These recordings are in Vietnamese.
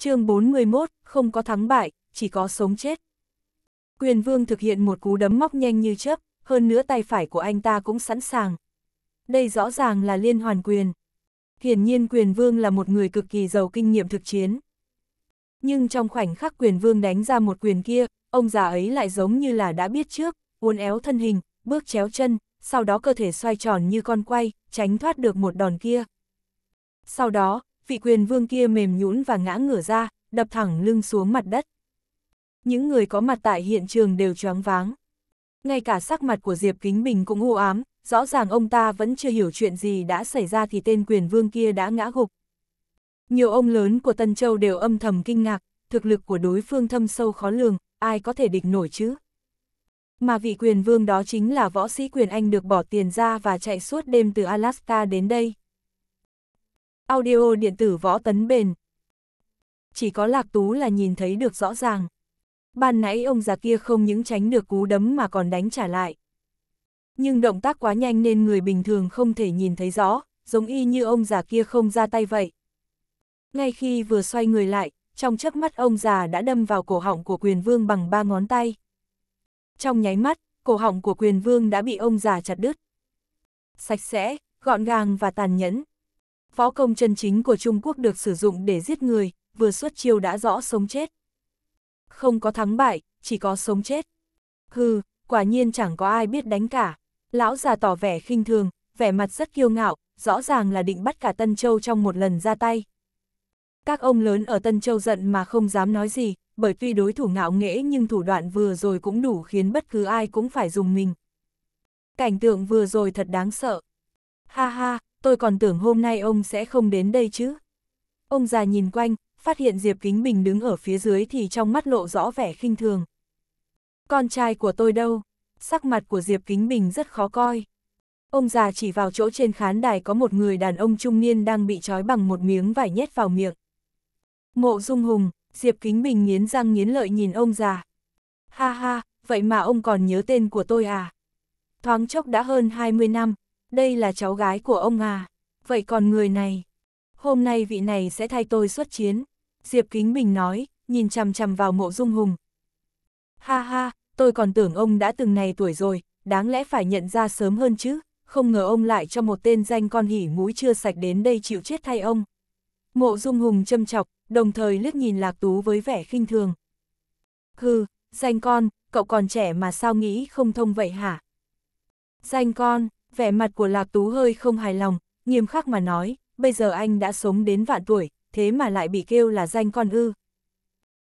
chương 41, không có thắng bại, chỉ có sống chết. Quyền vương thực hiện một cú đấm móc nhanh như chớp, hơn nữa tay phải của anh ta cũng sẵn sàng. Đây rõ ràng là liên hoàn quyền. Hiển nhiên quyền vương là một người cực kỳ giàu kinh nghiệm thực chiến. Nhưng trong khoảnh khắc quyền vương đánh ra một quyền kia, ông già ấy lại giống như là đã biết trước, uốn éo thân hình, bước chéo chân, sau đó cơ thể xoay tròn như con quay, tránh thoát được một đòn kia. Sau đó, vị quyền vương kia mềm nhũn và ngã ngửa ra, đập thẳng lưng xuống mặt đất. Những người có mặt tại hiện trường đều choáng váng. Ngay cả sắc mặt của Diệp Kính Bình cũng u ám, rõ ràng ông ta vẫn chưa hiểu chuyện gì đã xảy ra thì tên quyền vương kia đã ngã gục. Nhiều ông lớn của Tân Châu đều âm thầm kinh ngạc, thực lực của đối phương thâm sâu khó lường, ai có thể địch nổi chứ? Mà vị quyền vương đó chính là võ sĩ quyền Anh được bỏ tiền ra và chạy suốt đêm từ Alaska đến đây. Audio điện tử võ tấn bền. Chỉ có Lạc Tú là nhìn thấy được rõ ràng. Ban nãy ông già kia không những tránh được cú đấm mà còn đánh trả lại. Nhưng động tác quá nhanh nên người bình thường không thể nhìn thấy rõ, giống y như ông già kia không ra tay vậy. Ngay khi vừa xoay người lại, trong chớp mắt ông già đã đâm vào cổ họng của quyền vương bằng ba ngón tay. Trong nháy mắt, cổ họng của quyền vương đã bị ông già chặt đứt. Sạch sẽ, gọn gàng và tàn nhẫn, Võ công chân chính của Trung Quốc được sử dụng để giết người, vừa xuất chiêu đã rõ sống chết. Không có thắng bại, chỉ có sống chết. Hừ, quả nhiên chẳng có ai biết đánh cả. Lão già tỏ vẻ khinh thường, vẻ mặt rất kiêu ngạo, rõ ràng là định bắt cả Tân Châu trong một lần ra tay. Các ông lớn ở Tân Châu giận mà không dám nói gì, bởi tuy đối thủ ngạo nghễ nhưng thủ đoạn vừa rồi cũng đủ khiến bất cứ ai cũng phải dùng mình. Cảnh tượng vừa rồi thật đáng sợ. Ha ha, tôi còn tưởng hôm nay ông sẽ không đến đây chứ. Ông già nhìn quanh, phát hiện Diệp Kính Bình đứng ở phía dưới thì trong mắt lộ rõ vẻ khinh thường. Con trai của tôi đâu? Sắc mặt của Diệp Kính Bình rất khó coi. Ông già chỉ vào chỗ trên khán đài có một người đàn ông trung niên đang bị trói bằng một miếng vải nhét vào miệng. Mộ Dung Hùng, Diệp Kính Bình nghiến răng nghiến lợi nhìn ông già. Ha ha, vậy mà ông còn nhớ tên của tôi à? Thoáng chốc đã hơn 20 năm, đây là cháu gái của ông à, vậy còn người này, hôm nay vị này sẽ thay tôi xuất chiến. Diệp Kính Bình nói, nhìn chằm chằm vào mộ dung hùng. Ha ha, tôi còn tưởng ông đã từng này tuổi rồi, đáng lẽ phải nhận ra sớm hơn chứ, không ngờ ông lại cho một tên danh con hỉ mũi chưa sạch đến đây chịu chết thay ông. Mộ dung hùng châm chọc, đồng thời liếc nhìn Lạc Tú với vẻ khinh thường. Hừ, danh con, cậu còn trẻ mà sao nghĩ không thông vậy hả? Danh con, vẻ mặt của Lạc Tú hơi không hài lòng, nghiêm khắc mà nói, bây giờ anh đã sống đến vạn tuổi, thế mà lại bị kêu là danh con ư.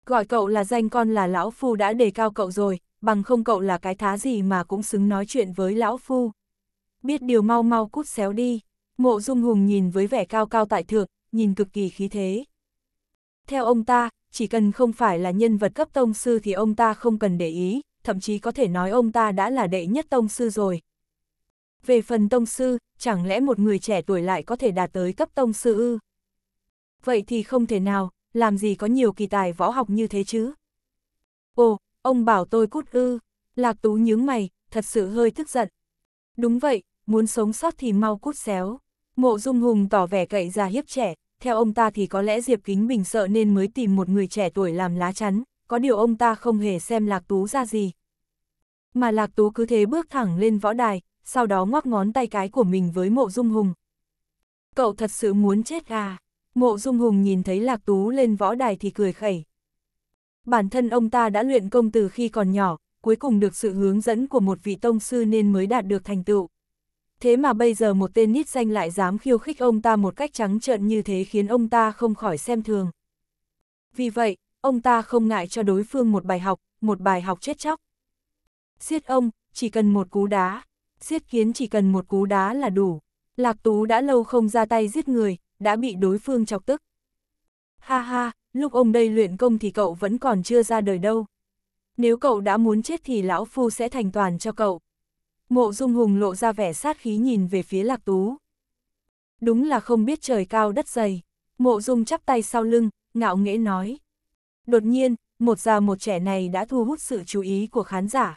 Gọi cậu là danh con là Lão Phu đã đề cao cậu rồi, bằng không cậu là cái thá gì mà cũng xứng nói chuyện với Lão Phu. Biết điều mau mau cút xéo đi, mộ dung hùng nhìn với vẻ cao cao tại thượng, nhìn cực kỳ khí thế. Theo ông ta, chỉ cần không phải là nhân vật cấp tông sư thì ông ta không cần để ý, thậm chí có thể nói ông ta đã là đệ nhất tông sư rồi. Về phần tông sư, chẳng lẽ một người trẻ tuổi lại có thể đạt tới cấp tông sư ư? Vậy thì không thể nào, làm gì có nhiều kỳ tài võ học như thế chứ? Ồ, ông bảo tôi cút ư, lạc tú nhướng mày, thật sự hơi tức giận. Đúng vậy, muốn sống sót thì mau cút xéo. Mộ Dung Hùng tỏ vẻ cậy ra hiếp trẻ, theo ông ta thì có lẽ Diệp Kính Bình sợ nên mới tìm một người trẻ tuổi làm lá chắn, có điều ông ta không hề xem Lạc Tú ra gì. Mà Lạc Tú cứ thế bước thẳng lên võ đài, sau đó ngoắc ngón tay cái của mình với mộ dung hùng. Cậu thật sự muốn chết à? Mộ dung hùng nhìn thấy lạc tú lên võ đài thì cười khẩy. Bản thân ông ta đã luyện công từ khi còn nhỏ, cuối cùng được sự hướng dẫn của một vị tông sư nên mới đạt được thành tựu. Thế mà bây giờ một tên nít danh lại dám khiêu khích ông ta một cách trắng trợn như thế khiến ông ta không khỏi xem thường. Vì vậy, ông ta không ngại cho đối phương một bài học, một bài học chết chóc. Giết ông, chỉ cần một cú đá, giết kiến chỉ cần một cú đá là đủ. Lạc Tú đã lâu không ra tay giết người, đã bị đối phương chọc tức. Ha ha, lúc ông đây luyện công thì cậu vẫn còn chưa ra đời đâu. Nếu cậu đã muốn chết thì lão phu sẽ thành toàn cho cậu. Mộ Dung Hùng lộ ra vẻ sát khí nhìn về phía Lạc Tú. Đúng là không biết trời cao đất dày. Mộ Dung chắp tay sau lưng, ngạo nghễ nói. Đột nhiên, một già một trẻ này đã thu hút sự chú ý của khán giả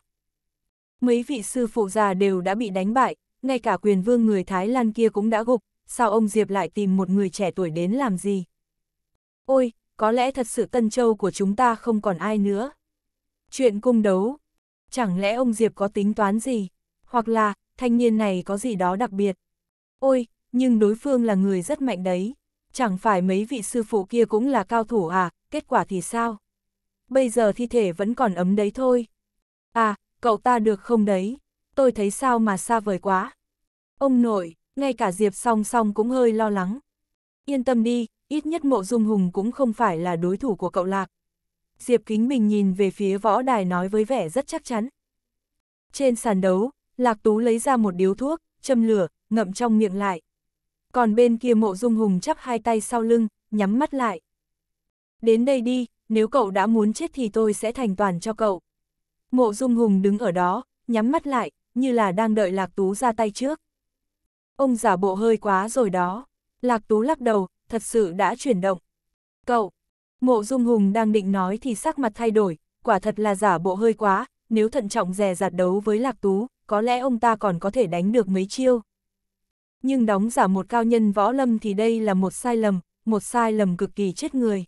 mấy vị sư phụ già đều đã bị đánh bại, ngay cả quyền vương người Thái Lan kia cũng đã gục, sao ông Diệp lại tìm một người trẻ tuổi đến làm gì? Ôi, có lẽ thật sự Tân Châu của chúng ta không còn ai nữa. Chuyện cung đấu, chẳng lẽ ông Diệp có tính toán gì, hoặc là thanh niên này có gì đó đặc biệt. Ôi, nhưng đối phương là người rất mạnh đấy, chẳng phải mấy vị sư phụ kia cũng là cao thủ à, kết quả thì sao? Bây giờ thi thể vẫn còn ấm đấy thôi. À, cậu ta được không đấy? Tôi thấy sao mà xa vời quá. Ông nội, ngay cả Diệp song song cũng hơi lo lắng. Yên tâm đi, ít nhất mộ dung hùng cũng không phải là đối thủ của cậu lạc. Diệp Kính mình nhìn về phía võ đài nói với vẻ rất chắc chắn. Trên sàn đấu, Lạc Tú lấy ra một điếu thuốc, châm lửa, ngậm trong miệng lại. Còn bên kia mộ dung hùng chắp hai tay sau lưng, nhắm mắt lại. Đến đây đi, nếu cậu đã muốn chết thì tôi sẽ thành toàn cho cậu. Mộ Dung Hùng đứng ở đó, nhắm mắt lại, như là đang đợi Lạc Tú ra tay trước. Ông giả bộ hơi quá rồi đó. Lạc Tú lắc đầu, thật sự đã chuyển động. Cậu, Mộ Dung Hùng đang định nói thì sắc mặt thay đổi, quả thật là giả bộ hơi quá, nếu thận trọng dè dặt đấu với Lạc Tú, có lẽ ông ta còn có thể đánh được mấy chiêu. Nhưng đóng giả một cao nhân võ lâm thì đây là một sai lầm, một sai lầm cực kỳ chết người.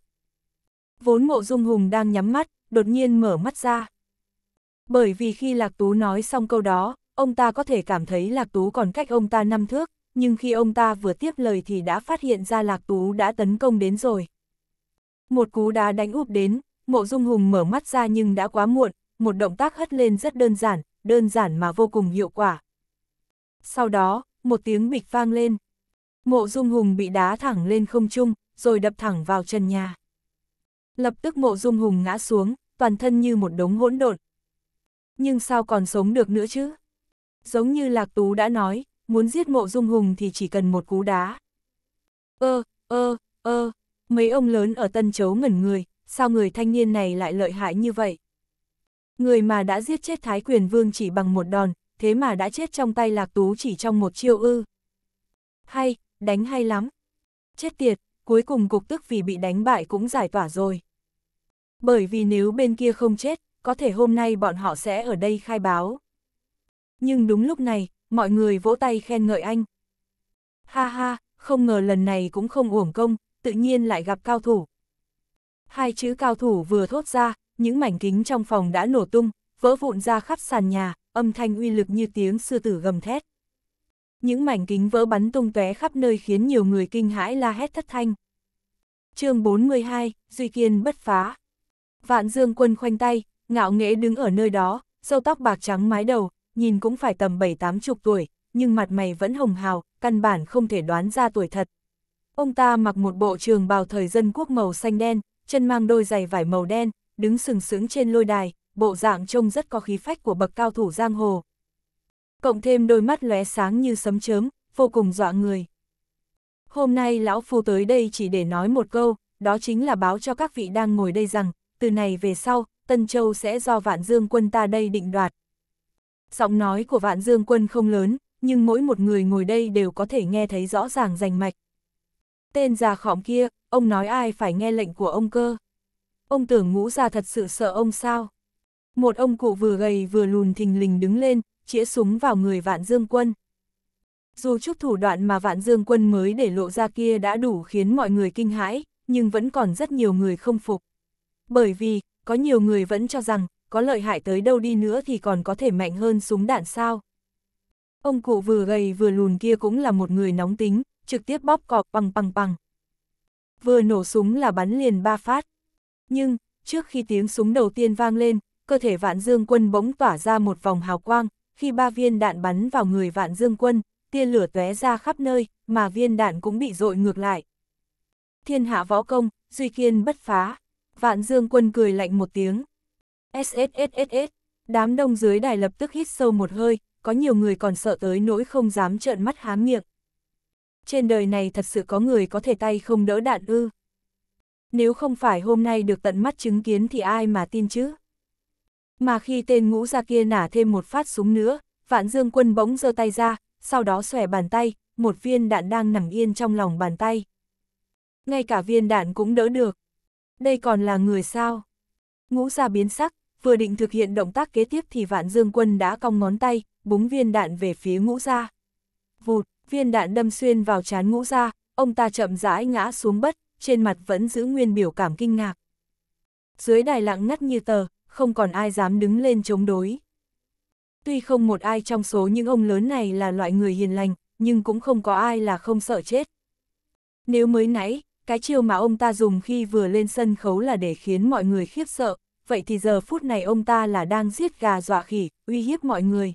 Vốn Mộ Dung Hùng đang nhắm mắt, đột nhiên mở mắt ra. Bởi vì khi Lạc Tú nói xong câu đó, ông ta có thể cảm thấy Lạc Tú còn cách ông ta năm thước, nhưng khi ông ta vừa tiếp lời thì đã phát hiện ra Lạc Tú đã tấn công đến rồi. Một cú đá đánh úp đến, Mộ Dung Hùng mở mắt ra nhưng đã quá muộn, một động tác hất lên rất đơn giản, đơn giản mà vô cùng hiệu quả. Sau đó, một tiếng bịch vang lên. Mộ Dung Hùng bị đá thẳng lên không trung, rồi đập thẳng vào chân nhà. Lập tức Mộ Dung Hùng ngã xuống, toàn thân như một đống hỗn độn, nhưng sao còn sống được nữa chứ? Giống như Lạc Tú đã nói, muốn giết mộ dung hùng thì chỉ cần một cú đá. Ơ, ơ, ơ, mấy ông lớn ở Tân Chấu ngẩn người, sao người thanh niên này lại lợi hại như vậy? Người mà đã giết chết Thái Quyền Vương chỉ bằng một đòn, thế mà đã chết trong tay Lạc Tú chỉ trong một chiêu ư. Hay, đánh hay lắm. Chết tiệt, cuối cùng cục tức vì bị đánh bại cũng giải tỏa rồi. Bởi vì nếu bên kia không chết, có thể hôm nay bọn họ sẽ ở đây khai báo. Nhưng đúng lúc này, mọi người vỗ tay khen ngợi anh. Ha ha, không ngờ lần này cũng không uổng công, tự nhiên lại gặp cao thủ. Hai chữ cao thủ vừa thốt ra, những mảnh kính trong phòng đã nổ tung, vỡ vụn ra khắp sàn nhà, âm thanh uy lực như tiếng sư tử gầm thét. Những mảnh kính vỡ bắn tung tóe khắp nơi khiến nhiều người kinh hãi la hét thất thanh. chương 42, Duy Kiên bất phá. Vạn Dương Quân khoanh tay, ngạo nghễ đứng ở nơi đó, râu tóc bạc trắng mái đầu, nhìn cũng phải tầm bảy tám chục tuổi, nhưng mặt mày vẫn hồng hào, căn bản không thể đoán ra tuổi thật. Ông ta mặc một bộ trường bào thời dân quốc màu xanh đen, chân mang đôi giày vải màu đen, đứng sừng sững trên lôi đài, bộ dạng trông rất có khí phách của bậc cao thủ giang hồ. Cộng thêm đôi mắt lóe sáng như sấm chớm, vô cùng dọa người. Hôm nay lão phu tới đây chỉ để nói một câu, đó chính là báo cho các vị đang ngồi đây rằng, từ này về sau, Tân Châu sẽ do vạn dương quân ta đây định đoạt. Giọng nói của vạn dương quân không lớn, nhưng mỗi một người ngồi đây đều có thể nghe thấy rõ ràng rành mạch. Tên già khỏm kia, ông nói ai phải nghe lệnh của ông cơ. Ông tưởng ngũ già thật sự sợ ông sao. Một ông cụ vừa gầy vừa lùn thình lình đứng lên, chĩa súng vào người vạn dương quân. Dù chút thủ đoạn mà vạn dương quân mới để lộ ra kia đã đủ khiến mọi người kinh hãi, nhưng vẫn còn rất nhiều người không phục. Bởi vì, có nhiều người vẫn cho rằng, có lợi hại tới đâu đi nữa thì còn có thể mạnh hơn súng đạn sao. Ông cụ vừa gầy vừa lùn kia cũng là một người nóng tính, trực tiếp bóp cọp bằng bằng bằng. Vừa nổ súng là bắn liền ba phát. Nhưng, trước khi tiếng súng đầu tiên vang lên, cơ thể vạn dương quân bỗng tỏa ra một vòng hào quang, khi ba viên đạn bắn vào người vạn dương quân, tia lửa tóe ra khắp nơi, mà viên đạn cũng bị dội ngược lại. Thiên hạ võ công, duy kiên bất phá. Vạn Dương Quân cười lạnh một tiếng. SSSSS, đám đông dưới đài lập tức hít sâu một hơi, có nhiều người còn sợ tới nỗi không dám trợn mắt há miệng. Trên đời này thật sự có người có thể tay không đỡ đạn ư. Nếu không phải hôm nay được tận mắt chứng kiến thì ai mà tin chứ. Mà khi tên ngũ ra kia nả thêm một phát súng nữa, vạn dương quân bỗng giơ tay ra, sau đó xòe bàn tay, một viên đạn đang nằm yên trong lòng bàn tay. Ngay cả viên đạn cũng đỡ được đây còn là người sao? Ngũ gia biến sắc, vừa định thực hiện động tác kế tiếp thì vạn dương quân đã cong ngón tay, búng viên đạn về phía ngũ gia Vụt, viên đạn đâm xuyên vào trán ngũ gia ông ta chậm rãi ngã xuống bất, trên mặt vẫn giữ nguyên biểu cảm kinh ngạc. Dưới đài lặng ngắt như tờ, không còn ai dám đứng lên chống đối. Tuy không một ai trong số những ông lớn này là loại người hiền lành, nhưng cũng không có ai là không sợ chết. Nếu mới nãy, cái chiêu mà ông ta dùng khi vừa lên sân khấu là để khiến mọi người khiếp sợ, vậy thì giờ phút này ông ta là đang giết gà dọa khỉ, uy hiếp mọi người.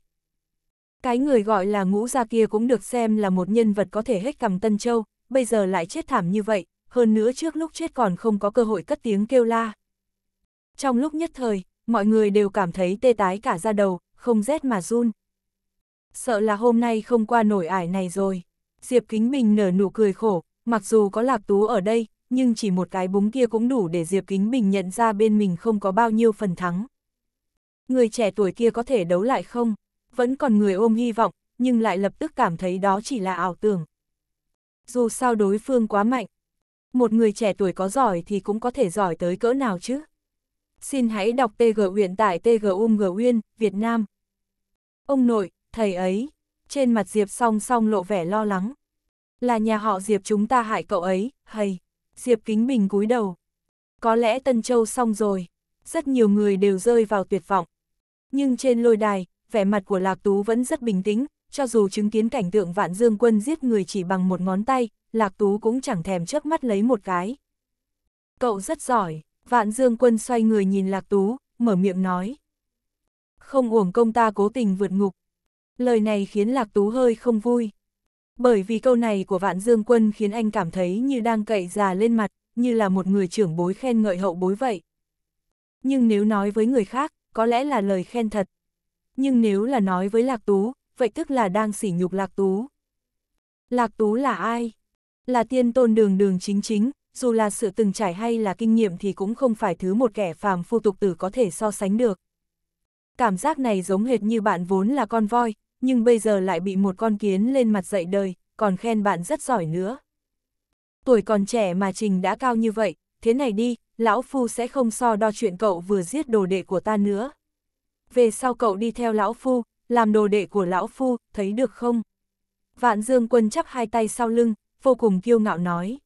Cái người gọi là ngũ gia kia cũng được xem là một nhân vật có thể hết cầm Tân Châu, bây giờ lại chết thảm như vậy, hơn nữa trước lúc chết còn không có cơ hội cất tiếng kêu la. Trong lúc nhất thời, mọi người đều cảm thấy tê tái cả da đầu, không rét mà run. Sợ là hôm nay không qua nổi ải này rồi. Diệp Kính Bình nở nụ cười khổ, mặc dù có Lạc Tú ở đây, nhưng chỉ một cái búng kia cũng đủ để Diệp Kính Bình nhận ra bên mình không có bao nhiêu phần thắng. Người trẻ tuổi kia có thể đấu lại không? Vẫn còn người ôm hy vọng, nhưng lại lập tức cảm thấy đó chỉ là ảo tưởng. Dù sao đối phương quá mạnh, một người trẻ tuổi có giỏi thì cũng có thể giỏi tới cỡ nào chứ? Xin hãy đọc TG Uyển tại TGUMG Uyên, Việt Nam. Ông nội, thầy ấy, trên mặt Diệp song song lộ vẻ lo lắng là nhà họ Diệp chúng ta hại cậu ấy, hay. Diệp Kính Bình cúi đầu. Có lẽ Tân Châu xong rồi, rất nhiều người đều rơi vào tuyệt vọng. Nhưng trên lôi đài, vẻ mặt của Lạc Tú vẫn rất bình tĩnh, cho dù chứng kiến cảnh tượng vạn dương quân giết người chỉ bằng một ngón tay, Lạc Tú cũng chẳng thèm trước mắt lấy một cái. Cậu rất giỏi, vạn dương quân xoay người nhìn Lạc Tú, mở miệng nói. Không uổng công ta cố tình vượt ngục. Lời này khiến Lạc Tú hơi không vui bởi vì câu này của vạn dương quân khiến anh cảm thấy như đang cậy già lên mặt, như là một người trưởng bối khen ngợi hậu bối vậy. Nhưng nếu nói với người khác, có lẽ là lời khen thật. Nhưng nếu là nói với Lạc Tú, vậy tức là đang sỉ nhục Lạc Tú. Lạc Tú là ai? Là tiên tôn đường đường chính chính, dù là sự từng trải hay là kinh nghiệm thì cũng không phải thứ một kẻ phàm phu tục tử có thể so sánh được. Cảm giác này giống hệt như bạn vốn là con voi, nhưng bây giờ lại bị một con kiến lên mặt dạy đời, còn khen bạn rất giỏi nữa. Tuổi còn trẻ mà Trình đã cao như vậy, thế này đi, lão phu sẽ không so đo chuyện cậu vừa giết đồ đệ của ta nữa. Về sau cậu đi theo lão phu, làm đồ đệ của lão phu, thấy được không? Vạn Dương Quân chắp hai tay sau lưng, vô cùng kiêu ngạo nói.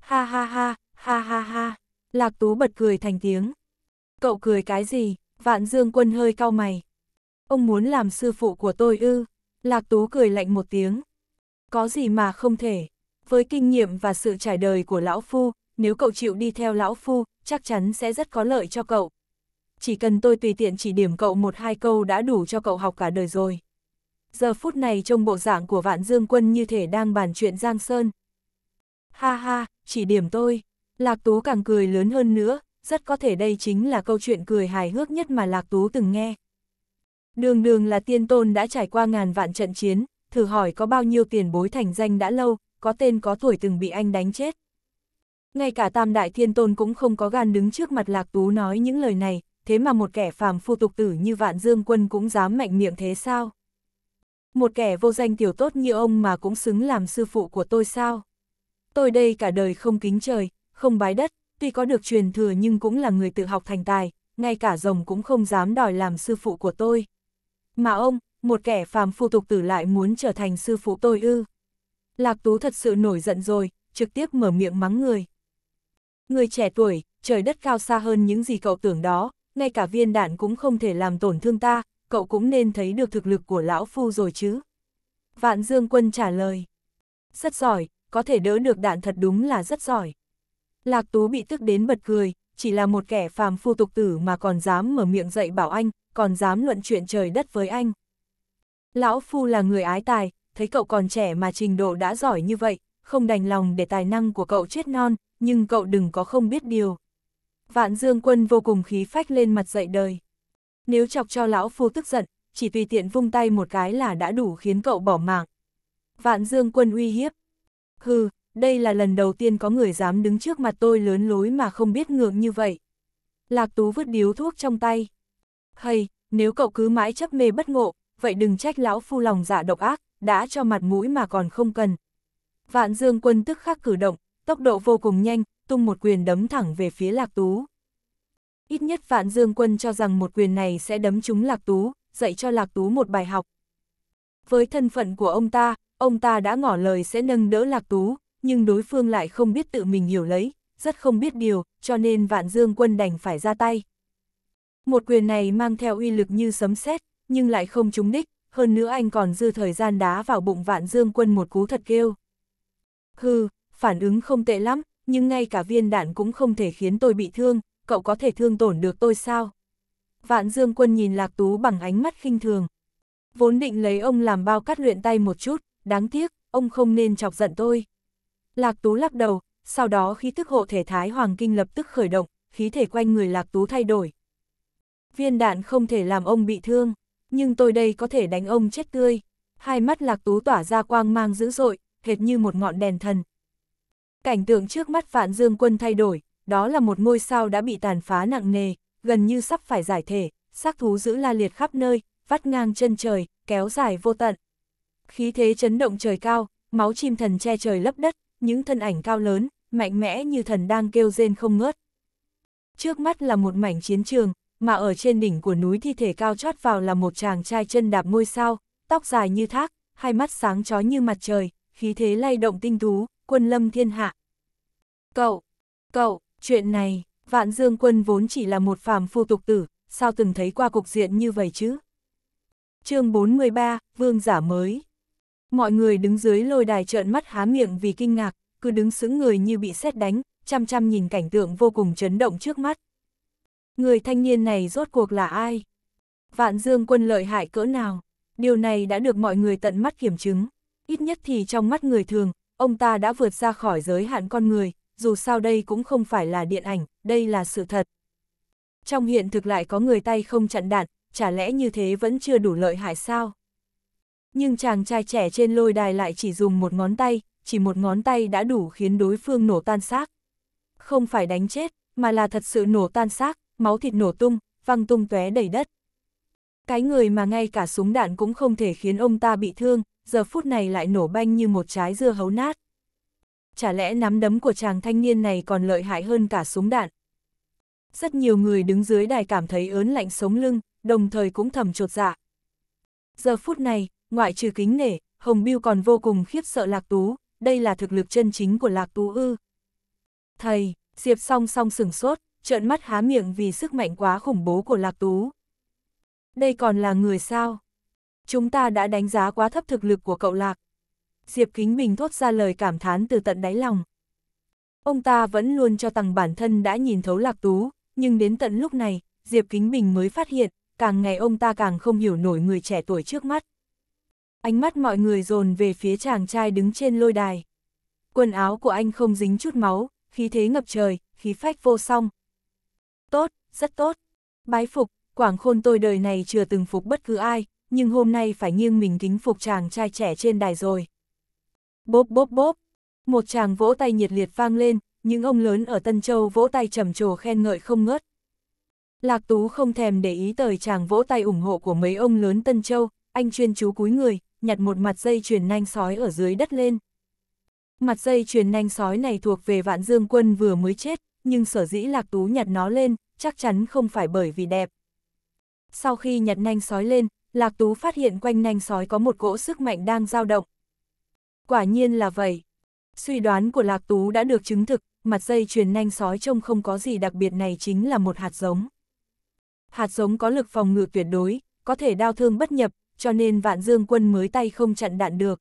Ha ha ha, ha ha ha, Lạc Tú bật cười thành tiếng. Cậu cười cái gì? Vạn Dương Quân hơi cau mày. Ông muốn làm sư phụ của tôi ư? Lạc Tú cười lạnh một tiếng. Có gì mà không thể. Với kinh nghiệm và sự trải đời của Lão Phu, nếu cậu chịu đi theo Lão Phu, chắc chắn sẽ rất có lợi cho cậu. Chỉ cần tôi tùy tiện chỉ điểm cậu một hai câu đã đủ cho cậu học cả đời rồi. Giờ phút này trông bộ dạng của Vạn Dương Quân như thể đang bàn chuyện Giang Sơn. Ha ha, chỉ điểm tôi. Lạc Tú càng cười lớn hơn nữa, rất có thể đây chính là câu chuyện cười hài hước nhất mà Lạc Tú từng nghe. Đường đường là tiên tôn đã trải qua ngàn vạn trận chiến, thử hỏi có bao nhiêu tiền bối thành danh đã lâu, có tên có tuổi từng bị anh đánh chết. Ngay cả tam đại thiên tôn cũng không có gan đứng trước mặt lạc tú nói những lời này, thế mà một kẻ phàm phu tục tử như vạn dương quân cũng dám mạnh miệng thế sao? Một kẻ vô danh tiểu tốt như ông mà cũng xứng làm sư phụ của tôi sao? Tôi đây cả đời không kính trời, không bái đất, tuy có được truyền thừa nhưng cũng là người tự học thành tài, ngay cả rồng cũng không dám đòi làm sư phụ của tôi. Mà ông, một kẻ phàm phu tục tử lại muốn trở thành sư phụ tôi ư. Lạc Tú thật sự nổi giận rồi, trực tiếp mở miệng mắng người. Người trẻ tuổi, trời đất cao xa hơn những gì cậu tưởng đó, ngay cả viên đạn cũng không thể làm tổn thương ta, cậu cũng nên thấy được thực lực của lão phu rồi chứ. Vạn Dương Quân trả lời. Rất giỏi, có thể đỡ được đạn thật đúng là rất giỏi. Lạc Tú bị tức đến bật cười, chỉ là một kẻ phàm phu tục tử mà còn dám mở miệng dạy bảo anh, còn dám luận chuyện trời đất với anh. Lão Phu là người ái tài, thấy cậu còn trẻ mà trình độ đã giỏi như vậy, không đành lòng để tài năng của cậu chết non, nhưng cậu đừng có không biết điều. Vạn Dương Quân vô cùng khí phách lên mặt dậy đời. Nếu chọc cho Lão Phu tức giận, chỉ tùy tiện vung tay một cái là đã đủ khiến cậu bỏ mạng. Vạn Dương Quân uy hiếp. Hừ, đây là lần đầu tiên có người dám đứng trước mặt tôi lớn lối mà không biết ngượng như vậy. Lạc Tú vứt điếu thuốc trong tay hay, nếu cậu cứ mãi chấp mê bất ngộ, vậy đừng trách lão phu lòng dạ độc ác, đã cho mặt mũi mà còn không cần. Vạn Dương Quân tức khắc cử động, tốc độ vô cùng nhanh, tung một quyền đấm thẳng về phía Lạc Tú. Ít nhất Vạn Dương Quân cho rằng một quyền này sẽ đấm trúng Lạc Tú, dạy cho Lạc Tú một bài học. Với thân phận của ông ta, ông ta đã ngỏ lời sẽ nâng đỡ Lạc Tú, nhưng đối phương lại không biết tự mình hiểu lấy, rất không biết điều, cho nên Vạn Dương Quân đành phải ra tay. Một quyền này mang theo uy lực như sấm sét, nhưng lại không trúng đích, hơn nữa anh còn dư thời gian đá vào bụng vạn dương quân một cú thật kêu. Hừ, phản ứng không tệ lắm, nhưng ngay cả viên đạn cũng không thể khiến tôi bị thương, cậu có thể thương tổn được tôi sao? Vạn dương quân nhìn lạc tú bằng ánh mắt khinh thường. Vốn định lấy ông làm bao cắt luyện tay một chút, đáng tiếc, ông không nên chọc giận tôi. Lạc tú lắc đầu, sau đó khí tức hộ thể thái hoàng kinh lập tức khởi động, khí thể quanh người lạc tú thay đổi, Viên đạn không thể làm ông bị thương, nhưng tôi đây có thể đánh ông chết tươi. Hai mắt lạc tú tỏa ra quang mang dữ dội, hệt như một ngọn đèn thần. Cảnh tượng trước mắt Vạn Dương Quân thay đổi, đó là một ngôi sao đã bị tàn phá nặng nề, gần như sắp phải giải thể, xác thú giữ la liệt khắp nơi, vắt ngang chân trời, kéo dài vô tận. Khí thế chấn động trời cao, máu chim thần che trời lấp đất, những thân ảnh cao lớn, mạnh mẽ như thần đang kêu rên không ngớt. Trước mắt là một mảnh chiến trường, mà ở trên đỉnh của núi thi thể cao chót vào là một chàng trai chân đạp ngôi sao, tóc dài như thác, hai mắt sáng chói như mặt trời, khí thế lay động tinh tú, quân lâm thiên hạ. Cậu, cậu, chuyện này, vạn dương quân vốn chỉ là một phàm phu tục tử, sao từng thấy qua cục diện như vậy chứ? chương 43, Vương giả mới. Mọi người đứng dưới lôi đài trợn mắt há miệng vì kinh ngạc, cứ đứng sững người như bị sét đánh, chăm chăm nhìn cảnh tượng vô cùng chấn động trước mắt. Người thanh niên này rốt cuộc là ai? Vạn Dương quân lợi hại cỡ nào? Điều này đã được mọi người tận mắt kiểm chứng. Ít nhất thì trong mắt người thường, ông ta đã vượt ra khỏi giới hạn con người, dù sao đây cũng không phải là điện ảnh, đây là sự thật. Trong hiện thực lại có người tay không chặn đạn, chả lẽ như thế vẫn chưa đủ lợi hại sao? Nhưng chàng trai trẻ trên lôi đài lại chỉ dùng một ngón tay, chỉ một ngón tay đã đủ khiến đối phương nổ tan xác. Không phải đánh chết, mà là thật sự nổ tan xác, máu thịt nổ tung, văng tung tóe đầy đất. Cái người mà ngay cả súng đạn cũng không thể khiến ông ta bị thương, giờ phút này lại nổ banh như một trái dưa hấu nát. Chả lẽ nắm đấm của chàng thanh niên này còn lợi hại hơn cả súng đạn. Rất nhiều người đứng dưới đài cảm thấy ớn lạnh sống lưng, đồng thời cũng thầm chột dạ. Giờ phút này, ngoại trừ kính nể, Hồng Biêu còn vô cùng khiếp sợ Lạc Tú, đây là thực lực chân chính của Lạc Tú ư. Thầy, Diệp song song sửng sốt, trợn mắt há miệng vì sức mạnh quá khủng bố của Lạc Tú. Đây còn là người sao? Chúng ta đã đánh giá quá thấp thực lực của cậu Lạc. Diệp Kính Bình thốt ra lời cảm thán từ tận đáy lòng. Ông ta vẫn luôn cho rằng bản thân đã nhìn thấu Lạc Tú, nhưng đến tận lúc này, Diệp Kính Bình mới phát hiện, càng ngày ông ta càng không hiểu nổi người trẻ tuổi trước mắt. Ánh mắt mọi người dồn về phía chàng trai đứng trên lôi đài. Quần áo của anh không dính chút máu, khí thế ngập trời, khí phách vô song, Tốt, rất tốt. Bái phục, Quảng Khôn tôi đời này chưa từng phục bất cứ ai, nhưng hôm nay phải nghiêng mình kính phục chàng trai trẻ trên đài rồi. Bốp bốp bốp, một chàng vỗ tay nhiệt liệt vang lên, những ông lớn ở Tân Châu vỗ tay trầm trồ khen ngợi không ngớt. Lạc Tú không thèm để ý tới chàng vỗ tay ủng hộ của mấy ông lớn Tân Châu, anh chuyên chú cúi người, nhặt một mặt dây chuyền nanh sói ở dưới đất lên. Mặt dây chuyền nanh sói này thuộc về vạn dương quân vừa mới chết, nhưng sở dĩ Lạc Tú nhặt nó lên, chắc chắn không phải bởi vì đẹp. Sau khi nhặt nanh sói lên, Lạc Tú phát hiện quanh nanh sói có một cỗ sức mạnh đang dao động. Quả nhiên là vậy. Suy đoán của Lạc Tú đã được chứng thực, mặt dây chuyền nanh sói trông không có gì đặc biệt này chính là một hạt giống. Hạt giống có lực phòng ngự tuyệt đối, có thể đau thương bất nhập, cho nên vạn dương quân mới tay không chặn đạn được.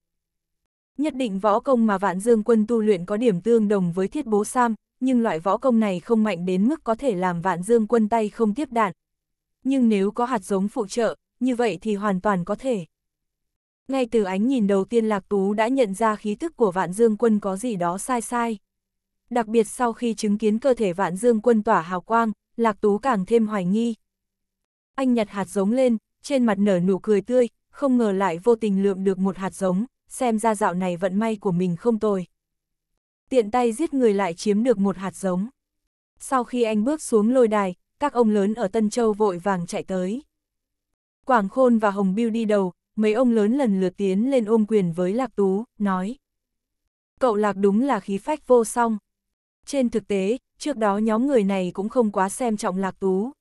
Nhất định võ công mà vạn dương quân tu luyện có điểm tương đồng với thiết bố Sam, nhưng loại võ công này không mạnh đến mức có thể làm vạn dương quân tay không tiếp đạn. Nhưng nếu có hạt giống phụ trợ, như vậy thì hoàn toàn có thể. Ngay từ ánh nhìn đầu tiên Lạc Tú đã nhận ra khí tức của vạn dương quân có gì đó sai sai. Đặc biệt sau khi chứng kiến cơ thể vạn dương quân tỏa hào quang, Lạc Tú càng thêm hoài nghi. Anh nhặt hạt giống lên, trên mặt nở nụ cười tươi, không ngờ lại vô tình lượm được một hạt giống, xem ra dạo này vận may của mình không tồi tiện tay giết người lại chiếm được một hạt giống. Sau khi anh bước xuống lôi đài, các ông lớn ở Tân Châu vội vàng chạy tới. Quảng Khôn và Hồng Biêu đi đầu, mấy ông lớn lần lượt tiến lên ôm quyền với Lạc Tú, nói. Cậu Lạc đúng là khí phách vô song. Trên thực tế, trước đó nhóm người này cũng không quá xem trọng Lạc Tú.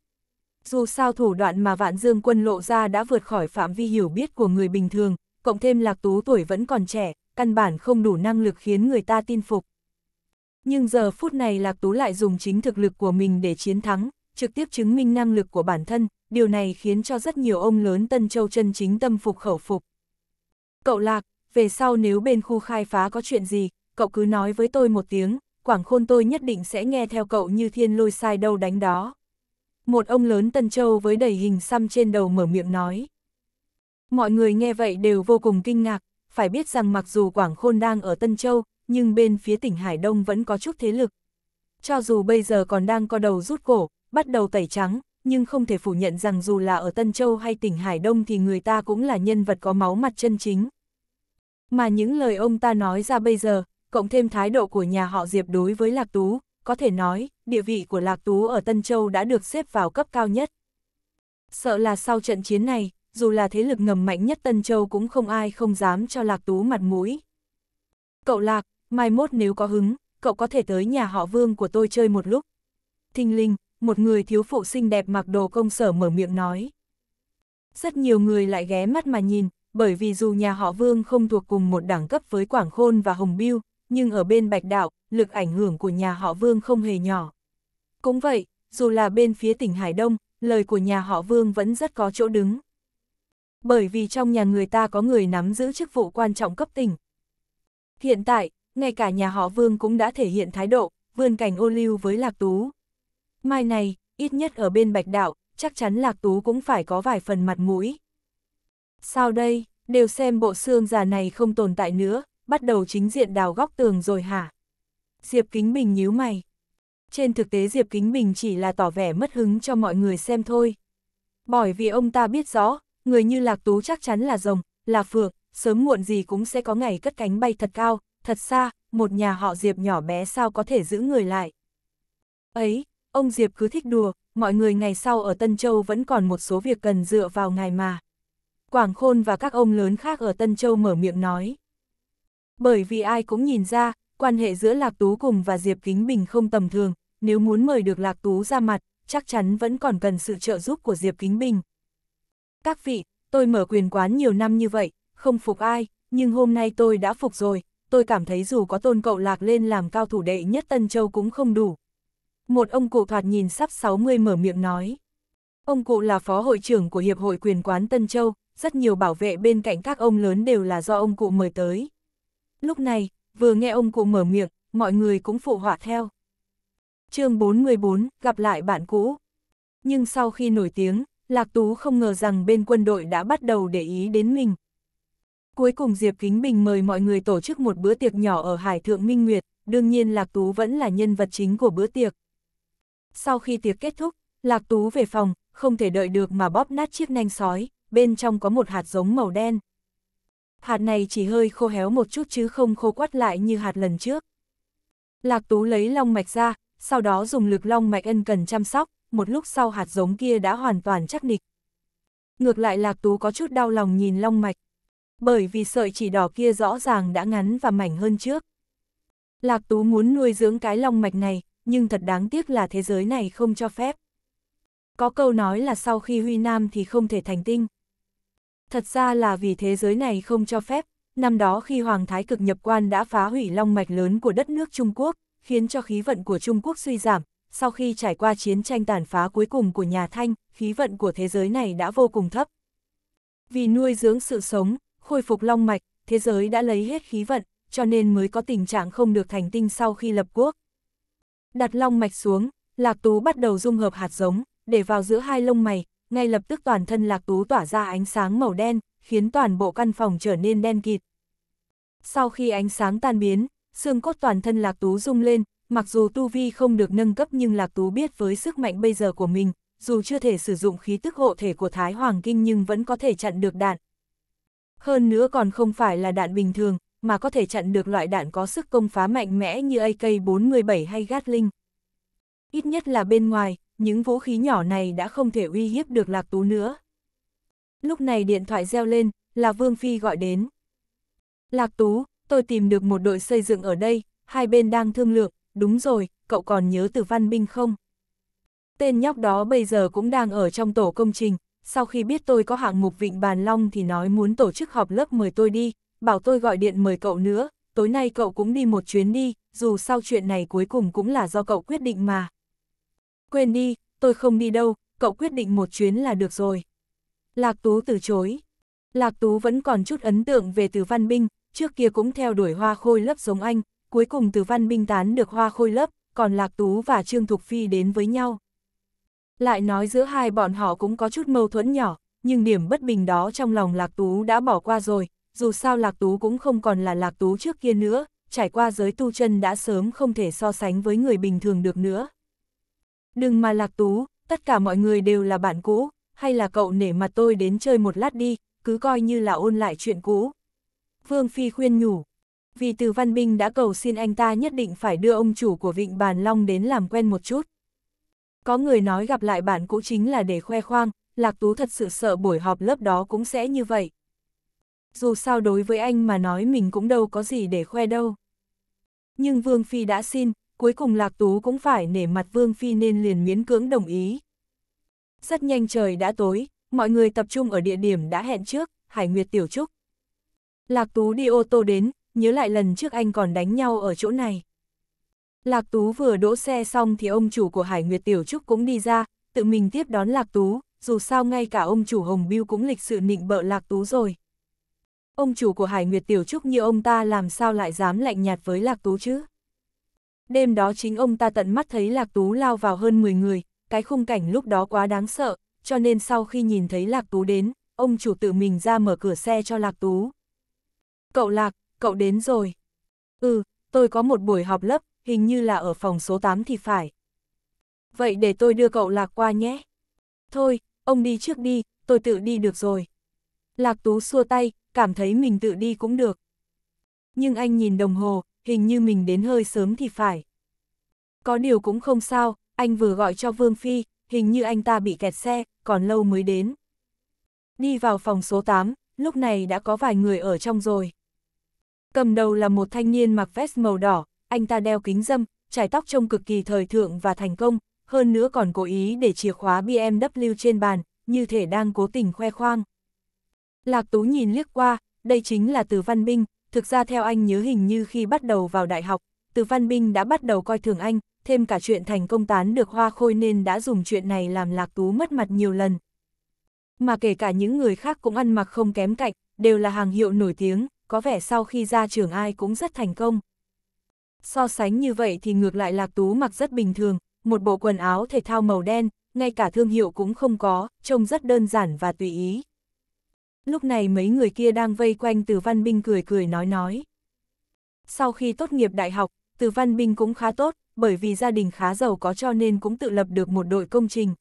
Dù sao thủ đoạn mà Vạn Dương quân lộ ra đã vượt khỏi phạm vi hiểu biết của người bình thường, cộng thêm Lạc Tú tuổi vẫn còn trẻ, căn bản không đủ năng lực khiến người ta tin phục. Nhưng giờ phút này Lạc Tú lại dùng chính thực lực của mình để chiến thắng, trực tiếp chứng minh năng lực của bản thân, điều này khiến cho rất nhiều ông lớn Tân Châu chân chính tâm phục khẩu phục. Cậu Lạc, về sau nếu bên khu khai phá có chuyện gì, cậu cứ nói với tôi một tiếng, Quảng Khôn tôi nhất định sẽ nghe theo cậu như thiên lôi sai đâu đánh đó. Một ông lớn Tân Châu với đầy hình xăm trên đầu mở miệng nói. Mọi người nghe vậy đều vô cùng kinh ngạc, phải biết rằng mặc dù Quảng Khôn đang ở Tân Châu, nhưng bên phía tỉnh Hải Đông vẫn có chút thế lực. Cho dù bây giờ còn đang co đầu rút cổ, bắt đầu tẩy trắng, nhưng không thể phủ nhận rằng dù là ở Tân Châu hay tỉnh Hải Đông thì người ta cũng là nhân vật có máu mặt chân chính. Mà những lời ông ta nói ra bây giờ, cộng thêm thái độ của nhà họ Diệp đối với Lạc Tú, có thể nói, địa vị của Lạc Tú ở Tân Châu đã được xếp vào cấp cao nhất. Sợ là sau trận chiến này, dù là thế lực ngầm mạnh nhất Tân Châu cũng không ai không dám cho Lạc Tú mặt mũi. Cậu Lạc, mai mốt nếu có hứng, cậu có thể tới nhà họ vương của tôi chơi một lúc. Thinh linh, một người thiếu phụ xinh đẹp mặc đồ công sở mở miệng nói. Rất nhiều người lại ghé mắt mà nhìn, bởi vì dù nhà họ Vương không thuộc cùng một đẳng cấp với Quảng Khôn và Hồng Biêu, nhưng ở bên Bạch Đạo, lực ảnh hưởng của nhà họ Vương không hề nhỏ. Cũng vậy, dù là bên phía tỉnh Hải Đông, lời của nhà họ Vương vẫn rất có chỗ đứng. Bởi vì trong nhà người ta có người nắm giữ chức vụ quan trọng cấp tỉnh. Hiện tại, ngay cả nhà họ Vương cũng đã thể hiện thái độ, vươn cảnh ô lưu với Lạc Tú. Mai này, ít nhất ở bên Bạch Đạo, chắc chắn Lạc Tú cũng phải có vài phần mặt mũi. Sao đây, đều xem bộ xương già này không tồn tại nữa, bắt đầu chính diện đào góc tường rồi hả? Diệp Kính Bình nhíu mày. Trên thực tế Diệp Kính Bình chỉ là tỏ vẻ mất hứng cho mọi người xem thôi. Bởi vì ông ta biết rõ, người như Lạc Tú chắc chắn là rồng, là phượng, sớm muộn gì cũng sẽ có ngày cất cánh bay thật cao, thật xa, một nhà họ Diệp nhỏ bé sao có thể giữ người lại. Ấy, ông Diệp cứ thích đùa, mọi người ngày sau ở Tân Châu vẫn còn một số việc cần dựa vào ngài mà. Quảng Khôn và các ông lớn khác ở Tân Châu mở miệng nói. Bởi vì ai cũng nhìn ra, quan hệ giữa Lạc Tú cùng và Diệp Kính Bình không tầm thường, nếu muốn mời được Lạc Tú ra mặt, chắc chắn vẫn còn cần sự trợ giúp của Diệp Kính Bình. Các vị, tôi mở quyền quán nhiều năm như vậy, không phục ai, nhưng hôm nay tôi đã phục rồi, tôi cảm thấy dù có tôn cậu lạc lên làm cao thủ đệ nhất Tân Châu cũng không đủ. Một ông cụ thoạt nhìn sắp 60 mở miệng nói. Ông cụ là phó hội trưởng của Hiệp hội quyền quán Tân Châu, rất nhiều bảo vệ bên cạnh các ông lớn đều là do ông cụ mời tới. Lúc này, vừa nghe ông cụ mở miệng, mọi người cũng phụ họa theo. chương 44, gặp lại bạn cũ. Nhưng sau khi nổi tiếng, Lạc Tú không ngờ rằng bên quân đội đã bắt đầu để ý đến mình, Cuối cùng Diệp Kính Bình mời mọi người tổ chức một bữa tiệc nhỏ ở Hải Thượng Minh Nguyệt, đương nhiên Lạc Tú vẫn là nhân vật chính của bữa tiệc. Sau khi tiệc kết thúc, Lạc Tú về phòng, không thể đợi được mà bóp nát chiếc nanh sói, bên trong có một hạt giống màu đen. Hạt này chỉ hơi khô héo một chút chứ không khô quắt lại như hạt lần trước. Lạc Tú lấy long mạch ra, sau đó dùng lực long mạch ân cần chăm sóc, một lúc sau hạt giống kia đã hoàn toàn chắc nịch. Ngược lại Lạc Tú có chút đau lòng nhìn long mạch bởi vì sợi chỉ đỏ kia rõ ràng đã ngắn và mảnh hơn trước. Lạc Tú muốn nuôi dưỡng cái long mạch này, nhưng thật đáng tiếc là thế giới này không cho phép. Có câu nói là sau khi Huy Nam thì không thể thành tinh. Thật ra là vì thế giới này không cho phép, năm đó khi Hoàng Thái Cực nhập quan đã phá hủy long mạch lớn của đất nước Trung Quốc, khiến cho khí vận của Trung Quốc suy giảm, sau khi trải qua chiến tranh tàn phá cuối cùng của nhà Thanh, khí vận của thế giới này đã vô cùng thấp. Vì nuôi dưỡng sự sống, khôi phục long mạch, thế giới đã lấy hết khí vận, cho nên mới có tình trạng không được thành tinh sau khi lập quốc. Đặt long mạch xuống, Lạc Tú bắt đầu dung hợp hạt giống, để vào giữa hai lông mày, ngay lập tức toàn thân Lạc Tú tỏa ra ánh sáng màu đen, khiến toàn bộ căn phòng trở nên đen kịt. Sau khi ánh sáng tan biến, xương cốt toàn thân Lạc Tú rung lên, mặc dù tu vi không được nâng cấp nhưng Lạc Tú biết với sức mạnh bây giờ của mình, dù chưa thể sử dụng khí tức hộ thể của Thái Hoàng Kinh nhưng vẫn có thể chặn được đạn, hơn nữa còn không phải là đạn bình thường, mà có thể chặn được loại đạn có sức công phá mạnh mẽ như AK-47 hay Gatling. Ít nhất là bên ngoài, những vũ khí nhỏ này đã không thể uy hiếp được Lạc Tú nữa. Lúc này điện thoại reo lên, là Vương Phi gọi đến. Lạc Tú, tôi tìm được một đội xây dựng ở đây, hai bên đang thương lượng, đúng rồi, cậu còn nhớ từ văn binh không? Tên nhóc đó bây giờ cũng đang ở trong tổ công trình, sau khi biết tôi có hạng mục Vịnh Bàn Long thì nói muốn tổ chức họp lớp mời tôi đi, bảo tôi gọi điện mời cậu nữa, tối nay cậu cũng đi một chuyến đi, dù sao chuyện này cuối cùng cũng là do cậu quyết định mà. Quên đi, tôi không đi đâu, cậu quyết định một chuyến là được rồi. Lạc Tú từ chối. Lạc Tú vẫn còn chút ấn tượng về Từ Văn Binh, trước kia cũng theo đuổi hoa khôi lớp giống anh, cuối cùng Từ Văn Binh tán được hoa khôi lớp, còn Lạc Tú và Trương Thục Phi đến với nhau. Lại nói giữa hai bọn họ cũng có chút mâu thuẫn nhỏ, nhưng điểm bất bình đó trong lòng Lạc Tú đã bỏ qua rồi, dù sao Lạc Tú cũng không còn là Lạc Tú trước kia nữa, trải qua giới tu chân đã sớm không thể so sánh với người bình thường được nữa. Đừng mà Lạc Tú, tất cả mọi người đều là bạn cũ, hay là cậu nể mặt tôi đến chơi một lát đi, cứ coi như là ôn lại chuyện cũ. Vương Phi khuyên nhủ, vì từ Văn Binh đã cầu xin anh ta nhất định phải đưa ông chủ của Vịnh Bàn Long đến làm quen một chút. Có người nói gặp lại bạn cũ chính là để khoe khoang, Lạc Tú thật sự sợ buổi họp lớp đó cũng sẽ như vậy. Dù sao đối với anh mà nói mình cũng đâu có gì để khoe đâu. Nhưng Vương Phi đã xin, cuối cùng Lạc Tú cũng phải nể mặt Vương Phi nên liền miễn cưỡng đồng ý. Rất nhanh trời đã tối, mọi người tập trung ở địa điểm đã hẹn trước, Hải Nguyệt Tiểu Trúc. Lạc Tú đi ô tô đến, nhớ lại lần trước anh còn đánh nhau ở chỗ này. Lạc Tú vừa đỗ xe xong thì ông chủ của Hải Nguyệt Tiểu Trúc cũng đi ra, tự mình tiếp đón Lạc Tú, dù sao ngay cả ông chủ Hồng Biêu cũng lịch sự nịnh bợ Lạc Tú rồi. Ông chủ của Hải Nguyệt Tiểu Trúc như ông ta làm sao lại dám lạnh nhạt với Lạc Tú chứ? Đêm đó chính ông ta tận mắt thấy Lạc Tú lao vào hơn 10 người, cái khung cảnh lúc đó quá đáng sợ, cho nên sau khi nhìn thấy Lạc Tú đến, ông chủ tự mình ra mở cửa xe cho Lạc Tú. Cậu Lạc, cậu đến rồi. Ừ, tôi có một buổi họp lớp, hình như là ở phòng số 8 thì phải. Vậy để tôi đưa cậu Lạc qua nhé. Thôi, ông đi trước đi, tôi tự đi được rồi. Lạc Tú xua tay, cảm thấy mình tự đi cũng được. Nhưng anh nhìn đồng hồ, hình như mình đến hơi sớm thì phải. Có điều cũng không sao, anh vừa gọi cho Vương Phi, hình như anh ta bị kẹt xe, còn lâu mới đến. Đi vào phòng số 8, lúc này đã có vài người ở trong rồi. Cầm đầu là một thanh niên mặc vest màu đỏ, anh ta đeo kính dâm, trải tóc trông cực kỳ thời thượng và thành công, hơn nữa còn cố ý để chìa khóa BMW trên bàn, như thể đang cố tình khoe khoang. Lạc Tú nhìn liếc qua, đây chính là Từ Văn Binh, thực ra theo anh nhớ hình như khi bắt đầu vào đại học, Từ Văn Binh đã bắt đầu coi thường anh, thêm cả chuyện thành công tán được hoa khôi nên đã dùng chuyện này làm Lạc Tú mất mặt nhiều lần. Mà kể cả những người khác cũng ăn mặc không kém cạnh, đều là hàng hiệu nổi tiếng, có vẻ sau khi ra trường ai cũng rất thành công. So sánh như vậy thì ngược lại Lạc Tú mặc rất bình thường, một bộ quần áo thể thao màu đen, ngay cả thương hiệu cũng không có, trông rất đơn giản và tùy ý. Lúc này mấy người kia đang vây quanh Từ Văn Binh cười cười nói nói. Sau khi tốt nghiệp đại học, Từ Văn Binh cũng khá tốt, bởi vì gia đình khá giàu có cho nên cũng tự lập được một đội công trình.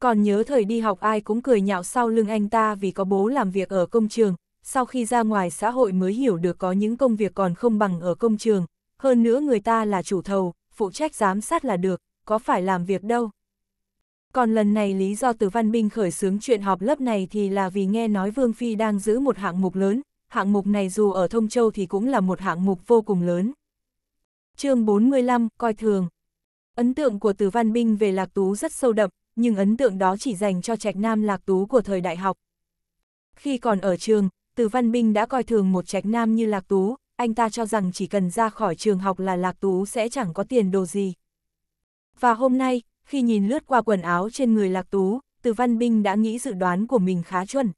Còn nhớ thời đi học ai cũng cười nhạo sau lưng anh ta vì có bố làm việc ở công trường, sau khi ra ngoài xã hội mới hiểu được có những công việc còn không bằng ở công trường, hơn nữa người ta là chủ thầu, phụ trách giám sát là được, có phải làm việc đâu. Còn lần này lý do từ Văn Binh khởi xướng chuyện họp lớp này thì là vì nghe nói Vương Phi đang giữ một hạng mục lớn, hạng mục này dù ở Thông Châu thì cũng là một hạng mục vô cùng lớn. chương 45, coi thường. Ấn tượng của từ Văn Binh về Lạc Tú rất sâu đậm, nhưng ấn tượng đó chỉ dành cho trạch nam Lạc Tú của thời đại học. Khi còn ở trường, từ Văn Binh đã coi thường một trạch nam như Lạc Tú, anh ta cho rằng chỉ cần ra khỏi trường học là Lạc Tú sẽ chẳng có tiền đồ gì. Và hôm nay, khi nhìn lướt qua quần áo trên người Lạc Tú, Từ Văn Binh đã nghĩ dự đoán của mình khá chuẩn.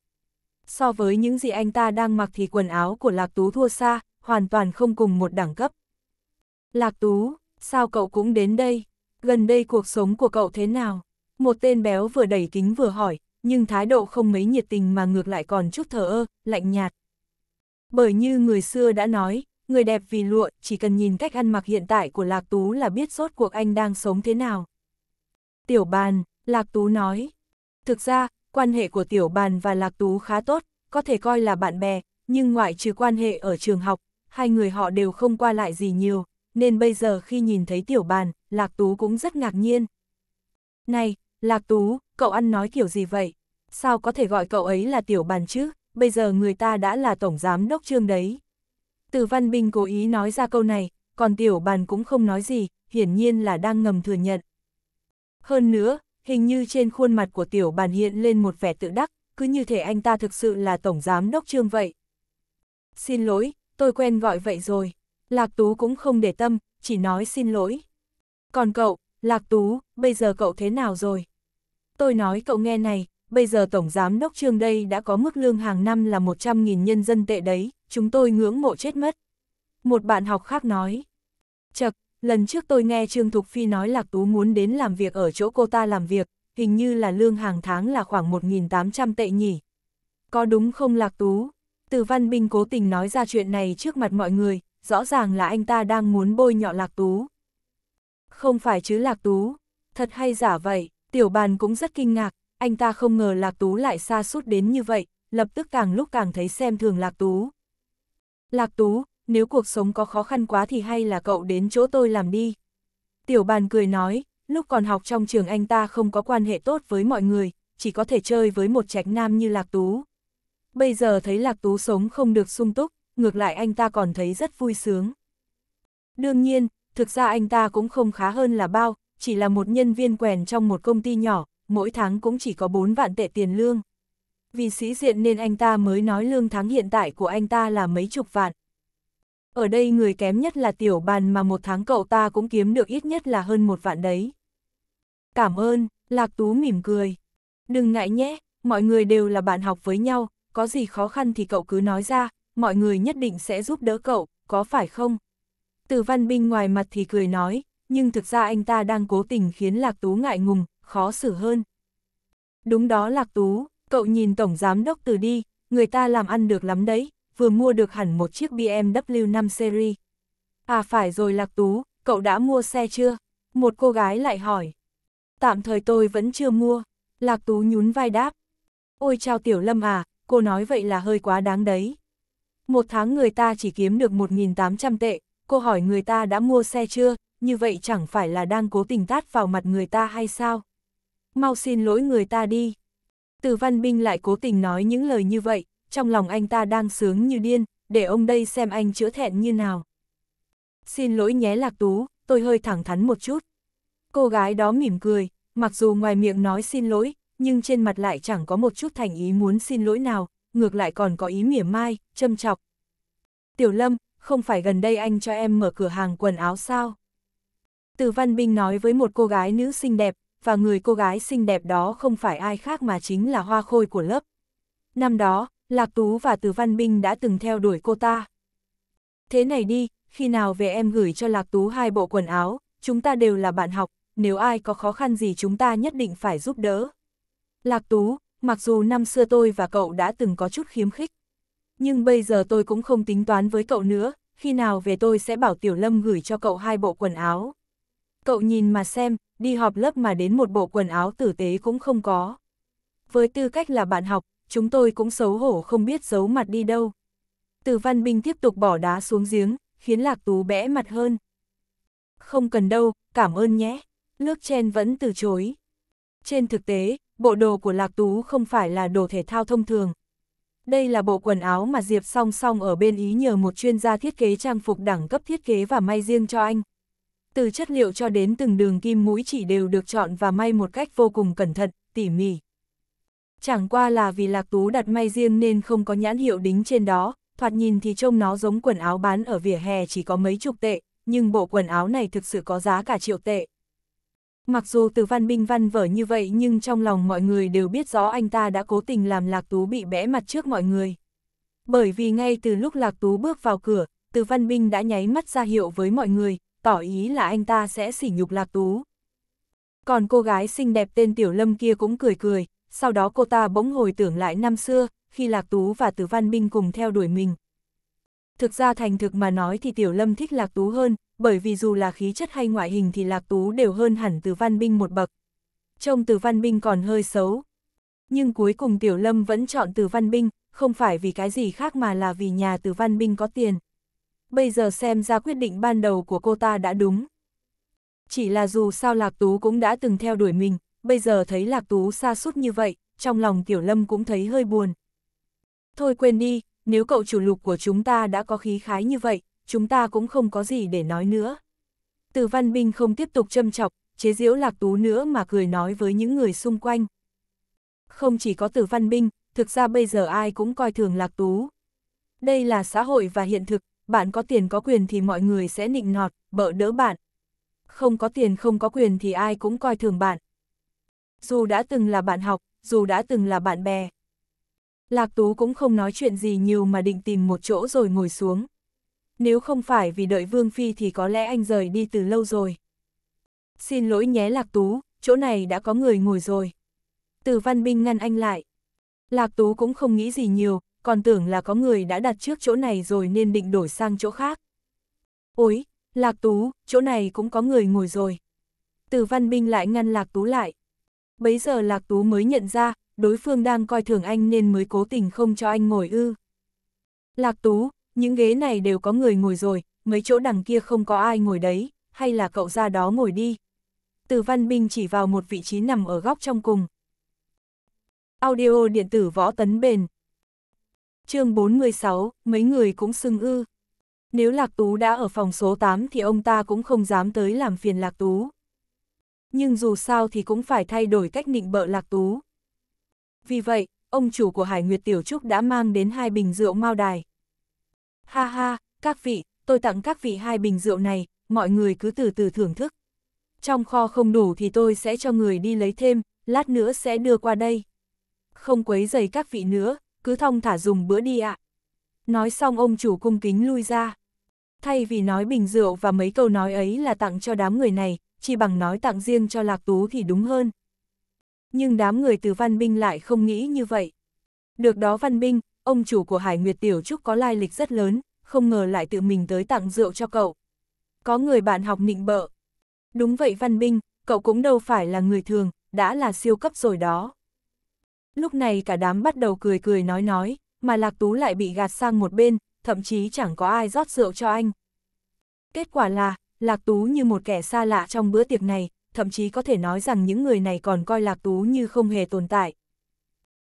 So với những gì anh ta đang mặc thì quần áo của Lạc Tú thua xa, hoàn toàn không cùng một đẳng cấp. Lạc Tú, sao cậu cũng đến đây? Gần đây cuộc sống của cậu thế nào? Một tên béo vừa đẩy kính vừa hỏi, nhưng thái độ không mấy nhiệt tình mà ngược lại còn chút thờ ơ, lạnh nhạt. Bởi như người xưa đã nói, người đẹp vì lụa, chỉ cần nhìn cách ăn mặc hiện tại của Lạc Tú là biết rốt cuộc anh đang sống thế nào. Tiểu bàn, Lạc Tú nói. Thực ra, quan hệ của Tiểu bàn và Lạc Tú khá tốt, có thể coi là bạn bè, nhưng ngoại trừ quan hệ ở trường học, hai người họ đều không qua lại gì nhiều, nên bây giờ khi nhìn thấy Tiểu bàn, Lạc Tú cũng rất ngạc nhiên. Này, Lạc Tú, cậu ăn nói kiểu gì vậy? Sao có thể gọi cậu ấy là Tiểu bàn chứ? bây giờ người ta đã là tổng giám đốc trương đấy. Từ Văn Bình cố ý nói ra câu này, còn tiểu bàn cũng không nói gì, hiển nhiên là đang ngầm thừa nhận. Hơn nữa, hình như trên khuôn mặt của tiểu bàn hiện lên một vẻ tự đắc, cứ như thể anh ta thực sự là tổng giám đốc trương vậy. Xin lỗi, tôi quen gọi vậy rồi. Lạc Tú cũng không để tâm, chỉ nói xin lỗi. Còn cậu, Lạc Tú, bây giờ cậu thế nào rồi? Tôi nói cậu nghe này, bây giờ Tổng Giám Đốc Trương đây đã có mức lương hàng năm là 100.000 nhân dân tệ đấy, chúng tôi ngưỡng mộ chết mất. Một bạn học khác nói, chật, lần trước tôi nghe Trương Thục Phi nói Lạc Tú muốn đến làm việc ở chỗ cô ta làm việc, hình như là lương hàng tháng là khoảng 1.800 tệ nhỉ. Có đúng không Lạc Tú? Từ Văn Bình cố tình nói ra chuyện này trước mặt mọi người, rõ ràng là anh ta đang muốn bôi nhọ Lạc Tú. Không phải chứ Lạc Tú, thật hay giả vậy, tiểu bàn cũng rất kinh ngạc, anh ta không ngờ Lạc Tú lại xa sút đến như vậy, lập tức càng lúc càng thấy xem thường Lạc Tú. Lạc Tú, nếu cuộc sống có khó khăn quá thì hay là cậu đến chỗ tôi làm đi. Tiểu bàn cười nói, lúc còn học trong trường anh ta không có quan hệ tốt với mọi người, chỉ có thể chơi với một trạch nam như Lạc Tú. Bây giờ thấy Lạc Tú sống không được sung túc, ngược lại anh ta còn thấy rất vui sướng. Đương nhiên, thực ra anh ta cũng không khá hơn là bao, chỉ là một nhân viên quèn trong một công ty nhỏ, mỗi tháng cũng chỉ có 4 vạn tệ tiền lương. Vì sĩ diện nên anh ta mới nói lương tháng hiện tại của anh ta là mấy chục vạn. Ở đây người kém nhất là tiểu bàn mà một tháng cậu ta cũng kiếm được ít nhất là hơn một vạn đấy. Cảm ơn, Lạc Tú mỉm cười. Đừng ngại nhé, mọi người đều là bạn học với nhau, có gì khó khăn thì cậu cứ nói ra, mọi người nhất định sẽ giúp đỡ cậu, có phải không? Từ văn binh ngoài mặt thì cười nói, nhưng thực ra anh ta đang cố tình khiến Lạc Tú ngại ngùng, khó xử hơn. Đúng đó Lạc Tú, cậu nhìn Tổng Giám Đốc từ đi, người ta làm ăn được lắm đấy, vừa mua được hẳn một chiếc BMW 5 Series. À phải rồi Lạc Tú, cậu đã mua xe chưa? Một cô gái lại hỏi. Tạm thời tôi vẫn chưa mua. Lạc Tú nhún vai đáp. Ôi chào Tiểu Lâm à, cô nói vậy là hơi quá đáng đấy. Một tháng người ta chỉ kiếm được 1.800 tệ, cô hỏi người ta đã mua xe chưa, như vậy chẳng phải là đang cố tình tát vào mặt người ta hay sao? mau xin lỗi người ta đi. Từ văn binh lại cố tình nói những lời như vậy, trong lòng anh ta đang sướng như điên, để ông đây xem anh chữa thẹn như nào. Xin lỗi nhé Lạc Tú, tôi hơi thẳng thắn một chút. Cô gái đó mỉm cười, mặc dù ngoài miệng nói xin lỗi, nhưng trên mặt lại chẳng có một chút thành ý muốn xin lỗi nào, ngược lại còn có ý mỉa mai, châm chọc. Tiểu Lâm, không phải gần đây anh cho em mở cửa hàng quần áo sao? Từ Văn Binh nói với một cô gái nữ xinh đẹp, và người cô gái xinh đẹp đó không phải ai khác mà chính là hoa khôi của lớp. Năm đó, Lạc Tú và Từ Văn Binh đã từng theo đuổi cô ta. Thế này đi, khi nào về em gửi cho Lạc Tú hai bộ quần áo, chúng ta đều là bạn học, nếu ai có khó khăn gì chúng ta nhất định phải giúp đỡ. Lạc Tú, mặc dù năm xưa tôi và cậu đã từng có chút khiếm khích, nhưng bây giờ tôi cũng không tính toán với cậu nữa, khi nào về tôi sẽ bảo Tiểu Lâm gửi cho cậu hai bộ quần áo. Cậu nhìn mà xem, đi họp lớp mà đến một bộ quần áo tử tế cũng không có. Với tư cách là bạn học, chúng tôi cũng xấu hổ không biết giấu mặt đi đâu. Từ Văn Bình tiếp tục bỏ đá xuống giếng, khiến Lạc Tú bẽ mặt hơn. Không cần đâu, cảm ơn nhé. Nước chen vẫn từ chối. Trên thực tế, bộ đồ của Lạc Tú không phải là đồ thể thao thông thường. Đây là bộ quần áo mà Diệp song song ở bên Ý nhờ một chuyên gia thiết kế trang phục đẳng cấp thiết kế và may riêng cho anh. Từ chất liệu cho đến từng đường kim mũi chỉ đều được chọn và may một cách vô cùng cẩn thận, tỉ mỉ. Chẳng qua là vì Lạc Tú đặt may riêng nên không có nhãn hiệu đính trên đó, thoạt nhìn thì trông nó giống quần áo bán ở vỉa hè chỉ có mấy chục tệ, nhưng bộ quần áo này thực sự có giá cả triệu tệ. Mặc dù từ văn binh văn vở như vậy nhưng trong lòng mọi người đều biết rõ anh ta đã cố tình làm Lạc Tú bị bẽ mặt trước mọi người. Bởi vì ngay từ lúc Lạc Tú bước vào cửa, từ văn binh đã nháy mắt ra hiệu với mọi người, tỏ ý là anh ta sẽ sỉ nhục Lạc Tú. Còn cô gái xinh đẹp tên Tiểu Lâm kia cũng cười cười, sau đó cô ta bỗng hồi tưởng lại năm xưa, khi Lạc Tú và Tử Văn Binh cùng theo đuổi mình. Thực ra thành thực mà nói thì Tiểu Lâm thích Lạc Tú hơn, bởi vì dù là khí chất hay ngoại hình thì Lạc Tú đều hơn hẳn Tử Văn Binh một bậc. Trông Tử Văn Binh còn hơi xấu. Nhưng cuối cùng Tiểu Lâm vẫn chọn Tử Văn Binh, không phải vì cái gì khác mà là vì nhà Tử Văn Binh có tiền bây giờ xem ra quyết định ban đầu của cô ta đã đúng. Chỉ là dù sao Lạc Tú cũng đã từng theo đuổi mình, bây giờ thấy Lạc Tú xa sút như vậy, trong lòng Tiểu Lâm cũng thấy hơi buồn. Thôi quên đi, nếu cậu chủ lục của chúng ta đã có khí khái như vậy, chúng ta cũng không có gì để nói nữa. Từ Văn Binh không tiếp tục châm chọc, chế giễu Lạc Tú nữa mà cười nói với những người xung quanh. Không chỉ có Từ Văn Binh, thực ra bây giờ ai cũng coi thường Lạc Tú. Đây là xã hội và hiện thực, bạn có tiền có quyền thì mọi người sẽ nịnh nọt, bợ đỡ bạn. Không có tiền không có quyền thì ai cũng coi thường bạn. Dù đã từng là bạn học, dù đã từng là bạn bè. Lạc Tú cũng không nói chuyện gì nhiều mà định tìm một chỗ rồi ngồi xuống. Nếu không phải vì đợi Vương Phi thì có lẽ anh rời đi từ lâu rồi. Xin lỗi nhé Lạc Tú, chỗ này đã có người ngồi rồi. Từ Văn Binh ngăn anh lại. Lạc Tú cũng không nghĩ gì nhiều, còn tưởng là có người đã đặt trước chỗ này rồi nên định đổi sang chỗ khác. Ôi, Lạc Tú, chỗ này cũng có người ngồi rồi. Từ Văn Binh lại ngăn Lạc Tú lại. Bấy giờ Lạc Tú mới nhận ra, đối phương đang coi thường anh nên mới cố tình không cho anh ngồi ư. Lạc Tú, những ghế này đều có người ngồi rồi, mấy chỗ đằng kia không có ai ngồi đấy, hay là cậu ra đó ngồi đi. Từ Văn Binh chỉ vào một vị trí nằm ở góc trong cùng. Audio điện tử võ tấn bền, chương 46, mấy người cũng xưng ư. Nếu Lạc Tú đã ở phòng số 8 thì ông ta cũng không dám tới làm phiền Lạc Tú. Nhưng dù sao thì cũng phải thay đổi cách nịnh bợ Lạc Tú. Vì vậy, ông chủ của Hải Nguyệt Tiểu Trúc đã mang đến hai bình rượu mao đài. Ha ha, các vị, tôi tặng các vị hai bình rượu này, mọi người cứ từ từ thưởng thức. Trong kho không đủ thì tôi sẽ cho người đi lấy thêm, lát nữa sẽ đưa qua đây. Không quấy dày các vị nữa, cứ thong thả dùng bữa đi ạ. Nói xong ông chủ cung kính lui ra. Thay vì nói bình rượu và mấy câu nói ấy là tặng cho đám người này, chỉ bằng nói tặng riêng cho Lạc Tú thì đúng hơn. Nhưng đám người từ Văn Binh lại không nghĩ như vậy. Được đó Văn Binh, ông chủ của Hải Nguyệt Tiểu Trúc có lai lịch rất lớn, không ngờ lại tự mình tới tặng rượu cho cậu. Có người bạn học nịnh bợ. Đúng vậy Văn Binh, cậu cũng đâu phải là người thường, đã là siêu cấp rồi đó. Lúc này cả đám bắt đầu cười cười nói nói, mà Lạc Tú lại bị gạt sang một bên, thậm chí chẳng có ai rót rượu cho anh. Kết quả là, Lạc Tú như một kẻ xa lạ trong bữa tiệc này, thậm chí có thể nói rằng những người này còn coi Lạc Tú như không hề tồn tại.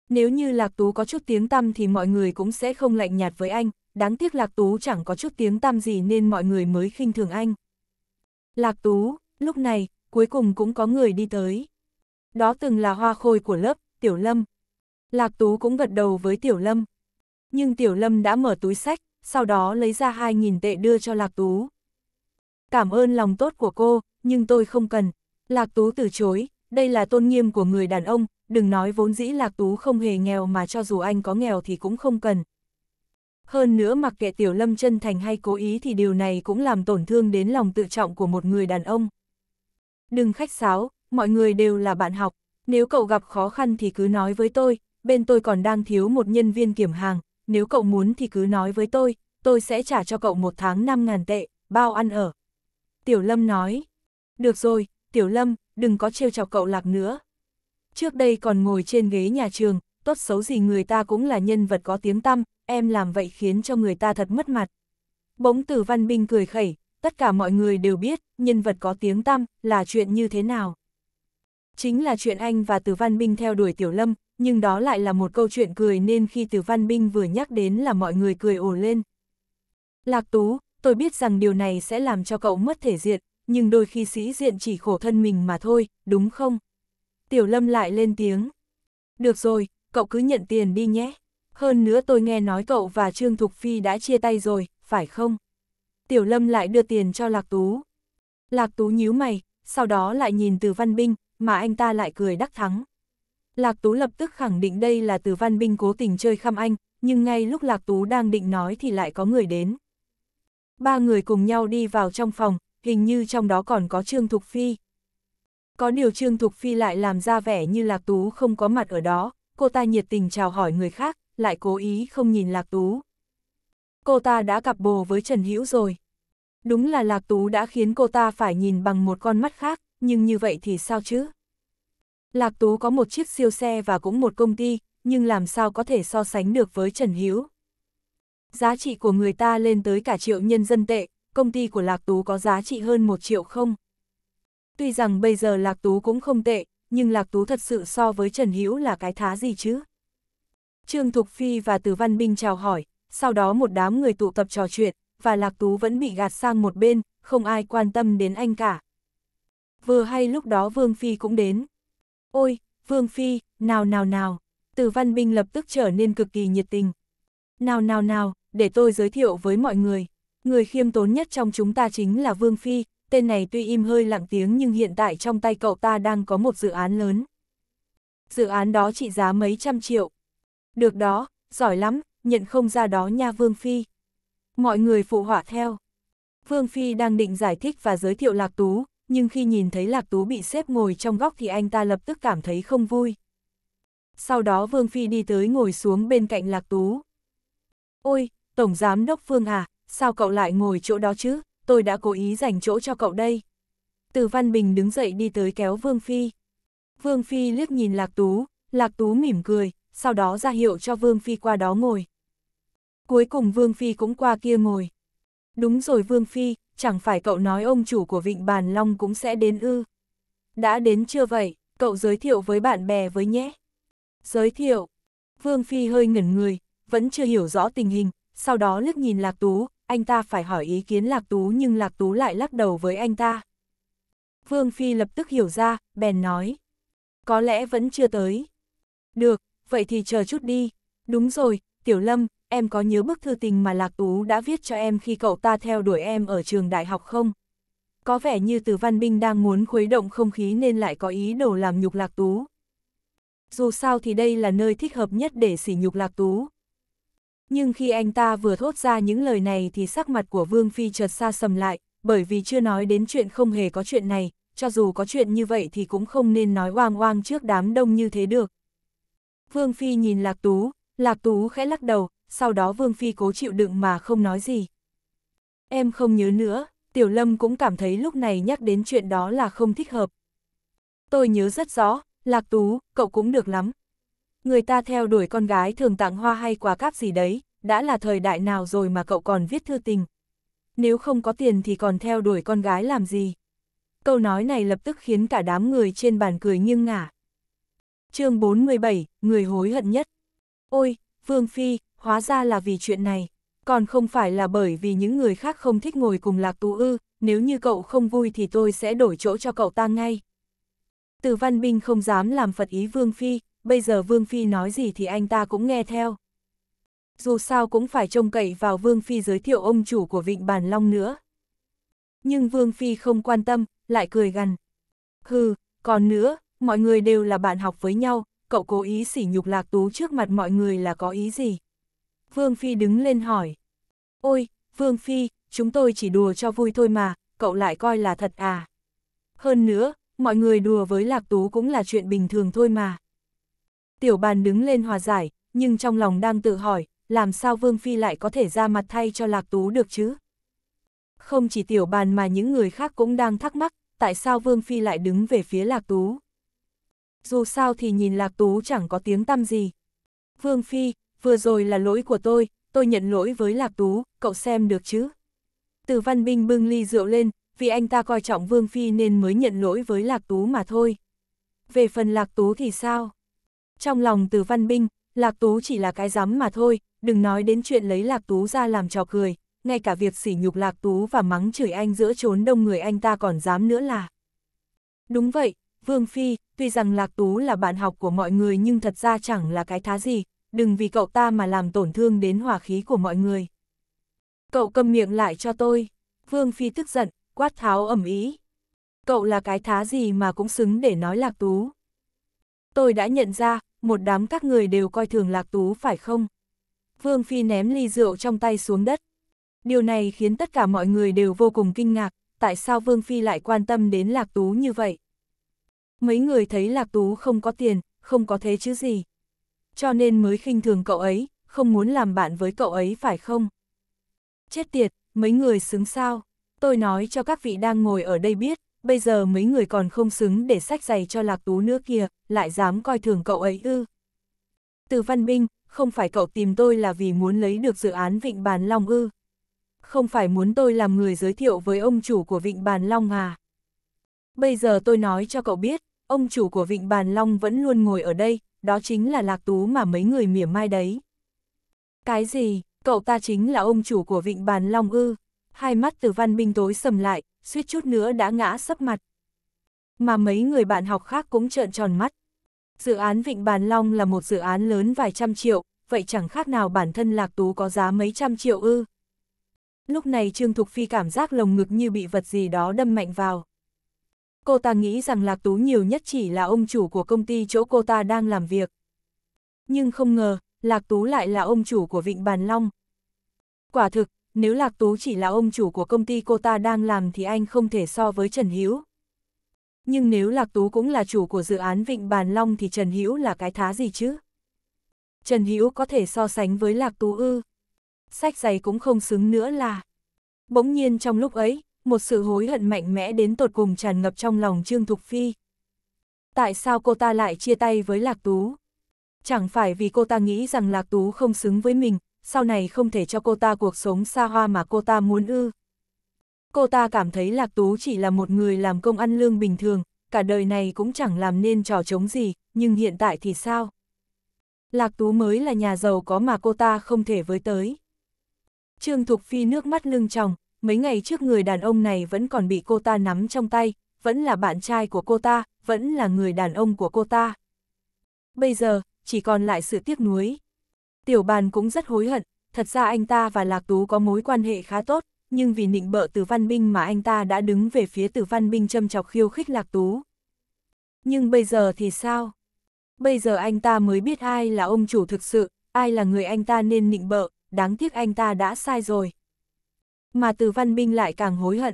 Nếu như Lạc Tú có chút tiếng tăm thì mọi người cũng sẽ không lạnh nhạt với anh, đáng tiếc Lạc Tú chẳng có chút tiếng tăm gì nên mọi người mới khinh thường anh. Lạc Tú, lúc này, cuối cùng cũng có người đi tới. Đó từng là hoa khôi của lớp, Tiểu Lâm, Lạc Tú cũng gật đầu với Tiểu Lâm. Nhưng Tiểu Lâm đã mở túi sách, sau đó lấy ra 2.000 tệ đưa cho Lạc Tú. Cảm ơn lòng tốt của cô, nhưng tôi không cần. Lạc Tú từ chối, đây là tôn nghiêm của người đàn ông, đừng nói vốn dĩ Lạc Tú không hề nghèo mà cho dù anh có nghèo thì cũng không cần. Hơn nữa mặc kệ Tiểu Lâm chân thành hay cố ý thì điều này cũng làm tổn thương đến lòng tự trọng của một người đàn ông. Đừng khách sáo, mọi người đều là bạn học, nếu cậu gặp khó khăn thì cứ nói với tôi, bên tôi còn đang thiếu một nhân viên kiểm hàng, nếu cậu muốn thì cứ nói với tôi, tôi sẽ trả cho cậu một tháng 5.000 tệ, bao ăn ở. Tiểu Lâm nói, được rồi, Tiểu Lâm, đừng có trêu chọc cậu lạc nữa. Trước đây còn ngồi trên ghế nhà trường, tốt xấu gì người ta cũng là nhân vật có tiếng tăm, em làm vậy khiến cho người ta thật mất mặt. Bỗng Tử văn binh cười khẩy, tất cả mọi người đều biết, nhân vật có tiếng tăm, là chuyện như thế nào. Chính là chuyện anh và Tử văn binh theo đuổi Tiểu Lâm, nhưng đó lại là một câu chuyện cười nên khi từ văn binh vừa nhắc đến là mọi người cười ồ lên. Lạc Tú, tôi biết rằng điều này sẽ làm cho cậu mất thể diện, nhưng đôi khi sĩ diện chỉ khổ thân mình mà thôi, đúng không? Tiểu Lâm lại lên tiếng. Được rồi, cậu cứ nhận tiền đi nhé. Hơn nữa tôi nghe nói cậu và Trương Thục Phi đã chia tay rồi, phải không? Tiểu Lâm lại đưa tiền cho Lạc Tú. Lạc Tú nhíu mày, sau đó lại nhìn từ Văn Binh, mà anh ta lại cười đắc thắng. Lạc Tú lập tức khẳng định đây là từ văn binh cố tình chơi khăm anh, nhưng ngay lúc Lạc Tú đang định nói thì lại có người đến. Ba người cùng nhau đi vào trong phòng, hình như trong đó còn có Trương Thục Phi. Có điều Trương Thục Phi lại làm ra vẻ như Lạc Tú không có mặt ở đó, cô ta nhiệt tình chào hỏi người khác, lại cố ý không nhìn Lạc Tú. Cô ta đã cặp bồ với Trần Hữu rồi. Đúng là Lạc Tú đã khiến cô ta phải nhìn bằng một con mắt khác, nhưng như vậy thì sao chứ? Lạc Tú có một chiếc siêu xe và cũng một công ty, nhưng làm sao có thể so sánh được với Trần Hiếu. Giá trị của người ta lên tới cả triệu nhân dân tệ, công ty của Lạc Tú có giá trị hơn một triệu không? Tuy rằng bây giờ Lạc Tú cũng không tệ, nhưng Lạc Tú thật sự so với Trần Hiếu là cái thá gì chứ? Trương Thục Phi và Từ Văn Binh chào hỏi, sau đó một đám người tụ tập trò chuyện, và Lạc Tú vẫn bị gạt sang một bên, không ai quan tâm đến anh cả. Vừa hay lúc đó Vương Phi cũng đến. Ôi, Vương Phi, nào nào nào, Từ Văn Binh lập tức trở nên cực kỳ nhiệt tình. Nào nào nào, để tôi giới thiệu với mọi người. Người khiêm tốn nhất trong chúng ta chính là Vương Phi, tên này tuy im hơi lặng tiếng nhưng hiện tại trong tay cậu ta đang có một dự án lớn. Dự án đó trị giá mấy trăm triệu. Được đó, giỏi lắm, nhận không ra đó nha Vương Phi. Mọi người phụ họa theo. Vương Phi đang định giải thích và giới thiệu Lạc Tú, nhưng khi nhìn thấy Lạc Tú bị xếp ngồi trong góc thì anh ta lập tức cảm thấy không vui. Sau đó Vương Phi đi tới ngồi xuống bên cạnh Lạc Tú. Ôi, Tổng Giám Đốc Phương à, sao cậu lại ngồi chỗ đó chứ, tôi đã cố ý dành chỗ cho cậu đây. Từ Văn Bình đứng dậy đi tới kéo Vương Phi. Vương Phi liếc nhìn Lạc Tú, Lạc Tú mỉm cười, sau đó ra hiệu cho Vương Phi qua đó ngồi. Cuối cùng Vương Phi cũng qua kia ngồi. Đúng rồi Vương Phi, chẳng phải cậu nói ông chủ của Vịnh Bàn Long cũng sẽ đến ư. Đã đến chưa vậy, cậu giới thiệu với bạn bè với nhé. Giới thiệu. Vương Phi hơi ngẩn người, vẫn chưa hiểu rõ tình hình, sau đó liếc nhìn Lạc Tú, anh ta phải hỏi ý kiến Lạc Tú nhưng Lạc Tú lại lắc đầu với anh ta. Vương Phi lập tức hiểu ra, bèn nói. Có lẽ vẫn chưa tới. Được, vậy thì chờ chút đi. Đúng rồi, Tiểu Lâm, em có nhớ bức thư tình mà Lạc Tú đã viết cho em khi cậu ta theo đuổi em ở trường đại học không? Có vẻ như từ văn binh đang muốn khuấy động không khí nên lại có ý đồ làm nhục Lạc Tú. Dù sao thì đây là nơi thích hợp nhất để sỉ nhục Lạc Tú. Nhưng khi anh ta vừa thốt ra những lời này thì sắc mặt của Vương Phi chợt xa sầm lại, bởi vì chưa nói đến chuyện không hề có chuyện này, cho dù có chuyện như vậy thì cũng không nên nói oang oang trước đám đông như thế được. Vương Phi nhìn Lạc Tú, Lạc Tú khẽ lắc đầu, sau đó Vương Phi cố chịu đựng mà không nói gì. Em không nhớ nữa, Tiểu Lâm cũng cảm thấy lúc này nhắc đến chuyện đó là không thích hợp. Tôi nhớ rất rõ, Lạc Tú, cậu cũng được lắm. Người ta theo đuổi con gái thường tặng hoa hay quà cáp gì đấy, đã là thời đại nào rồi mà cậu còn viết thư tình. Nếu không có tiền thì còn theo đuổi con gái làm gì. Câu nói này lập tức khiến cả đám người trên bàn cười nghiêng ngả. chương 47, người hối hận nhất. Ôi, Vương Phi, hóa ra là vì chuyện này, còn không phải là bởi vì những người khác không thích ngồi cùng Lạc Tú ư, nếu như cậu không vui thì tôi sẽ đổi chỗ cho cậu ta ngay. Từ Văn Binh không dám làm Phật ý Vương Phi, bây giờ Vương Phi nói gì thì anh ta cũng nghe theo. Dù sao cũng phải trông cậy vào Vương Phi giới thiệu ông chủ của Vịnh Bàn Long nữa. Nhưng Vương Phi không quan tâm, lại cười gằn. Hừ, còn nữa, mọi người đều là bạn học với nhau, cậu cố ý sỉ nhục lạc tú trước mặt mọi người là có ý gì? Vương Phi đứng lên hỏi. Ôi, Vương Phi, chúng tôi chỉ đùa cho vui thôi mà, cậu lại coi là thật à. Hơn nữa, mọi người đùa với Lạc Tú cũng là chuyện bình thường thôi mà. Tiểu bàn đứng lên hòa giải, nhưng trong lòng đang tự hỏi, làm sao Vương Phi lại có thể ra mặt thay cho Lạc Tú được chứ? Không chỉ tiểu bàn mà những người khác cũng đang thắc mắc, tại sao Vương Phi lại đứng về phía Lạc Tú? Dù sao thì nhìn Lạc Tú chẳng có tiếng tăm gì. Vương Phi, vừa rồi là lỗi của tôi, tôi nhận lỗi với Lạc Tú, cậu xem được chứ? Từ Văn Binh bưng ly rượu lên, vì anh ta coi trọng Vương Phi nên mới nhận lỗi với Lạc Tú mà thôi. Về phần Lạc Tú thì sao? Trong lòng Từ Văn Binh, Lạc Tú chỉ là cái rắm mà thôi, đừng nói đến chuyện lấy Lạc Tú ra làm trò cười, ngay cả việc sỉ nhục Lạc Tú và mắng chửi anh giữa chốn đông người anh ta còn dám nữa là. Đúng vậy, Vương Phi, tuy rằng Lạc Tú là bạn học của mọi người nhưng thật ra chẳng là cái thá gì, đừng vì cậu ta mà làm tổn thương đến hòa khí của mọi người. Cậu cầm miệng lại cho tôi. Vương Phi tức giận, quát tháo ẩm ý. Cậu là cái thá gì mà cũng xứng để nói lạc tú. Tôi đã nhận ra, một đám các người đều coi thường lạc tú phải không? Vương Phi ném ly rượu trong tay xuống đất. Điều này khiến tất cả mọi người đều vô cùng kinh ngạc, tại sao Vương Phi lại quan tâm đến lạc tú như vậy? Mấy người thấy lạc tú không có tiền, không có thế chứ gì, cho nên mới khinh thường cậu ấy, không muốn làm bạn với cậu ấy phải không? Chết tiệt, mấy người xứng sao? Tôi nói cho các vị đang ngồi ở đây biết, bây giờ mấy người còn không xứng để sách giày cho lạc tú nữa kìa, lại dám coi thường cậu ấy ư. Từ văn binh, không phải cậu tìm tôi là vì muốn lấy được dự án Vịnh Bàn Long ư. Không phải muốn tôi làm người giới thiệu với ông chủ của Vịnh Bàn Long à. Bây giờ tôi nói cho cậu biết, ông chủ của Vịnh Bàn Long vẫn luôn ngồi ở đây, đó chính là lạc tú mà mấy người mỉa mai đấy. Cái gì, cậu ta chính là ông chủ của vịnh bàn Long Ư, hai mắt từ văn binh tối sầm lại, suýt chút nữa đã ngã sấp mặt. Mà mấy người bạn học khác cũng trợn tròn mắt. Dự án Vịnh Bàn Long là một dự án lớn vài trăm triệu, vậy chẳng khác nào bản thân Lạc Tú có giá mấy trăm triệu ư. Lúc này Trương Thục Phi cảm giác lồng ngực như bị vật gì đó đâm mạnh vào cô ta nghĩ rằng Lạc Tú nhiều nhất chỉ là ông chủ của công ty chỗ cô ta đang làm việc. Nhưng không ngờ, Lạc Tú lại là ông chủ của Vịnh Bàn Long. Quả thực, nếu Lạc Tú chỉ là ông chủ của công ty cô ta đang làm thì anh không thể so với Trần Hữu. Nhưng nếu Lạc Tú cũng là chủ của dự án Vịnh Bàn Long thì Trần Hữu là cái thá gì chứ? Trần Hữu có thể so sánh với Lạc Tú ư? Sách giày cũng không xứng nữa là. Bỗng nhiên trong lúc ấy, một sự hối hận mạnh mẽ đến tột cùng tràn ngập trong lòng Trương Thục Phi. Tại sao cô ta lại chia tay với Lạc Tú? Chẳng phải vì cô ta nghĩ rằng Lạc Tú không xứng với mình, sau này không thể cho cô ta cuộc sống xa hoa mà cô ta muốn ư. Cô ta cảm thấy Lạc Tú chỉ là một người làm công ăn lương bình thường, cả đời này cũng chẳng làm nên trò chống gì, nhưng hiện tại thì sao? Lạc Tú mới là nhà giàu có mà cô ta không thể với tới. Trương Thục Phi nước mắt lưng tròng, mấy ngày trước người đàn ông này vẫn còn bị cô ta nắm trong tay, vẫn là bạn trai của cô ta, vẫn là người đàn ông của cô ta. Bây giờ, chỉ còn lại sự tiếc nuối. Tiểu bàn cũng rất hối hận, thật ra anh ta và Lạc Tú có mối quan hệ khá tốt, nhưng vì nịnh bợ từ văn binh mà anh ta đã đứng về phía từ văn binh châm chọc khiêu khích Lạc Tú. Nhưng bây giờ thì sao? Bây giờ anh ta mới biết ai là ông chủ thực sự, ai là người anh ta nên nịnh bợ, đáng tiếc anh ta đã sai rồi mà từ văn binh lại càng hối hận.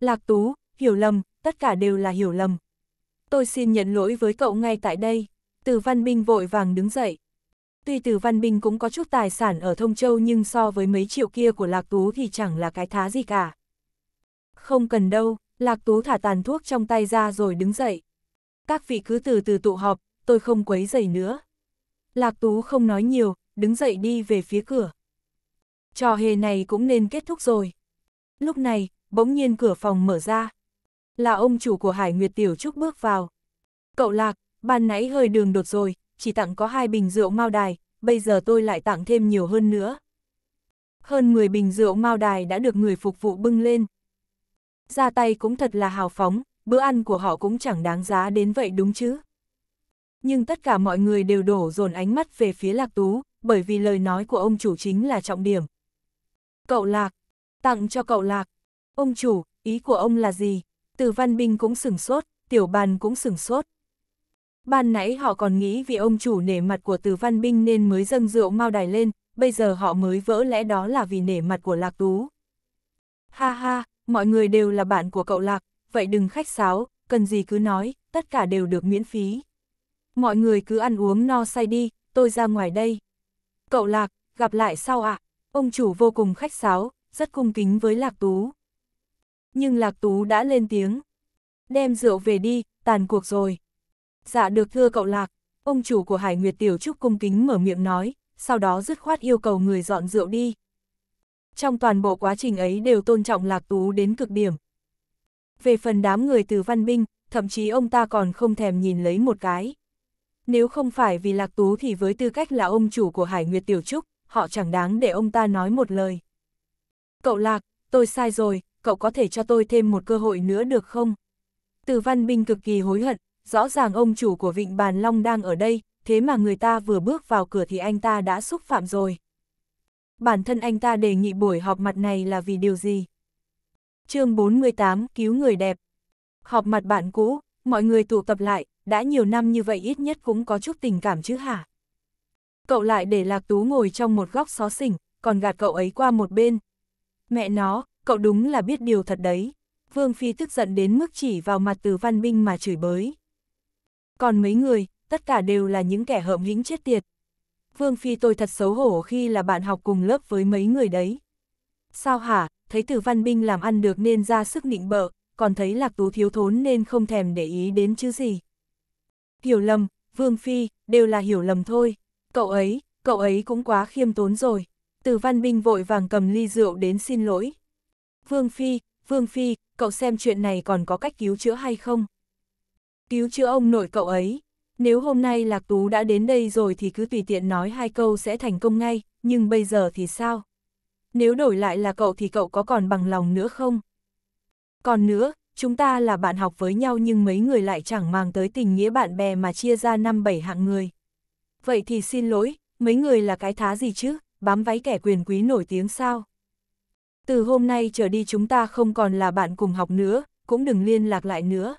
Lạc Tú, hiểu lầm, tất cả đều là hiểu lầm. Tôi xin nhận lỗi với cậu ngay tại đây. Từ văn binh vội vàng đứng dậy. Tuy từ văn binh cũng có chút tài sản ở Thông Châu nhưng so với mấy triệu kia của Lạc Tú thì chẳng là cái thá gì cả. Không cần đâu, Lạc Tú thả tàn thuốc trong tay ra rồi đứng dậy. Các vị cứ từ từ tụ họp, tôi không quấy dậy nữa. Lạc Tú không nói nhiều, đứng dậy đi về phía cửa trò hề này cũng nên kết thúc rồi. Lúc này, bỗng nhiên cửa phòng mở ra. Là ông chủ của Hải Nguyệt Tiểu Trúc bước vào. Cậu Lạc, ban nãy hơi đường đột rồi, chỉ tặng có hai bình rượu mao đài, bây giờ tôi lại tặng thêm nhiều hơn nữa. Hơn 10 bình rượu mao đài đã được người phục vụ bưng lên. Ra tay cũng thật là hào phóng, bữa ăn của họ cũng chẳng đáng giá đến vậy đúng chứ. Nhưng tất cả mọi người đều đổ dồn ánh mắt về phía Lạc Tú, bởi vì lời nói của ông chủ chính là trọng điểm. Cậu Lạc, tặng cho cậu Lạc. Ông chủ, ý của ông là gì? Từ Văn Binh cũng sửng sốt, Tiểu Bàn cũng sửng sốt. Ban nãy họ còn nghĩ vì ông chủ nể mặt của Từ Văn Binh nên mới dâng rượu mau Đài lên, bây giờ họ mới vỡ lẽ đó là vì nể mặt của Lạc Tú. Ha ha, mọi người đều là bạn của cậu Lạc, vậy đừng khách sáo, cần gì cứ nói, tất cả đều được miễn phí. Mọi người cứ ăn uống no say đi, tôi ra ngoài đây. Cậu Lạc, gặp lại sau ạ. À? Ông chủ vô cùng khách sáo, rất cung kính với Lạc Tú. Nhưng Lạc Tú đã lên tiếng. Đem rượu về đi, tàn cuộc rồi. Dạ được thưa cậu Lạc, ông chủ của Hải Nguyệt Tiểu Trúc cung kính mở miệng nói, sau đó dứt khoát yêu cầu người dọn rượu đi. Trong toàn bộ quá trình ấy đều tôn trọng Lạc Tú đến cực điểm. Về phần đám người từ văn binh, thậm chí ông ta còn không thèm nhìn lấy một cái. Nếu không phải vì Lạc Tú thì với tư cách là ông chủ của Hải Nguyệt Tiểu Trúc, họ chẳng đáng để ông ta nói một lời. Cậu Lạc, tôi sai rồi, cậu có thể cho tôi thêm một cơ hội nữa được không? Từ Văn Binh cực kỳ hối hận, rõ ràng ông chủ của Vịnh Bàn Long đang ở đây, thế mà người ta vừa bước vào cửa thì anh ta đã xúc phạm rồi. Bản thân anh ta đề nghị buổi họp mặt này là vì điều gì? chương 48 Cứu người đẹp Họp mặt bạn cũ, mọi người tụ tập lại, đã nhiều năm như vậy ít nhất cũng có chút tình cảm chứ hả? Cậu lại để Lạc Tú ngồi trong một góc xó xỉnh, còn gạt cậu ấy qua một bên. Mẹ nó, cậu đúng là biết điều thật đấy. Vương Phi tức giận đến mức chỉ vào mặt từ văn binh mà chửi bới. Còn mấy người, tất cả đều là những kẻ hợm hĩnh chết tiệt. Vương Phi tôi thật xấu hổ khi là bạn học cùng lớp với mấy người đấy. Sao hả, thấy từ văn binh làm ăn được nên ra sức nịnh bợ, còn thấy lạc tú thiếu thốn nên không thèm để ý đến chứ gì. Hiểu lầm, Vương Phi, đều là hiểu lầm thôi. Cậu ấy, cậu ấy cũng quá khiêm tốn rồi. Từ văn binh vội vàng cầm ly rượu đến xin lỗi. Vương Phi, Vương Phi, cậu xem chuyện này còn có cách cứu chữa hay không? Cứu chữa ông nội cậu ấy. Nếu hôm nay Lạc Tú đã đến đây rồi thì cứ tùy tiện nói hai câu sẽ thành công ngay, nhưng bây giờ thì sao? Nếu đổi lại là cậu thì cậu có còn bằng lòng nữa không? Còn nữa, chúng ta là bạn học với nhau nhưng mấy người lại chẳng mang tới tình nghĩa bạn bè mà chia ra năm bảy hạng người vậy thì xin lỗi, mấy người là cái thá gì chứ, bám váy kẻ quyền quý nổi tiếng sao. Từ hôm nay trở đi chúng ta không còn là bạn cùng học nữa, cũng đừng liên lạc lại nữa.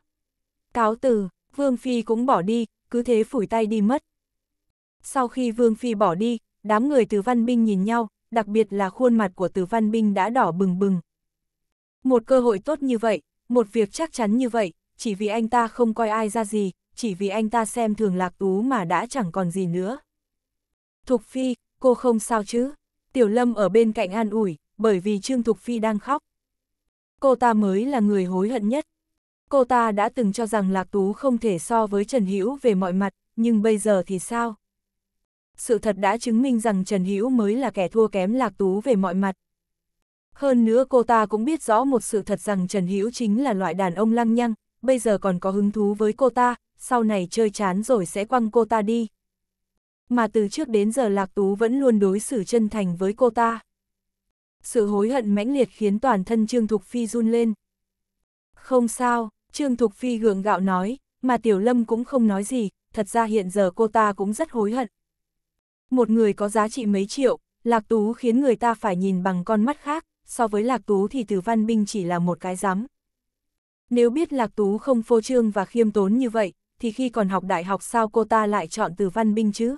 Cáo từ, Vương Phi cũng bỏ đi, cứ thế phủi tay đi mất. Sau khi Vương Phi bỏ đi, đám người từ văn binh nhìn nhau, đặc biệt là khuôn mặt của từ văn binh đã đỏ bừng bừng. Một cơ hội tốt như vậy, một việc chắc chắn như vậy, chỉ vì anh ta không coi ai ra gì, chỉ vì anh ta xem thường lạc tú mà đã chẳng còn gì nữa. Thục Phi, cô không sao chứ? Tiểu Lâm ở bên cạnh an ủi, bởi vì Trương Thục Phi đang khóc. Cô ta mới là người hối hận nhất. Cô ta đã từng cho rằng Lạc Tú không thể so với Trần Hữu về mọi mặt, nhưng bây giờ thì sao? Sự thật đã chứng minh rằng Trần Hữu mới là kẻ thua kém Lạc Tú về mọi mặt. Hơn nữa cô ta cũng biết rõ một sự thật rằng Trần Hữu chính là loại đàn ông lăng nhăng, bây giờ còn có hứng thú với cô ta, sau này chơi chán rồi sẽ quăng cô ta đi. Mà từ trước đến giờ Lạc Tú vẫn luôn đối xử chân thành với cô ta. Sự hối hận mãnh liệt khiến toàn thân Trương Thục Phi run lên. Không sao, Trương Thục Phi gượng gạo nói, mà Tiểu Lâm cũng không nói gì, thật ra hiện giờ cô ta cũng rất hối hận. Một người có giá trị mấy triệu, Lạc Tú khiến người ta phải nhìn bằng con mắt khác, so với Lạc Tú thì Từ Văn Binh chỉ là một cái rắm. Nếu biết Lạc Tú không phô trương và khiêm tốn như vậy, thì khi còn học đại học sao cô ta lại chọn từ văn binh chứ?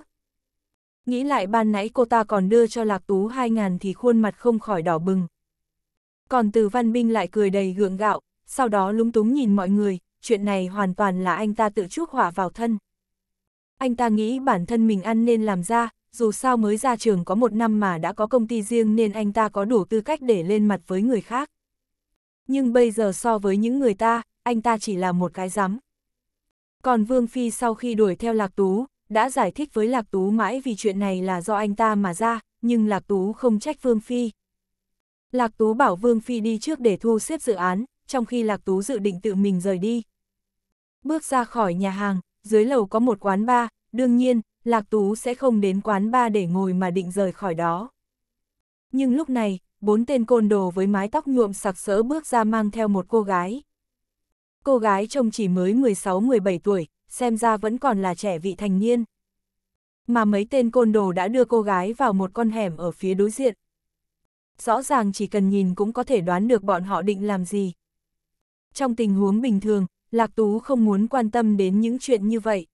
Nghĩ lại ban nãy cô ta còn đưa cho Lạc Tú 2.000 thì khuôn mặt không khỏi đỏ bừng. Còn từ văn binh lại cười đầy gượng gạo, sau đó lúng túng nhìn mọi người, chuyện này hoàn toàn là anh ta tự chuốc hỏa vào thân. Anh ta nghĩ bản thân mình ăn nên làm ra, dù sao mới ra trường có một năm mà đã có công ty riêng nên anh ta có đủ tư cách để lên mặt với người khác. Nhưng bây giờ so với những người ta, anh ta chỉ là một cái rắm. Còn Vương Phi sau khi đuổi theo Lạc Tú, đã giải thích với Lạc Tú mãi vì chuyện này là do anh ta mà ra, nhưng Lạc Tú không trách Vương Phi. Lạc Tú bảo Vương Phi đi trước để thu xếp dự án, trong khi Lạc Tú dự định tự mình rời đi. Bước ra khỏi nhà hàng, dưới lầu có một quán bar, đương nhiên, Lạc Tú sẽ không đến quán bar để ngồi mà định rời khỏi đó. Nhưng lúc này, bốn tên côn đồ với mái tóc nhuộm sặc sỡ bước ra mang theo một cô gái cô gái trông chỉ mới 16-17 tuổi, xem ra vẫn còn là trẻ vị thành niên. Mà mấy tên côn đồ đã đưa cô gái vào một con hẻm ở phía đối diện. Rõ ràng chỉ cần nhìn cũng có thể đoán được bọn họ định làm gì. Trong tình huống bình thường, Lạc Tú không muốn quan tâm đến những chuyện như vậy.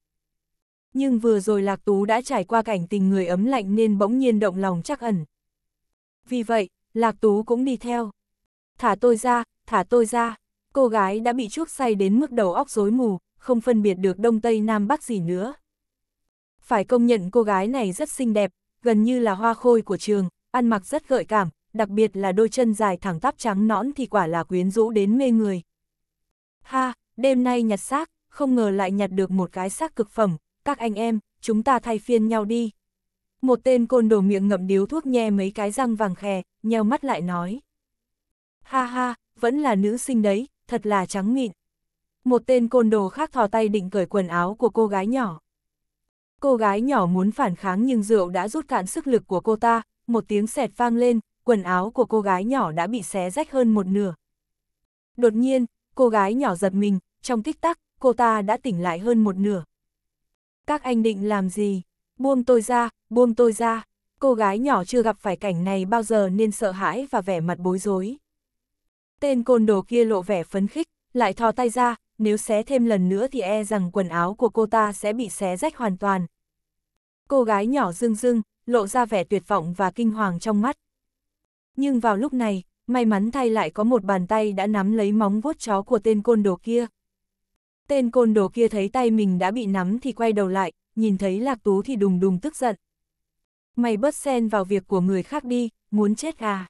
Nhưng vừa rồi Lạc Tú đã trải qua cảnh tình người ấm lạnh nên bỗng nhiên động lòng chắc ẩn. Vì vậy, Lạc Tú cũng đi theo. Thả tôi ra, thả tôi ra cô gái đã bị chuốc say đến mức đầu óc rối mù, không phân biệt được Đông Tây Nam Bắc gì nữa. Phải công nhận cô gái này rất xinh đẹp, gần như là hoa khôi của trường, ăn mặc rất gợi cảm, đặc biệt là đôi chân dài thẳng tắp trắng nõn thì quả là quyến rũ đến mê người. Ha, đêm nay nhặt xác, không ngờ lại nhặt được một cái xác cực phẩm, các anh em, chúng ta thay phiên nhau đi. Một tên côn đồ miệng ngậm điếu thuốc nhe mấy cái răng vàng khè, nheo mắt lại nói. Ha ha, vẫn là nữ sinh đấy, thật là trắng mịn. Một tên côn đồ khác thò tay định cởi quần áo của cô gái nhỏ. Cô gái nhỏ muốn phản kháng nhưng rượu đã rút cạn sức lực của cô ta, một tiếng sẹt vang lên, quần áo của cô gái nhỏ đã bị xé rách hơn một nửa. Đột nhiên, cô gái nhỏ giật mình, trong tích tắc, cô ta đã tỉnh lại hơn một nửa. Các anh định làm gì? Buông tôi ra, buông tôi ra. Cô gái nhỏ chưa gặp phải cảnh này bao giờ nên sợ hãi và vẻ mặt bối rối. Tên côn đồ kia lộ vẻ phấn khích, lại thò tay ra, nếu xé thêm lần nữa thì e rằng quần áo của cô ta sẽ bị xé rách hoàn toàn. Cô gái nhỏ rưng rưng, lộ ra vẻ tuyệt vọng và kinh hoàng trong mắt. Nhưng vào lúc này, may mắn thay lại có một bàn tay đã nắm lấy móng vuốt chó của tên côn đồ kia. Tên côn đồ kia thấy tay mình đã bị nắm thì quay đầu lại, nhìn thấy Lạc Tú thì đùng đùng tức giận. Mày bớt xen vào việc của người khác đi, muốn chết à?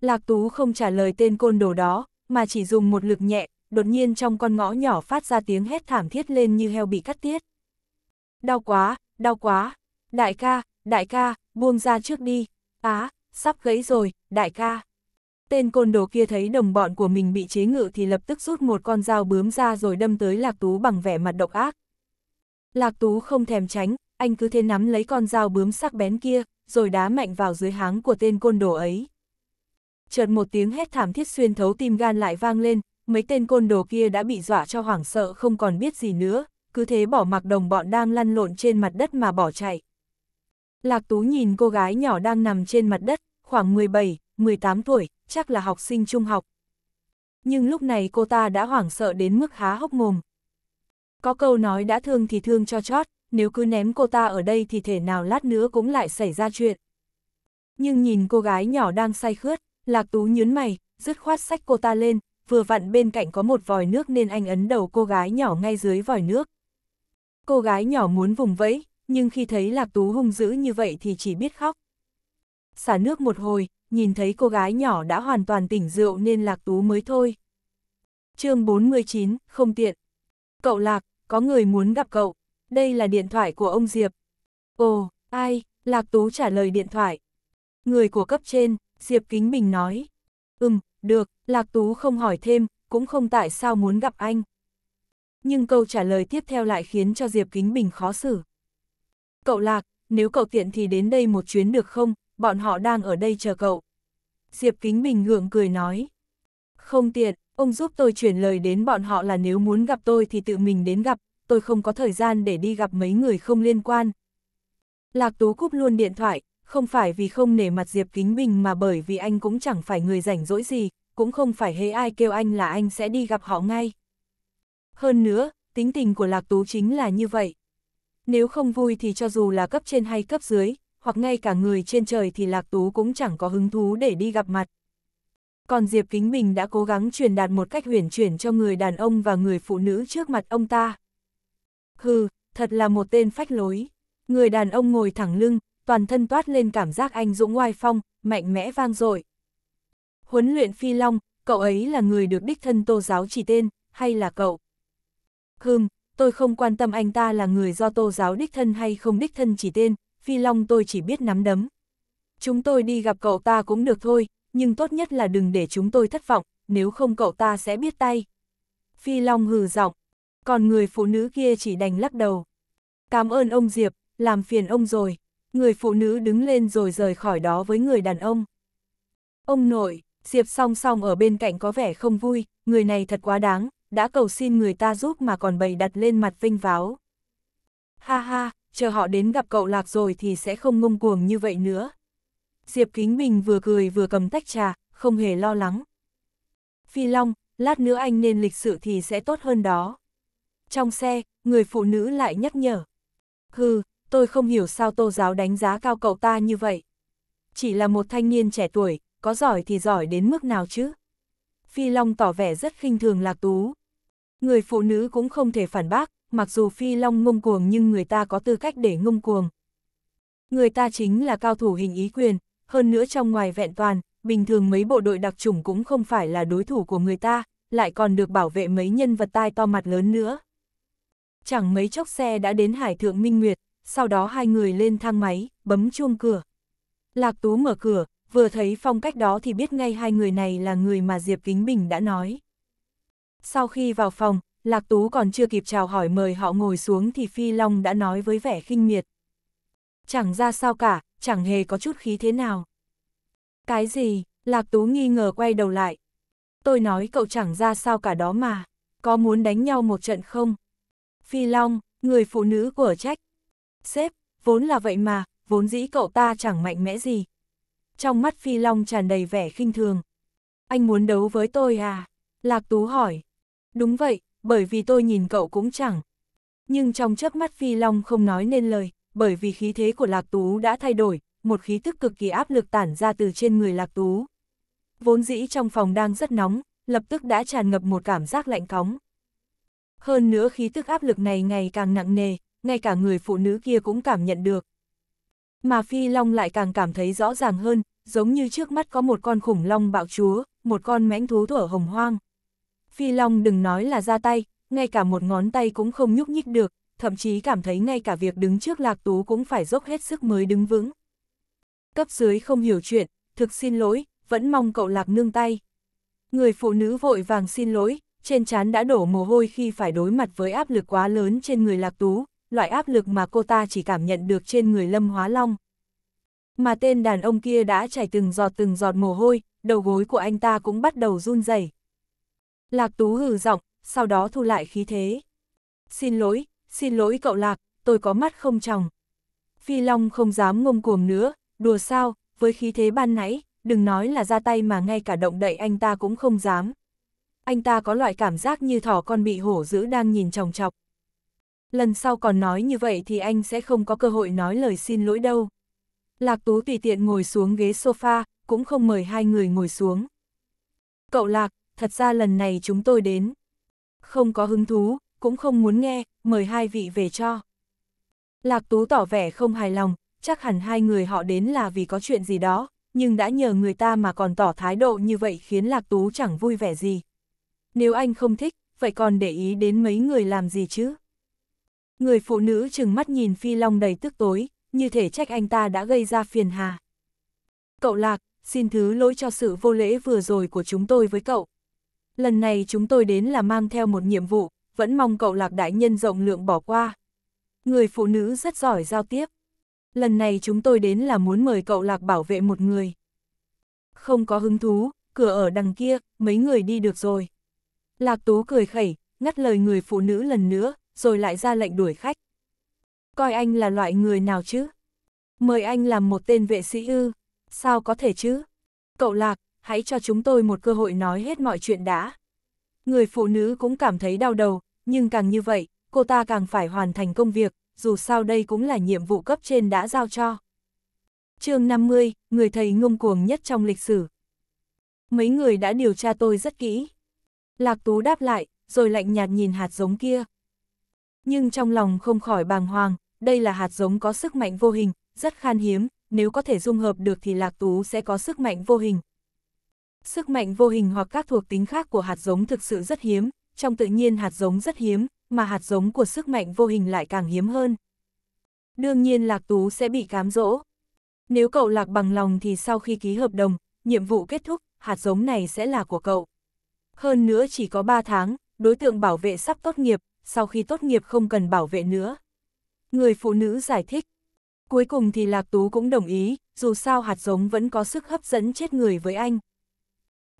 Lạc Tú không trả lời tên côn đồ đó, mà chỉ dùng một lực nhẹ, đột nhiên trong con ngõ nhỏ phát ra tiếng hét thảm thiết lên như heo bị cắt tiết. Đau quá, đau quá, đại ca, đại ca, buông ra trước đi, á, à, sắp gãy rồi, đại ca. Tên côn đồ kia thấy đồng bọn của mình bị chế ngự thì lập tức rút một con dao bướm ra rồi đâm tới Lạc Tú bằng vẻ mặt độc ác. Lạc Tú không thèm tránh, anh cứ thế nắm lấy con dao bướm sắc bén kia, rồi đá mạnh vào dưới háng của tên côn đồ ấy chợt một tiếng hét thảm thiết xuyên thấu tim gan lại vang lên, mấy tên côn đồ kia đã bị dọa cho hoảng sợ không còn biết gì nữa, cứ thế bỏ mặc đồng bọn đang lăn lộn trên mặt đất mà bỏ chạy. Lạc Tú nhìn cô gái nhỏ đang nằm trên mặt đất, khoảng 17, 18 tuổi, chắc là học sinh trung học. Nhưng lúc này cô ta đã hoảng sợ đến mức há hốc mồm. Có câu nói đã thương thì thương cho chót, nếu cứ ném cô ta ở đây thì thể nào lát nữa cũng lại xảy ra chuyện. Nhưng nhìn cô gái nhỏ đang say khướt, Lạc Tú nhớn mày, dứt khoát sách cô ta lên, vừa vặn bên cạnh có một vòi nước nên anh ấn đầu cô gái nhỏ ngay dưới vòi nước. Cô gái nhỏ muốn vùng vẫy, nhưng khi thấy Lạc Tú hung dữ như vậy thì chỉ biết khóc. Xả nước một hồi, nhìn thấy cô gái nhỏ đã hoàn toàn tỉnh rượu nên Lạc Tú mới thôi. chương 49, không tiện. Cậu Lạc, có người muốn gặp cậu. Đây là điện thoại của ông Diệp. Ồ, ai? Lạc Tú trả lời điện thoại. Người của cấp trên. Diệp Kính Bình nói. Ừm, được, Lạc Tú không hỏi thêm, cũng không tại sao muốn gặp anh. Nhưng câu trả lời tiếp theo lại khiến cho Diệp Kính Bình khó xử. Cậu Lạc, nếu cậu tiện thì đến đây một chuyến được không, bọn họ đang ở đây chờ cậu. Diệp Kính Bình ngượng cười nói. Không tiện, ông giúp tôi chuyển lời đến bọn họ là nếu muốn gặp tôi thì tự mình đến gặp, tôi không có thời gian để đi gặp mấy người không liên quan. Lạc Tú cúp luôn điện thoại, không phải vì không nể mặt Diệp Kính Bình mà bởi vì anh cũng chẳng phải người rảnh rỗi gì, cũng không phải hề ai kêu anh là anh sẽ đi gặp họ ngay. Hơn nữa, tính tình của Lạc Tú chính là như vậy. Nếu không vui thì cho dù là cấp trên hay cấp dưới, hoặc ngay cả người trên trời thì Lạc Tú cũng chẳng có hứng thú để đi gặp mặt. Còn Diệp Kính Bình đã cố gắng truyền đạt một cách huyền chuyển cho người đàn ông và người phụ nữ trước mặt ông ta. Hừ, thật là một tên phách lối. Người đàn ông ngồi thẳng lưng, toàn thân toát lên cảm giác anh dũng oai phong, mạnh mẽ vang dội. Huấn luyện phi long, cậu ấy là người được đích thân tô giáo chỉ tên, hay là cậu? Hừm, tôi không quan tâm anh ta là người do tô giáo đích thân hay không đích thân chỉ tên, phi long tôi chỉ biết nắm đấm. Chúng tôi đi gặp cậu ta cũng được thôi, nhưng tốt nhất là đừng để chúng tôi thất vọng, nếu không cậu ta sẽ biết tay. Phi long hừ giọng, còn người phụ nữ kia chỉ đành lắc đầu. Cảm ơn ông Diệp, làm phiền ông rồi người phụ nữ đứng lên rồi rời khỏi đó với người đàn ông. Ông nội, Diệp song song ở bên cạnh có vẻ không vui, người này thật quá đáng, đã cầu xin người ta giúp mà còn bày đặt lên mặt vinh váo. Ha ha, chờ họ đến gặp cậu lạc rồi thì sẽ không ngông cuồng như vậy nữa. Diệp Kính mình vừa cười vừa cầm tách trà, không hề lo lắng. Phi Long, lát nữa anh nên lịch sự thì sẽ tốt hơn đó. Trong xe, người phụ nữ lại nhắc nhở. Hừ, tôi không hiểu sao tô giáo đánh giá cao cậu ta như vậy. Chỉ là một thanh niên trẻ tuổi, có giỏi thì giỏi đến mức nào chứ? Phi Long tỏ vẻ rất khinh thường Lạc Tú. Người phụ nữ cũng không thể phản bác, mặc dù Phi Long ngông cuồng nhưng người ta có tư cách để ngông cuồng. Người ta chính là cao thủ hình ý quyền, hơn nữa trong ngoài vẹn toàn, bình thường mấy bộ đội đặc chủng cũng không phải là đối thủ của người ta, lại còn được bảo vệ mấy nhân vật tai to mặt lớn nữa. Chẳng mấy chốc xe đã đến Hải Thượng Minh Nguyệt, sau đó hai người lên thang máy, bấm chuông cửa. Lạc Tú mở cửa, vừa thấy phong cách đó thì biết ngay hai người này là người mà Diệp Kính Bình đã nói. Sau khi vào phòng, Lạc Tú còn chưa kịp chào hỏi mời họ ngồi xuống thì Phi Long đã nói với vẻ khinh miệt. Chẳng ra sao cả, chẳng hề có chút khí thế nào. Cái gì, Lạc Tú nghi ngờ quay đầu lại. Tôi nói cậu chẳng ra sao cả đó mà, có muốn đánh nhau một trận không? Phi Long, người phụ nữ của trách, Sếp, vốn là vậy mà, vốn dĩ cậu ta chẳng mạnh mẽ gì. Trong mắt Phi Long tràn đầy vẻ khinh thường. Anh muốn đấu với tôi à? Lạc Tú hỏi. Đúng vậy, bởi vì tôi nhìn cậu cũng chẳng. Nhưng trong chớp mắt Phi Long không nói nên lời, bởi vì khí thế của Lạc Tú đã thay đổi, một khí thức cực kỳ áp lực tản ra từ trên người Lạc Tú. Vốn dĩ trong phòng đang rất nóng, lập tức đã tràn ngập một cảm giác lạnh cóng. Hơn nữa khí tức áp lực này ngày càng nặng nề, ngay cả người phụ nữ kia cũng cảm nhận được. Mà Phi Long lại càng cảm thấy rõ ràng hơn, giống như trước mắt có một con khủng long bạo chúa, một con mãnh thú thở hồng hoang. Phi Long đừng nói là ra tay, ngay cả một ngón tay cũng không nhúc nhích được, thậm chí cảm thấy ngay cả việc đứng trước lạc tú cũng phải dốc hết sức mới đứng vững. Cấp dưới không hiểu chuyện, thực xin lỗi, vẫn mong cậu lạc nương tay. Người phụ nữ vội vàng xin lỗi, trên trán đã đổ mồ hôi khi phải đối mặt với áp lực quá lớn trên người lạc tú, loại áp lực mà cô ta chỉ cảm nhận được trên người Lâm Hóa Long. Mà tên đàn ông kia đã chảy từng giọt từng giọt mồ hôi, đầu gối của anh ta cũng bắt đầu run rẩy. Lạc Tú hừ giọng, sau đó thu lại khí thế. Xin lỗi, xin lỗi cậu Lạc, tôi có mắt không tròng. Phi Long không dám ngông cuồng nữa, đùa sao, với khí thế ban nãy, đừng nói là ra tay mà ngay cả động đậy anh ta cũng không dám. Anh ta có loại cảm giác như thỏ con bị hổ dữ đang nhìn chòng chọc. Lần sau còn nói như vậy thì anh sẽ không có cơ hội nói lời xin lỗi đâu. Lạc Tú tùy tiện ngồi xuống ghế sofa, cũng không mời hai người ngồi xuống. Cậu Lạc, thật ra lần này chúng tôi đến. Không có hứng thú, cũng không muốn nghe, mời hai vị về cho. Lạc Tú tỏ vẻ không hài lòng, chắc hẳn hai người họ đến là vì có chuyện gì đó, nhưng đã nhờ người ta mà còn tỏ thái độ như vậy khiến Lạc Tú chẳng vui vẻ gì. Nếu anh không thích, vậy còn để ý đến mấy người làm gì chứ? Người phụ nữ chừng mắt nhìn Phi Long đầy tức tối, như thể trách anh ta đã gây ra phiền hà. Cậu Lạc, xin thứ lỗi cho sự vô lễ vừa rồi của chúng tôi với cậu. Lần này chúng tôi đến là mang theo một nhiệm vụ, vẫn mong cậu Lạc đại nhân rộng lượng bỏ qua. Người phụ nữ rất giỏi giao tiếp. Lần này chúng tôi đến là muốn mời cậu Lạc bảo vệ một người. Không có hứng thú, cửa ở đằng kia, mấy người đi được rồi. Lạc Tú cười khẩy, ngắt lời người phụ nữ lần nữa, rồi lại ra lệnh đuổi khách. Coi anh là loại người nào chứ? Mời anh làm một tên vệ sĩ ư? Sao có thể chứ? Cậu Lạc, hãy cho chúng tôi một cơ hội nói hết mọi chuyện đã. Người phụ nữ cũng cảm thấy đau đầu, nhưng càng như vậy, cô ta càng phải hoàn thành công việc, dù sao đây cũng là nhiệm vụ cấp trên đã giao cho. chương 50, người thầy ngông cuồng nhất trong lịch sử. Mấy người đã điều tra tôi rất kỹ. Lạc Tú đáp lại, rồi lạnh nhạt nhìn hạt giống kia nhưng trong lòng không khỏi bàng hoàng, đây là hạt giống có sức mạnh vô hình, rất khan hiếm, nếu có thể dung hợp được thì lạc tú sẽ có sức mạnh vô hình. Sức mạnh vô hình hoặc các thuộc tính khác của hạt giống thực sự rất hiếm, trong tự nhiên hạt giống rất hiếm, mà hạt giống của sức mạnh vô hình lại càng hiếm hơn. Đương nhiên lạc tú sẽ bị cám dỗ. Nếu cậu lạc bằng lòng thì sau khi ký hợp đồng, nhiệm vụ kết thúc, hạt giống này sẽ là của cậu. Hơn nữa chỉ có 3 tháng, đối tượng bảo vệ sắp tốt nghiệp, sau khi tốt nghiệp không cần bảo vệ nữa. Người phụ nữ giải thích. Cuối cùng thì Lạc Tú cũng đồng ý, dù sao hạt giống vẫn có sức hấp dẫn chết người với anh.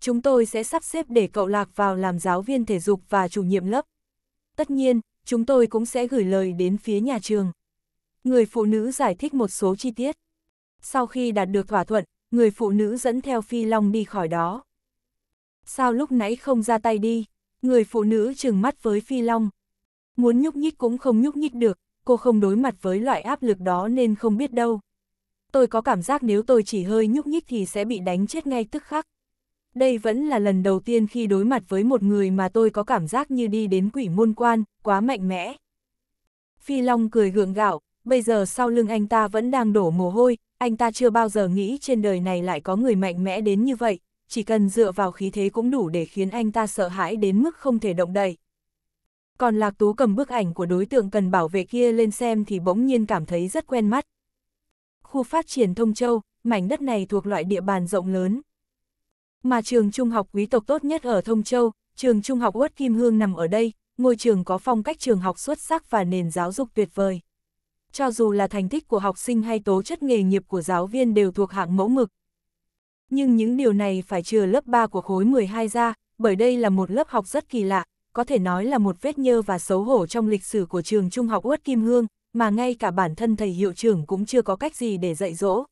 Chúng tôi sẽ sắp xếp để cậu Lạc vào làm giáo viên thể dục và chủ nhiệm lớp. Tất nhiên, chúng tôi cũng sẽ gửi lời đến phía nhà trường. Người phụ nữ giải thích một số chi tiết. Sau khi đạt được thỏa thuận, người phụ nữ dẫn theo Phi Long đi khỏi đó. Sao lúc nãy không ra tay đi? Người phụ nữ trừng mắt với Phi Long muốn nhúc nhích cũng không nhúc nhích được, cô không đối mặt với loại áp lực đó nên không biết đâu. Tôi có cảm giác nếu tôi chỉ hơi nhúc nhích thì sẽ bị đánh chết ngay tức khắc. Đây vẫn là lần đầu tiên khi đối mặt với một người mà tôi có cảm giác như đi đến quỷ môn quan, quá mạnh mẽ. Phi Long cười gượng gạo, bây giờ sau lưng anh ta vẫn đang đổ mồ hôi, anh ta chưa bao giờ nghĩ trên đời này lại có người mạnh mẽ đến như vậy, chỉ cần dựa vào khí thế cũng đủ để khiến anh ta sợ hãi đến mức không thể động đậy còn Lạc Tú cầm bức ảnh của đối tượng cần bảo vệ kia lên xem thì bỗng nhiên cảm thấy rất quen mắt. Khu phát triển Thông Châu, mảnh đất này thuộc loại địa bàn rộng lớn. Mà trường trung học quý tộc tốt nhất ở Thông Châu, trường trung học Uất Kim Hương nằm ở đây, ngôi trường có phong cách trường học xuất sắc và nền giáo dục tuyệt vời. Cho dù là thành tích của học sinh hay tố chất nghề nghiệp của giáo viên đều thuộc hạng mẫu mực. Nhưng những điều này phải trừ lớp 3 của khối 12 ra, bởi đây là một lớp học rất kỳ lạ, có thể nói là một vết nhơ và xấu hổ trong lịch sử của trường trung học Uất Kim Hương, mà ngay cả bản thân thầy hiệu trưởng cũng chưa có cách gì để dạy dỗ.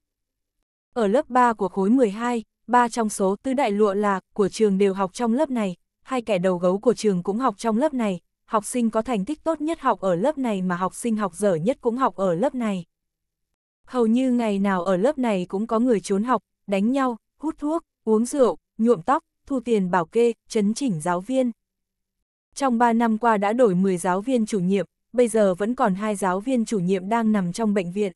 Ở lớp 3 của khối 12, ba trong số tư đại lụa là của trường đều học trong lớp này, hai kẻ đầu gấu của trường cũng học trong lớp này, học sinh có thành tích tốt nhất học ở lớp này mà học sinh học dở nhất cũng học ở lớp này. Hầu như ngày nào ở lớp này cũng có người trốn học, đánh nhau, hút thuốc, uống rượu, nhuộm tóc, thu tiền bảo kê, chấn chỉnh giáo viên trong 3 năm qua đã đổi 10 giáo viên chủ nhiệm, bây giờ vẫn còn hai giáo viên chủ nhiệm đang nằm trong bệnh viện.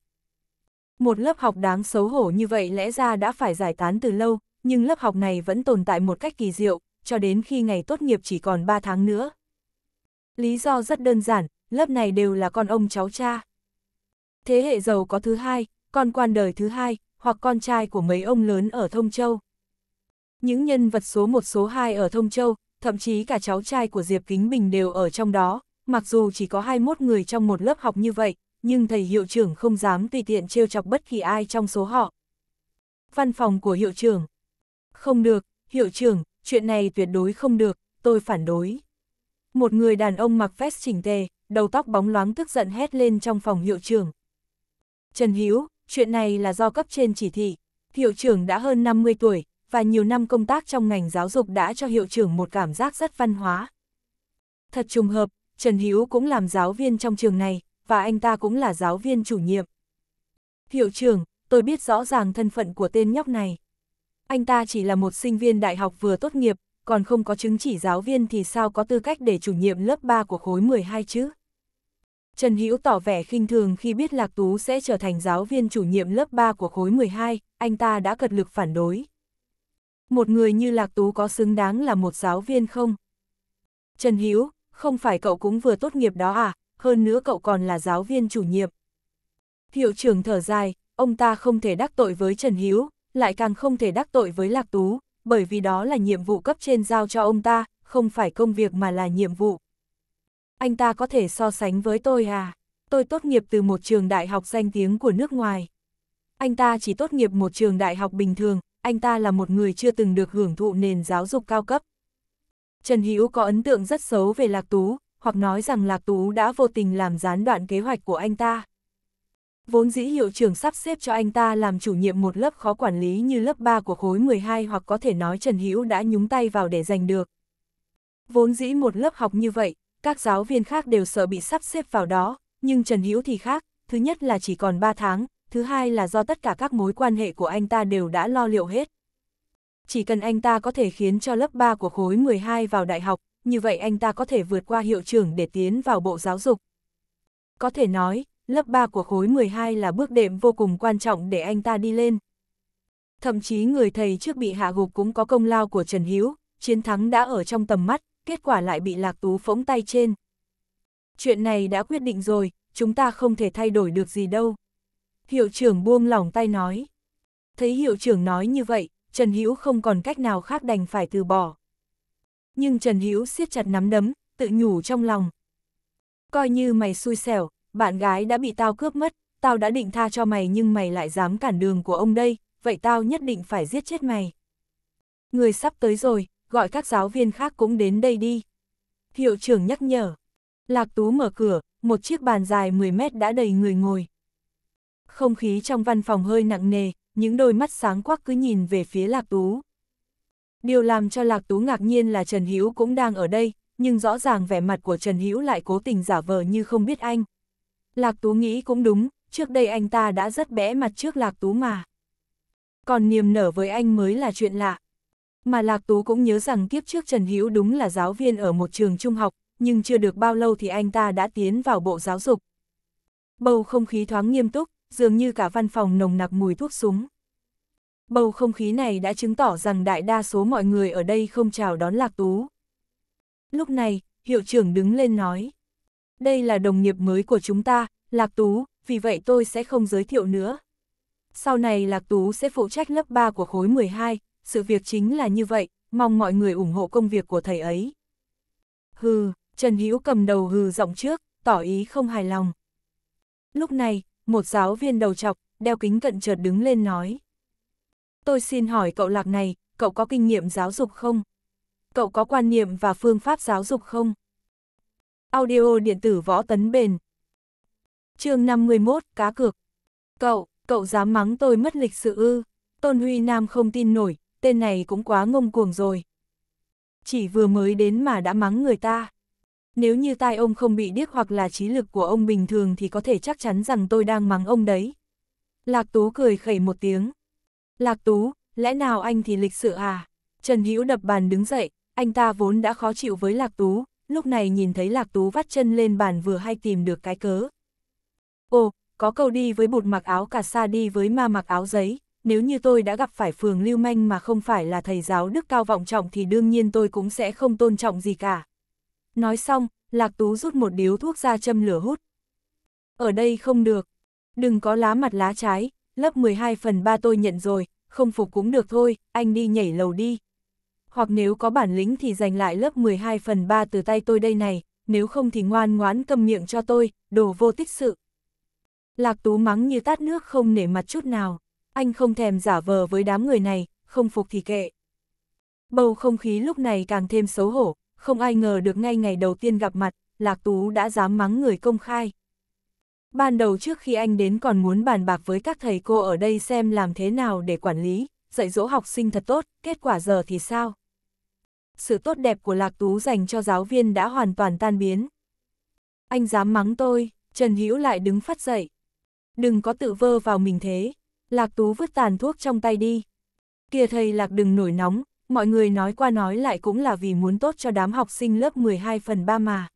Một lớp học đáng xấu hổ như vậy lẽ ra đã phải giải tán từ lâu, nhưng lớp học này vẫn tồn tại một cách kỳ diệu, cho đến khi ngày tốt nghiệp chỉ còn 3 tháng nữa. Lý do rất đơn giản, lớp này đều là con ông cháu cha. Thế hệ giàu có thứ hai, con quan đời thứ hai, hoặc con trai của mấy ông lớn ở Thông Châu. Những nhân vật số 1 số 2 ở Thông Châu, thậm chí cả cháu trai của Diệp Kính Bình đều ở trong đó, mặc dù chỉ có 21 người trong một lớp học như vậy, nhưng thầy hiệu trưởng không dám tùy tiện trêu chọc bất kỳ ai trong số họ. Văn phòng của hiệu trưởng. Không được, hiệu trưởng, chuyện này tuyệt đối không được, tôi phản đối. Một người đàn ông mặc vest chỉnh tề, đầu tóc bóng loáng tức giận hét lên trong phòng hiệu trưởng. Trần Hiếu, chuyện này là do cấp trên chỉ thị. Hiệu trưởng đã hơn 50 tuổi, và nhiều năm công tác trong ngành giáo dục đã cho hiệu trưởng một cảm giác rất văn hóa. Thật trùng hợp, Trần Hữu cũng làm giáo viên trong trường này, và anh ta cũng là giáo viên chủ nhiệm. Hiệu trưởng, tôi biết rõ ràng thân phận của tên nhóc này. Anh ta chỉ là một sinh viên đại học vừa tốt nghiệp, còn không có chứng chỉ giáo viên thì sao có tư cách để chủ nhiệm lớp 3 của khối 12 chứ? Trần Hữu tỏ vẻ khinh thường khi biết Lạc Tú sẽ trở thành giáo viên chủ nhiệm lớp 3 của khối 12, anh ta đã cật lực phản đối một người như Lạc Tú có xứng đáng là một giáo viên không? Trần hiếu, không phải cậu cũng vừa tốt nghiệp đó à, hơn nữa cậu còn là giáo viên chủ nhiệm. Hiệu trưởng thở dài, ông ta không thể đắc tội với Trần hiếu, lại càng không thể đắc tội với Lạc Tú, bởi vì đó là nhiệm vụ cấp trên giao cho ông ta, không phải công việc mà là nhiệm vụ. Anh ta có thể so sánh với tôi à? Tôi tốt nghiệp từ một trường đại học danh tiếng của nước ngoài. Anh ta chỉ tốt nghiệp một trường đại học bình thường, anh ta là một người chưa từng được hưởng thụ nền giáo dục cao cấp. Trần Hữu có ấn tượng rất xấu về Lạc Tú, hoặc nói rằng Lạc Tú đã vô tình làm gián đoạn kế hoạch của anh ta. Vốn dĩ hiệu trưởng sắp xếp cho anh ta làm chủ nhiệm một lớp khó quản lý như lớp 3 của khối 12 hoặc có thể nói Trần Hữu đã nhúng tay vào để giành được. Vốn dĩ một lớp học như vậy, các giáo viên khác đều sợ bị sắp xếp vào đó, nhưng Trần Hữu thì khác, thứ nhất là chỉ còn 3 tháng, thứ hai là do tất cả các mối quan hệ của anh ta đều đã lo liệu hết. Chỉ cần anh ta có thể khiến cho lớp 3 của khối 12 vào đại học, như vậy anh ta có thể vượt qua hiệu trưởng để tiến vào bộ giáo dục. Có thể nói, lớp 3 của khối 12 là bước đệm vô cùng quan trọng để anh ta đi lên. Thậm chí người thầy trước bị hạ gục cũng có công lao của Trần Hiếu, chiến thắng đã ở trong tầm mắt, kết quả lại bị Lạc Tú phỗng tay trên. Chuyện này đã quyết định rồi, chúng ta không thể thay đổi được gì đâu. Hiệu trưởng buông lỏng tay nói. Thấy hiệu trưởng nói như vậy, Trần Hữu không còn cách nào khác đành phải từ bỏ. Nhưng Trần Hữu siết chặt nắm đấm, tự nhủ trong lòng. Coi như mày xui xẻo, bạn gái đã bị tao cướp mất, tao đã định tha cho mày nhưng mày lại dám cản đường của ông đây, vậy tao nhất định phải giết chết mày. Người sắp tới rồi, gọi các giáo viên khác cũng đến đây đi. Hiệu trưởng nhắc nhở. Lạc Tú mở cửa, một chiếc bàn dài 10 mét đã đầy người ngồi. Không khí trong văn phòng hơi nặng nề, những đôi mắt sáng quắc cứ nhìn về phía Lạc Tú. Điều làm cho Lạc Tú ngạc nhiên là Trần Hữu cũng đang ở đây, nhưng rõ ràng vẻ mặt của Trần Hữu lại cố tình giả vờ như không biết anh. Lạc Tú nghĩ cũng đúng, trước đây anh ta đã rất bẽ mặt trước Lạc Tú mà. Còn niềm nở với anh mới là chuyện lạ. Mà Lạc Tú cũng nhớ rằng kiếp trước Trần Hữu đúng là giáo viên ở một trường trung học, nhưng chưa được bao lâu thì anh ta đã tiến vào bộ giáo dục. Bầu không khí thoáng nghiêm túc, dường như cả văn phòng nồng nặc mùi thuốc súng. Bầu không khí này đã chứng tỏ rằng đại đa số mọi người ở đây không chào đón Lạc Tú. Lúc này, hiệu trưởng đứng lên nói. Đây là đồng nghiệp mới của chúng ta, Lạc Tú, vì vậy tôi sẽ không giới thiệu nữa. Sau này Lạc Tú sẽ phụ trách lớp 3 của khối 12, sự việc chính là như vậy, mong mọi người ủng hộ công việc của thầy ấy. Hừ, Trần Hữu cầm đầu hừ giọng trước, tỏ ý không hài lòng. Lúc này, một giáo viên đầu chọc, đeo kính cận chợt đứng lên nói. Tôi xin hỏi cậu lạc này, cậu có kinh nghiệm giáo dục không? Cậu có quan niệm và phương pháp giáo dục không? Audio điện tử võ tấn bền. chương 51, cá cược. Cậu, cậu dám mắng tôi mất lịch sự ư. Tôn Huy Nam không tin nổi, tên này cũng quá ngông cuồng rồi. Chỉ vừa mới đến mà đã mắng người ta. Nếu như tai ông không bị điếc hoặc là trí lực của ông bình thường thì có thể chắc chắn rằng tôi đang mắng ông đấy. Lạc Tú cười khẩy một tiếng. Lạc Tú, lẽ nào anh thì lịch sự à? Trần Hữu đập bàn đứng dậy, anh ta vốn đã khó chịu với Lạc Tú, lúc này nhìn thấy Lạc Tú vắt chân lên bàn vừa hay tìm được cái cớ. Ồ, có câu đi với bụt mặc áo cà sa đi với ma mặc áo giấy, nếu như tôi đã gặp phải phường lưu manh mà không phải là thầy giáo đức cao vọng trọng thì đương nhiên tôi cũng sẽ không tôn trọng gì cả. Nói xong, Lạc Tú rút một điếu thuốc ra châm lửa hút. Ở đây không được. Đừng có lá mặt lá trái, lớp 12 phần 3 tôi nhận rồi, không phục cũng được thôi, anh đi nhảy lầu đi. Hoặc nếu có bản lĩnh thì giành lại lớp 12 phần 3 từ tay tôi đây này, nếu không thì ngoan ngoãn cầm miệng cho tôi, đồ vô tích sự. Lạc Tú mắng như tát nước không nể mặt chút nào, anh không thèm giả vờ với đám người này, không phục thì kệ. Bầu không khí lúc này càng thêm xấu hổ, không ai ngờ được ngay ngày đầu tiên gặp mặt, Lạc Tú đã dám mắng người công khai. Ban đầu trước khi anh đến còn muốn bàn bạc với các thầy cô ở đây xem làm thế nào để quản lý, dạy dỗ học sinh thật tốt, kết quả giờ thì sao? Sự tốt đẹp của Lạc Tú dành cho giáo viên đã hoàn toàn tan biến. Anh dám mắng tôi, Trần Hữu lại đứng phát dậy. Đừng có tự vơ vào mình thế. Lạc Tú vứt tàn thuốc trong tay đi. Kia thầy Lạc đừng nổi nóng, mọi người nói qua nói lại cũng là vì muốn tốt cho đám học sinh lớp 12 phần 3 mà.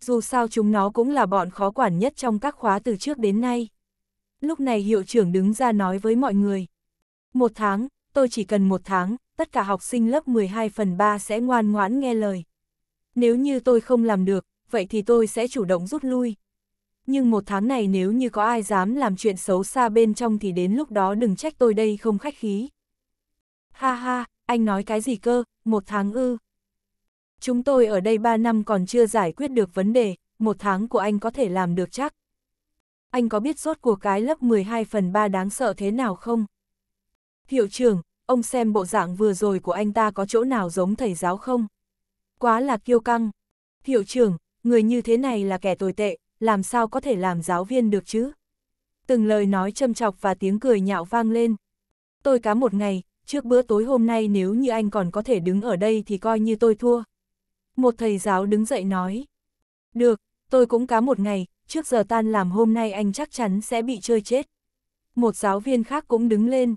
Dù sao chúng nó cũng là bọn khó quản nhất trong các khóa từ trước đến nay. Lúc này hiệu trưởng đứng ra nói với mọi người. Một tháng, tôi chỉ cần một tháng, tất cả học sinh lớp 12 phần 3 sẽ ngoan ngoãn nghe lời. Nếu như tôi không làm được, vậy thì tôi sẽ chủ động rút lui. Nhưng một tháng này nếu như có ai dám làm chuyện xấu xa bên trong thì đến lúc đó đừng trách tôi đây không khách khí. Ha ha, anh nói cái gì cơ, một tháng ư. Chúng tôi ở đây ba năm còn chưa giải quyết được vấn đề, một tháng của anh có thể làm được chắc. Anh có biết rốt của cái lớp 12 phần 3 đáng sợ thế nào không? Hiệu trưởng, ông xem bộ dạng vừa rồi của anh ta có chỗ nào giống thầy giáo không? Quá là kiêu căng. Hiệu trưởng, người như thế này là kẻ tồi tệ, làm sao có thể làm giáo viên được chứ? Từng lời nói châm chọc và tiếng cười nhạo vang lên. Tôi cá một ngày, trước bữa tối hôm nay nếu như anh còn có thể đứng ở đây thì coi như tôi thua. Một thầy giáo đứng dậy nói, được, tôi cũng cá một ngày, trước giờ tan làm hôm nay anh chắc chắn sẽ bị chơi chết. Một giáo viên khác cũng đứng lên.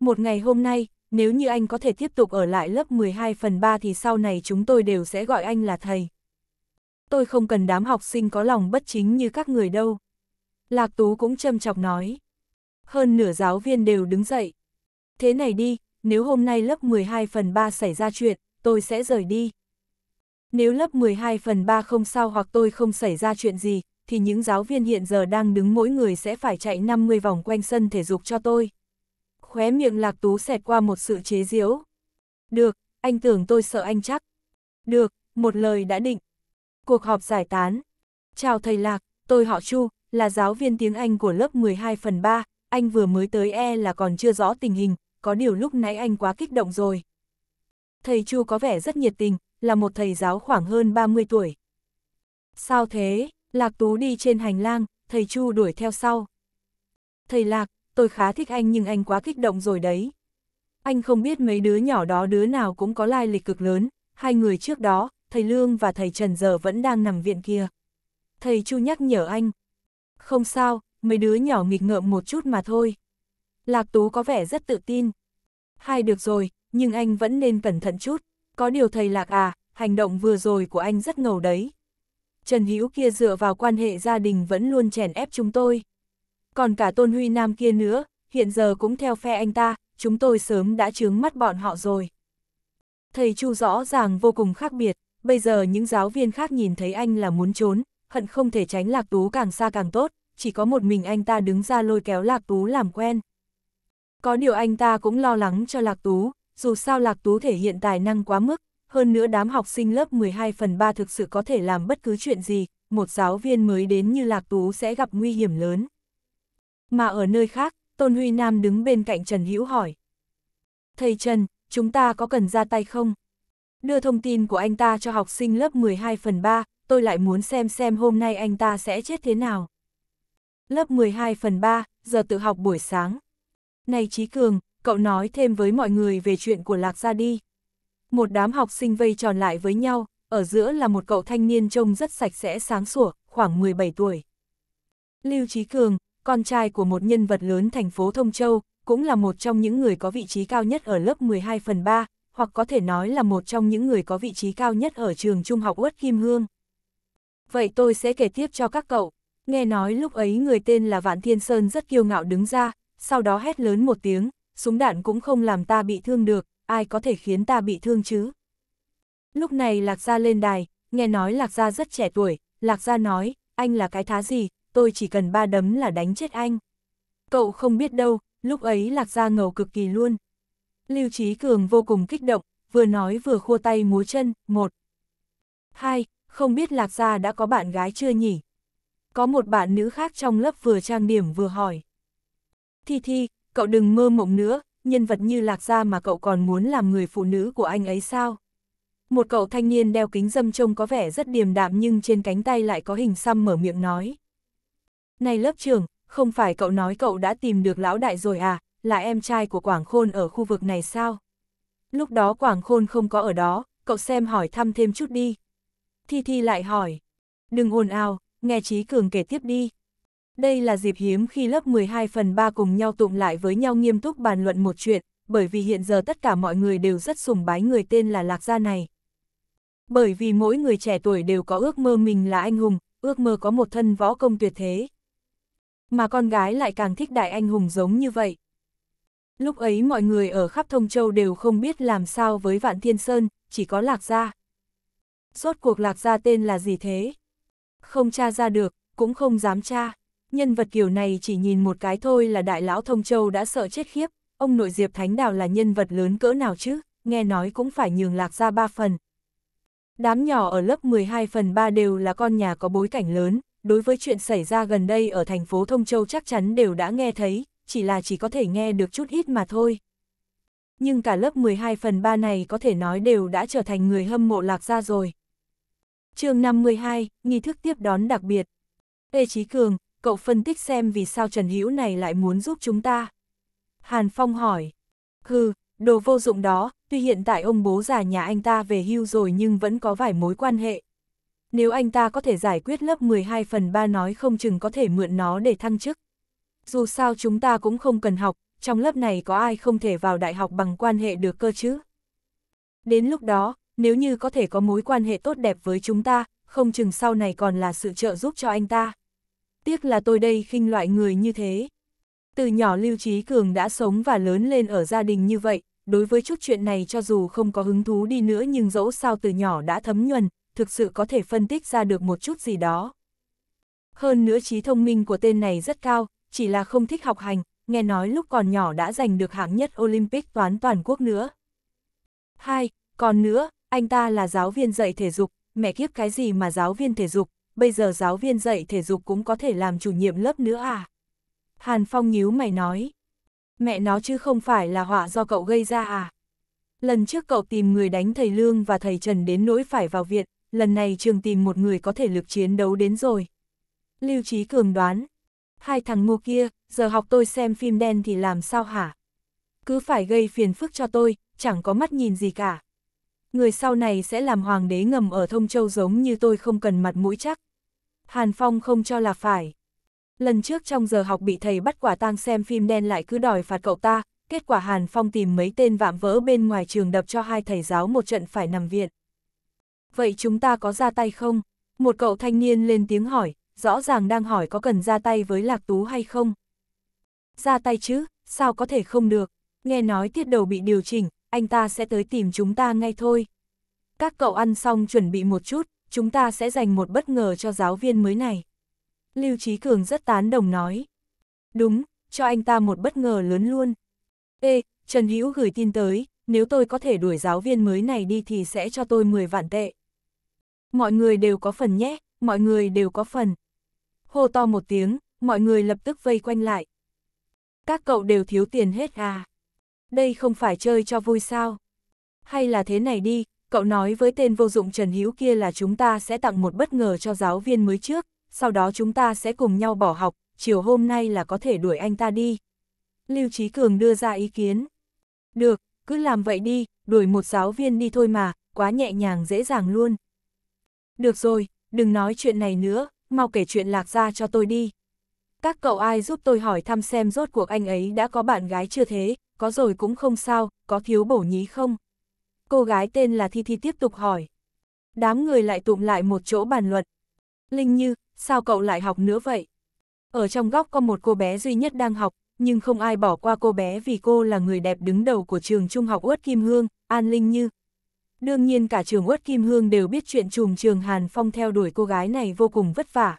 Một ngày hôm nay, nếu như anh có thể tiếp tục ở lại lớp 12 phần 3 thì sau này chúng tôi đều sẽ gọi anh là thầy. Tôi không cần đám học sinh có lòng bất chính như các người đâu. Lạc Tú cũng châm chọc nói. Hơn nửa giáo viên đều đứng dậy thế này đi, nếu hôm nay lớp 12 phần 3 xảy ra chuyện, tôi sẽ rời đi. Nếu lớp 12 phần 3 không sao hoặc tôi không xảy ra chuyện gì, thì những giáo viên hiện giờ đang đứng mỗi người sẽ phải chạy 50 vòng quanh sân thể dục cho tôi. Khóe miệng lạc tú xẹt qua một sự chế giễu. Được, anh tưởng tôi sợ anh chắc. Được, một lời đã định. Cuộc họp giải tán. Chào thầy Lạc, tôi họ Chu, là giáo viên tiếng Anh của lớp 12 phần 3, anh vừa mới tới E là còn chưa rõ tình hình, có điều lúc nãy anh quá kích động rồi. Thầy Chu có vẻ rất nhiệt tình, là một thầy giáo khoảng hơn 30 tuổi. Sao thế? Lạc Tú đi trên hành lang, thầy Chu đuổi theo sau. Thầy Lạc, tôi khá thích anh nhưng anh quá kích động rồi đấy. Anh không biết mấy đứa nhỏ đó đứa nào cũng có lai lịch cực lớn, hai người trước đó, thầy Lương và thầy Trần giờ vẫn đang nằm viện kia. Thầy Chu nhắc nhở anh. Không sao, mấy đứa nhỏ nghịch ngợm một chút mà thôi. Lạc Tú có vẻ rất tự tin. Hai được rồi, nhưng anh vẫn nên cẩn thận chút. Có điều thầy Lạc à, hành động vừa rồi của anh rất ngầu đấy. Trần Hữu kia dựa vào quan hệ gia đình vẫn luôn chèn ép chúng tôi. Còn cả Tôn Huy Nam kia nữa, hiện giờ cũng theo phe anh ta, chúng tôi sớm đã chướng mắt bọn họ rồi. Thầy Chu rõ ràng vô cùng khác biệt, bây giờ những giáo viên khác nhìn thấy anh là muốn trốn, hận không thể tránh Lạc Tú càng xa càng tốt, chỉ có một mình anh ta đứng ra lôi kéo Lạc Tú làm quen. Có điều anh ta cũng lo lắng cho Lạc Tú, dù sao Lạc Tú thể hiện tài năng quá mức, hơn nữa đám học sinh lớp 12 phần 3 thực sự có thể làm bất cứ chuyện gì, một giáo viên mới đến như Lạc Tú sẽ gặp nguy hiểm lớn. Mà ở nơi khác, Tôn Huy Nam đứng bên cạnh Trần Hữu hỏi. Thầy Trần, chúng ta có cần ra tay không? Đưa thông tin của anh ta cho học sinh lớp 12 phần 3, tôi lại muốn xem xem hôm nay anh ta sẽ chết thế nào. Lớp 12 phần 3, giờ tự học buổi sáng. Này Trí Cường, cậu nói thêm với mọi người về chuyện của Lạc Gia đi. Một đám học sinh vây tròn lại với nhau, ở giữa là một cậu thanh niên trông rất sạch sẽ sáng sủa, khoảng 17 tuổi. Lưu Trí Cường, con trai của một nhân vật lớn thành phố Thông Châu, cũng là một trong những người có vị trí cao nhất ở lớp 12 phần 3, hoặc có thể nói là một trong những người có vị trí cao nhất ở trường trung học Uất Kim Hương. Vậy tôi sẽ kể tiếp cho các cậu. Nghe nói lúc ấy người tên là Vạn Thiên Sơn rất kiêu ngạo đứng ra, sau đó hét lớn một tiếng, súng đạn cũng không làm ta bị thương được, ai có thể khiến ta bị thương chứ. Lúc này Lạc Gia lên đài, nghe nói Lạc Gia rất trẻ tuổi, Lạc Gia nói, anh là cái thá gì, tôi chỉ cần ba đấm là đánh chết anh. Cậu không biết đâu, lúc ấy Lạc Gia ngầu cực kỳ luôn. Lưu Trí Cường vô cùng kích động, vừa nói vừa khua tay múa chân, một. Hai, không biết Lạc Gia đã có bạn gái chưa nhỉ? Có một bạn nữ khác trong lớp vừa trang điểm vừa hỏi. Thi Thi, cậu đừng mơ mộng nữa, nhân vật như lạc gia mà cậu còn muốn làm người phụ nữ của anh ấy sao? Một cậu thanh niên đeo kính dâm trông có vẻ rất điềm đạm nhưng trên cánh tay lại có hình xăm mở miệng nói. Này lớp trưởng, không phải cậu nói cậu đã tìm được lão đại rồi à, là em trai của Quảng Khôn ở khu vực này sao? Lúc đó Quảng Khôn không có ở đó, cậu xem hỏi thăm thêm chút đi. Thi Thi lại hỏi, đừng ồn ào, nghe Trí Cường kể tiếp đi. Đây là dịp hiếm khi lớp 12 phần 3 cùng nhau tụng lại với nhau nghiêm túc bàn luận một chuyện, bởi vì hiện giờ tất cả mọi người đều rất sùng bái người tên là Lạc Gia này. Bởi vì mỗi người trẻ tuổi đều có ước mơ mình là anh hùng, ước mơ có một thân võ công tuyệt thế. Mà con gái lại càng thích đại anh hùng giống như vậy. Lúc ấy mọi người ở khắp Thông Châu đều không biết làm sao với Vạn Thiên Sơn, chỉ có Lạc Gia. Rốt cuộc Lạc Gia tên là gì thế? Không tra ra được, cũng không dám tra. Nhân vật kiểu này chỉ nhìn một cái thôi là đại lão thông châu đã sợ chết khiếp, ông nội Diệp Thánh Đào là nhân vật lớn cỡ nào chứ, nghe nói cũng phải nhường lạc ra ba phần. Đám nhỏ ở lớp 12 phần 3 đều là con nhà có bối cảnh lớn, đối với chuyện xảy ra gần đây ở thành phố Thông Châu chắc chắn đều đã nghe thấy, chỉ là chỉ có thể nghe được chút ít mà thôi. Nhưng cả lớp 12 phần 3 này có thể nói đều đã trở thành người hâm mộ lạc gia rồi. chương 52, nghi thức tiếp đón đặc biệt. Ê Chí Cường, cậu phân tích xem vì sao Trần Hữu này lại muốn giúp chúng ta. Hàn Phong hỏi, hừ, đồ vô dụng đó, tuy hiện tại ông bố già nhà anh ta về hưu rồi nhưng vẫn có vài mối quan hệ. Nếu anh ta có thể giải quyết lớp 12 phần 3 nói không chừng có thể mượn nó để thăng chức. Dù sao chúng ta cũng không cần học, trong lớp này có ai không thể vào đại học bằng quan hệ được cơ chứ. Đến lúc đó, nếu như có thể có mối quan hệ tốt đẹp với chúng ta, không chừng sau này còn là sự trợ giúp cho anh ta tiếc là tôi đây khinh loại người như thế. Từ nhỏ Lưu Trí Cường đã sống và lớn lên ở gia đình như vậy, đối với chút chuyện này cho dù không có hứng thú đi nữa nhưng dẫu sao từ nhỏ đã thấm nhuần, thực sự có thể phân tích ra được một chút gì đó. Hơn nữa trí thông minh của tên này rất cao, chỉ là không thích học hành, nghe nói lúc còn nhỏ đã giành được hạng nhất Olympic toán toàn quốc nữa. Hai, còn nữa, anh ta là giáo viên dạy thể dục, mẹ kiếp cái gì mà giáo viên thể dục, bây giờ giáo viên dạy thể dục cũng có thể làm chủ nhiệm lớp nữa à? Hàn Phong nhíu mày nói. Mẹ nó chứ không phải là họa do cậu gây ra à? Lần trước cậu tìm người đánh thầy Lương và thầy Trần đến nỗi phải vào viện, lần này trường tìm một người có thể lực chiến đấu đến rồi. Lưu Trí Cường đoán. Hai thằng ngu kia, giờ học tôi xem phim đen thì làm sao hả? Cứ phải gây phiền phức cho tôi, chẳng có mắt nhìn gì cả. Người sau này sẽ làm hoàng đế ngầm ở thông châu giống như tôi không cần mặt mũi chắc. Hàn Phong không cho là phải. Lần trước trong giờ học bị thầy bắt quả tang xem phim đen lại cứ đòi phạt cậu ta, kết quả Hàn Phong tìm mấy tên vạm vỡ bên ngoài trường đập cho hai thầy giáo một trận phải nằm viện. Vậy chúng ta có ra tay không? Một cậu thanh niên lên tiếng hỏi, rõ ràng đang hỏi có cần ra tay với Lạc Tú hay không? Ra tay chứ, sao có thể không được? Nghe nói tiết đầu bị điều chỉnh, anh ta sẽ tới tìm chúng ta ngay thôi. Các cậu ăn xong chuẩn bị một chút, chúng ta sẽ dành một bất ngờ cho giáo viên mới này. Lưu Trí Cường rất tán đồng nói. Đúng, cho anh ta một bất ngờ lớn luôn. Ê, Trần Hữu gửi tin tới, nếu tôi có thể đuổi giáo viên mới này đi thì sẽ cho tôi 10 vạn tệ. Mọi người đều có phần nhé, mọi người đều có phần. Hô to một tiếng, mọi người lập tức vây quanh lại. Các cậu đều thiếu tiền hết à? Đây không phải chơi cho vui sao? Hay là thế này đi, Cậu nói với tên vô dụng Trần Hữu kia là chúng ta sẽ tặng một bất ngờ cho giáo viên mới trước, sau đó chúng ta sẽ cùng nhau bỏ học, chiều hôm nay là có thể đuổi anh ta đi. Lưu Trí Cường đưa ra ý kiến. Được, cứ làm vậy đi, đuổi một giáo viên đi thôi mà, quá nhẹ nhàng dễ dàng luôn. Được rồi, đừng nói chuyện này nữa, mau kể chuyện lạc ra cho tôi đi. Các cậu ai giúp tôi hỏi thăm xem rốt cuộc anh ấy đã có bạn gái chưa thế, có rồi cũng không sao, có thiếu bổ nhí không? cô gái tên là Thi Thi tiếp tục hỏi. Đám người lại tụm lại một chỗ bàn luận. Linh Như, sao cậu lại học nữa vậy? Ở trong góc có một cô bé duy nhất đang học, nhưng không ai bỏ qua cô bé vì cô là người đẹp đứng đầu của trường trung học Uất Kim Hương, An Linh Như. Đương nhiên cả trường Uất Kim Hương đều biết chuyện trùm trường Hàn Phong theo đuổi cô gái này vô cùng vất vả.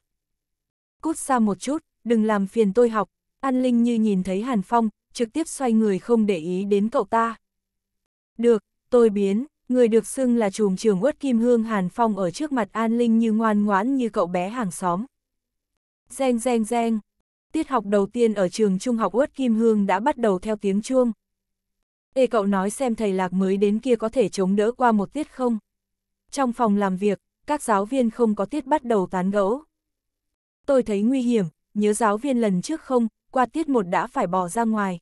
Cút xa một chút, đừng làm phiền tôi học. An Linh Như nhìn thấy Hàn Phong, trực tiếp xoay người không để ý đến cậu ta. Được, tôi biến, người được xưng là chùm trường uất kim hương Hàn Phong ở trước mặt An Linh như ngoan ngoãn như cậu bé hàng xóm. Reng reng reng, tiết học đầu tiên ở trường trung học uất kim hương đã bắt đầu theo tiếng chuông. Ê cậu nói xem thầy lạc mới đến kia có thể chống đỡ qua một tiết không? Trong phòng làm việc, các giáo viên không có tiết bắt đầu tán gẫu. Tôi thấy nguy hiểm, nhớ giáo viên lần trước không, qua tiết một đã phải bỏ ra ngoài.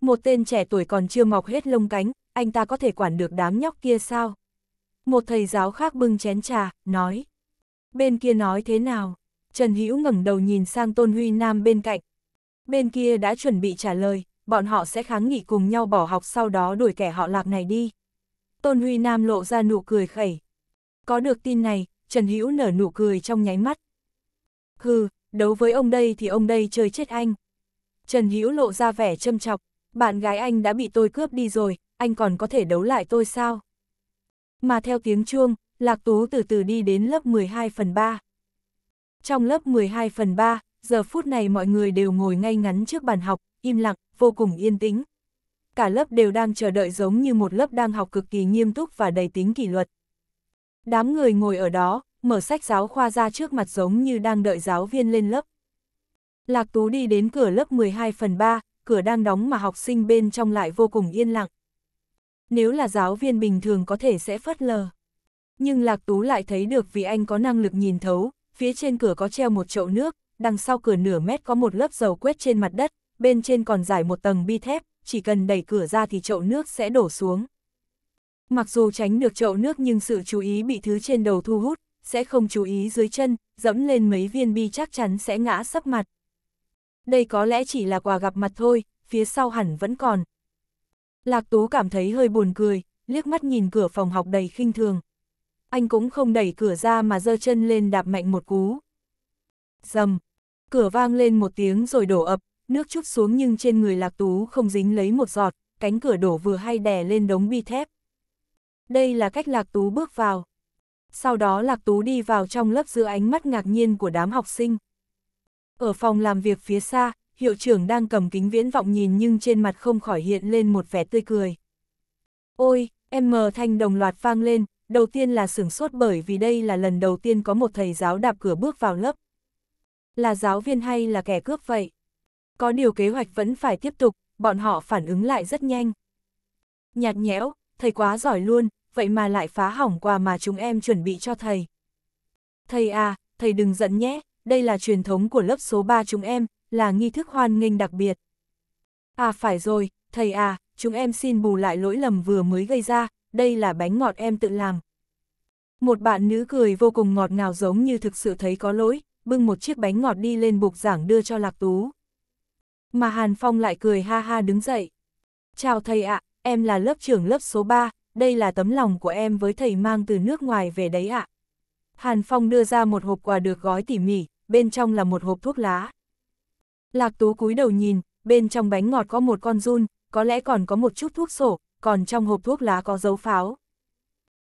Một tên trẻ tuổi còn chưa mọc hết lông cánh, anh ta có thể quản được đám nhóc kia sao? Một thầy giáo khác bưng chén trà, nói. Bên kia nói thế nào? Trần Hữu ngẩng đầu nhìn sang Tôn Huy Nam bên cạnh. Bên kia đã chuẩn bị trả lời, bọn họ sẽ kháng nghị cùng nhau bỏ học sau đó đuổi kẻ họ lạc này đi. Tôn Huy Nam lộ ra nụ cười khẩy. Có được tin này, Trần Hữu nở nụ cười trong nháy mắt. Hừ, đấu với ông đây thì ông đây chơi chết anh. Trần Hữu lộ ra vẻ châm chọc, bạn gái anh đã bị tôi cướp đi rồi, anh còn có thể đấu lại tôi sao? Mà theo tiếng chuông, Lạc Tú từ từ đi đến lớp 12 phần 3. Trong lớp 12 phần 3, giờ phút này mọi người đều ngồi ngay ngắn trước bàn học, im lặng, vô cùng yên tĩnh. Cả lớp đều đang chờ đợi giống như một lớp đang học cực kỳ nghiêm túc và đầy tính kỷ luật. Đám người ngồi ở đó, mở sách giáo khoa ra trước mặt giống như đang đợi giáo viên lên lớp. Lạc Tú đi đến cửa lớp 12 phần 3, cửa đang đóng mà học sinh bên trong lại vô cùng yên lặng nếu là giáo viên bình thường có thể sẽ phớt lờ. Nhưng Lạc Tú lại thấy được vì anh có năng lực nhìn thấu, phía trên cửa có treo một chậu nước, đằng sau cửa nửa mét có một lớp dầu quét trên mặt đất, bên trên còn giải một tầng bi thép, chỉ cần đẩy cửa ra thì chậu nước sẽ đổ xuống. Mặc dù tránh được chậu nước nhưng sự chú ý bị thứ trên đầu thu hút, sẽ không chú ý dưới chân, dẫm lên mấy viên bi chắc chắn sẽ ngã sấp mặt. Đây có lẽ chỉ là quà gặp mặt thôi, phía sau hẳn vẫn còn, Lạc Tú cảm thấy hơi buồn cười, liếc mắt nhìn cửa phòng học đầy khinh thường. Anh cũng không đẩy cửa ra mà giơ chân lên đạp mạnh một cú. Dầm, cửa vang lên một tiếng rồi đổ ập, nước chút xuống nhưng trên người Lạc Tú không dính lấy một giọt, cánh cửa đổ vừa hay đè lên đống bi thép. Đây là cách Lạc Tú bước vào. Sau đó Lạc Tú đi vào trong lớp giữa ánh mắt ngạc nhiên của đám học sinh. Ở phòng làm việc phía xa, hiệu trưởng đang cầm kính viễn vọng nhìn nhưng trên mặt không khỏi hiện lên một vẻ tươi cười. Ôi, em mờ thanh đồng loạt vang lên, đầu tiên là sửng sốt bởi vì đây là lần đầu tiên có một thầy giáo đạp cửa bước vào lớp. Là giáo viên hay là kẻ cướp vậy? Có điều kế hoạch vẫn phải tiếp tục, bọn họ phản ứng lại rất nhanh. Nhạt nhẽo, thầy quá giỏi luôn, vậy mà lại phá hỏng quà mà chúng em chuẩn bị cho thầy. Thầy à, thầy đừng giận nhé, đây là truyền thống của lớp số 3 chúng em, là nghi thức hoan nghênh đặc biệt. À phải rồi, thầy à, chúng em xin bù lại lỗi lầm vừa mới gây ra, đây là bánh ngọt em tự làm. Một bạn nữ cười vô cùng ngọt ngào giống như thực sự thấy có lỗi, bưng một chiếc bánh ngọt đi lên bục giảng đưa cho Lạc Tú. Mà Hàn Phong lại cười ha ha đứng dậy. Chào thầy ạ, em là lớp trưởng lớp số 3, đây là tấm lòng của em với thầy mang từ nước ngoài về đấy ạ. Hàn Phong đưa ra một hộp quà được gói tỉ mỉ, bên trong là một hộp thuốc lá. Lạc Tú cúi đầu nhìn, bên trong bánh ngọt có một con run, có lẽ còn có một chút thuốc sổ, còn trong hộp thuốc lá có dấu pháo.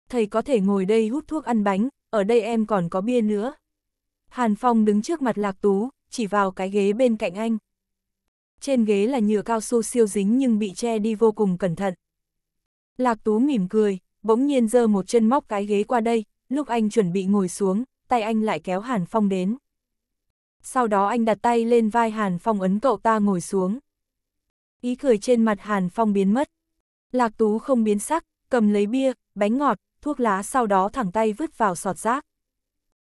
Thầy có thể ngồi đây hút thuốc ăn bánh, ở đây em còn có bia nữa. Hàn Phong đứng trước mặt Lạc Tú, chỉ vào cái ghế bên cạnh anh. Trên ghế là nhựa cao su siêu dính nhưng bị che đi vô cùng cẩn thận. Lạc Tú mỉm cười, bỗng nhiên giơ một chân móc cái ghế qua đây, lúc anh chuẩn bị ngồi xuống, tay anh lại kéo Hàn Phong đến sau đó anh đặt tay lên vai Hàn Phong ấn cậu ta ngồi xuống. Ý cười trên mặt Hàn Phong biến mất. Lạc Tú không biến sắc, cầm lấy bia, bánh ngọt, thuốc lá sau đó thẳng tay vứt vào sọt rác.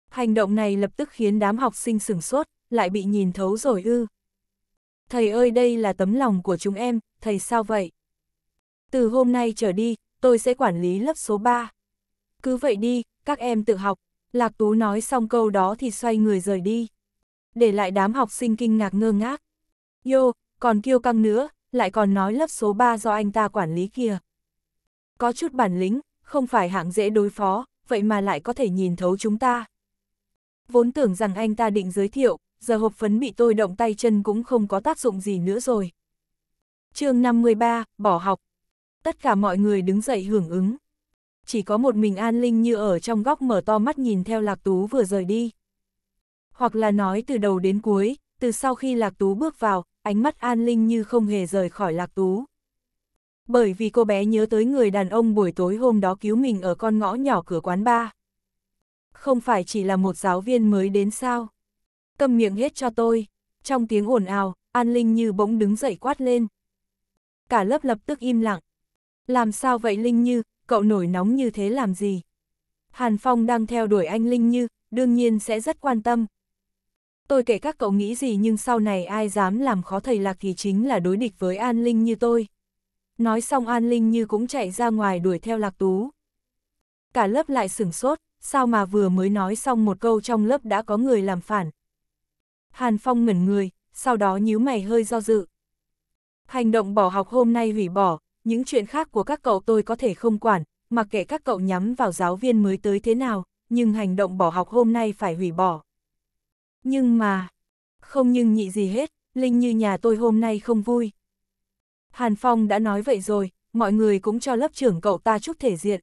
Hành động này lập tức khiến đám học sinh sửng sốt, lại bị nhìn thấu rồi ư. Thầy ơi đây là tấm lòng của chúng em, thầy sao vậy? Từ hôm nay trở đi, tôi sẽ quản lý lớp số 3. Cứ vậy đi, các em tự học. Lạc Tú nói xong câu đó thì xoay người rời đi để lại đám học sinh kinh ngạc ngơ ngác. Yo, còn kiêu căng nữa, lại còn nói lớp số 3 do anh ta quản lý kia. Có chút bản lĩnh, không phải hạng dễ đối phó, vậy mà lại có thể nhìn thấu chúng ta. Vốn tưởng rằng anh ta định giới thiệu, giờ hộp phấn bị tôi động tay chân cũng không có tác dụng gì nữa rồi. chương 53, bỏ học. Tất cả mọi người đứng dậy hưởng ứng. Chỉ có một mình An Linh như ở trong góc mở to mắt nhìn theo Lạc Tú vừa rời đi hoặc là nói từ đầu đến cuối, từ sau khi Lạc Tú bước vào, ánh mắt An Linh như không hề rời khỏi Lạc Tú. Bởi vì cô bé nhớ tới người đàn ông buổi tối hôm đó cứu mình ở con ngõ nhỏ cửa quán ba. Không phải chỉ là một giáo viên mới đến sao? Cầm miệng hết cho tôi. Trong tiếng ồn ào, An Linh như bỗng đứng dậy quát lên. Cả lớp lập tức im lặng. Làm sao vậy Linh Như, cậu nổi nóng như thế làm gì? Hàn Phong đang theo đuổi anh Linh Như, đương nhiên sẽ rất quan tâm, Tôi kể các cậu nghĩ gì nhưng sau này ai dám làm khó thầy Lạc thì chính là đối địch với An Linh như tôi. Nói xong An Linh như cũng chạy ra ngoài đuổi theo Lạc Tú. Cả lớp lại sửng sốt, sao mà vừa mới nói xong một câu trong lớp đã có người làm phản. Hàn Phong ngẩn người, sau đó nhíu mày hơi do dự. Hành động bỏ học hôm nay hủy bỏ, những chuyện khác của các cậu tôi có thể không quản, mặc kệ các cậu nhắm vào giáo viên mới tới thế nào, nhưng hành động bỏ học hôm nay phải hủy bỏ. Nhưng mà, không nhưng nhị gì hết, Linh Như nhà tôi hôm nay không vui. Hàn Phong đã nói vậy rồi, mọi người cũng cho lớp trưởng cậu ta chút thể diện.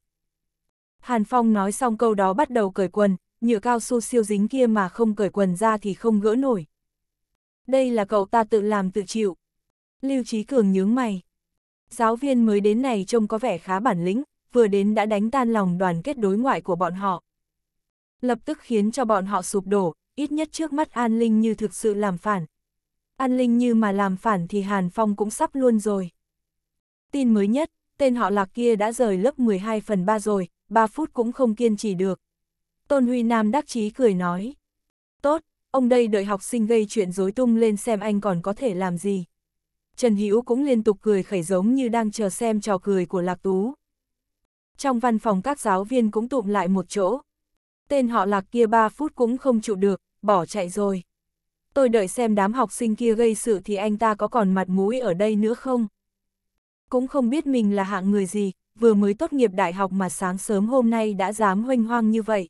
Hàn Phong nói xong câu đó bắt đầu cởi quần, nhựa cao su siêu dính kia mà không cởi quần ra thì không gỡ nổi. Đây là cậu ta tự làm tự chịu. Lưu Trí Cường nhướng mày. Giáo viên mới đến này trông có vẻ khá bản lĩnh, vừa đến đã đánh tan lòng đoàn kết đối ngoại của bọn họ. Lập tức khiến cho bọn họ sụp đổ, ít nhất trước mắt An Linh Như thực sự làm phản. An Linh Như mà làm phản thì Hàn Phong cũng sắp luôn rồi. Tin mới nhất, tên họ lạc kia đã rời lớp 12 phần 3 rồi, 3 phút cũng không kiên trì được. Tôn Huy Nam đắc chí cười nói. Tốt, ông đây đợi học sinh gây chuyện dối tung lên xem anh còn có thể làm gì. Trần Hữu cũng liên tục cười khẩy giống như đang chờ xem trò cười của Lạc Tú. Trong văn phòng các giáo viên cũng tụm lại một chỗ, tên họ lạc kia 3 phút cũng không trụ được, bỏ chạy rồi. Tôi đợi xem đám học sinh kia gây sự thì anh ta có còn mặt mũi ở đây nữa không? Cũng không biết mình là hạng người gì, vừa mới tốt nghiệp đại học mà sáng sớm hôm nay đã dám hoanh hoang như vậy.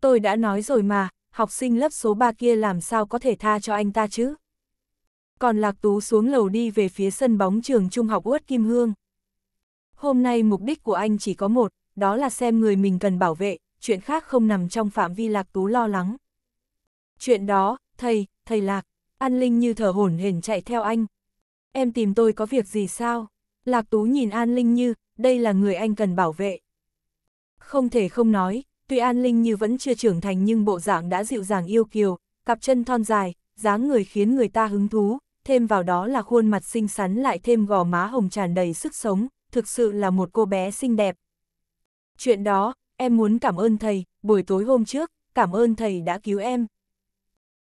Tôi đã nói rồi mà, học sinh lớp số 3 kia làm sao có thể tha cho anh ta chứ? Còn Lạc Tú xuống lầu đi về phía sân bóng trường trung học Uất Kim Hương. Hôm nay mục đích của anh chỉ có một, đó là xem người mình cần bảo vệ, chuyện khác không nằm trong phạm vi Lạc Tú lo lắng. Chuyện đó, thầy, thầy Lạc, An Linh như thở hổn hển chạy theo anh. Em tìm tôi có việc gì sao? Lạc Tú nhìn An Linh như, đây là người anh cần bảo vệ. Không thể không nói, tuy An Linh như vẫn chưa trưởng thành nhưng bộ dạng đã dịu dàng yêu kiều, cặp chân thon dài, dáng người khiến người ta hứng thú, thêm vào đó là khuôn mặt xinh xắn lại thêm gò má hồng tràn đầy sức sống, thực sự là một cô bé xinh đẹp. Chuyện đó, em muốn cảm ơn thầy, buổi tối hôm trước, cảm ơn thầy đã cứu em.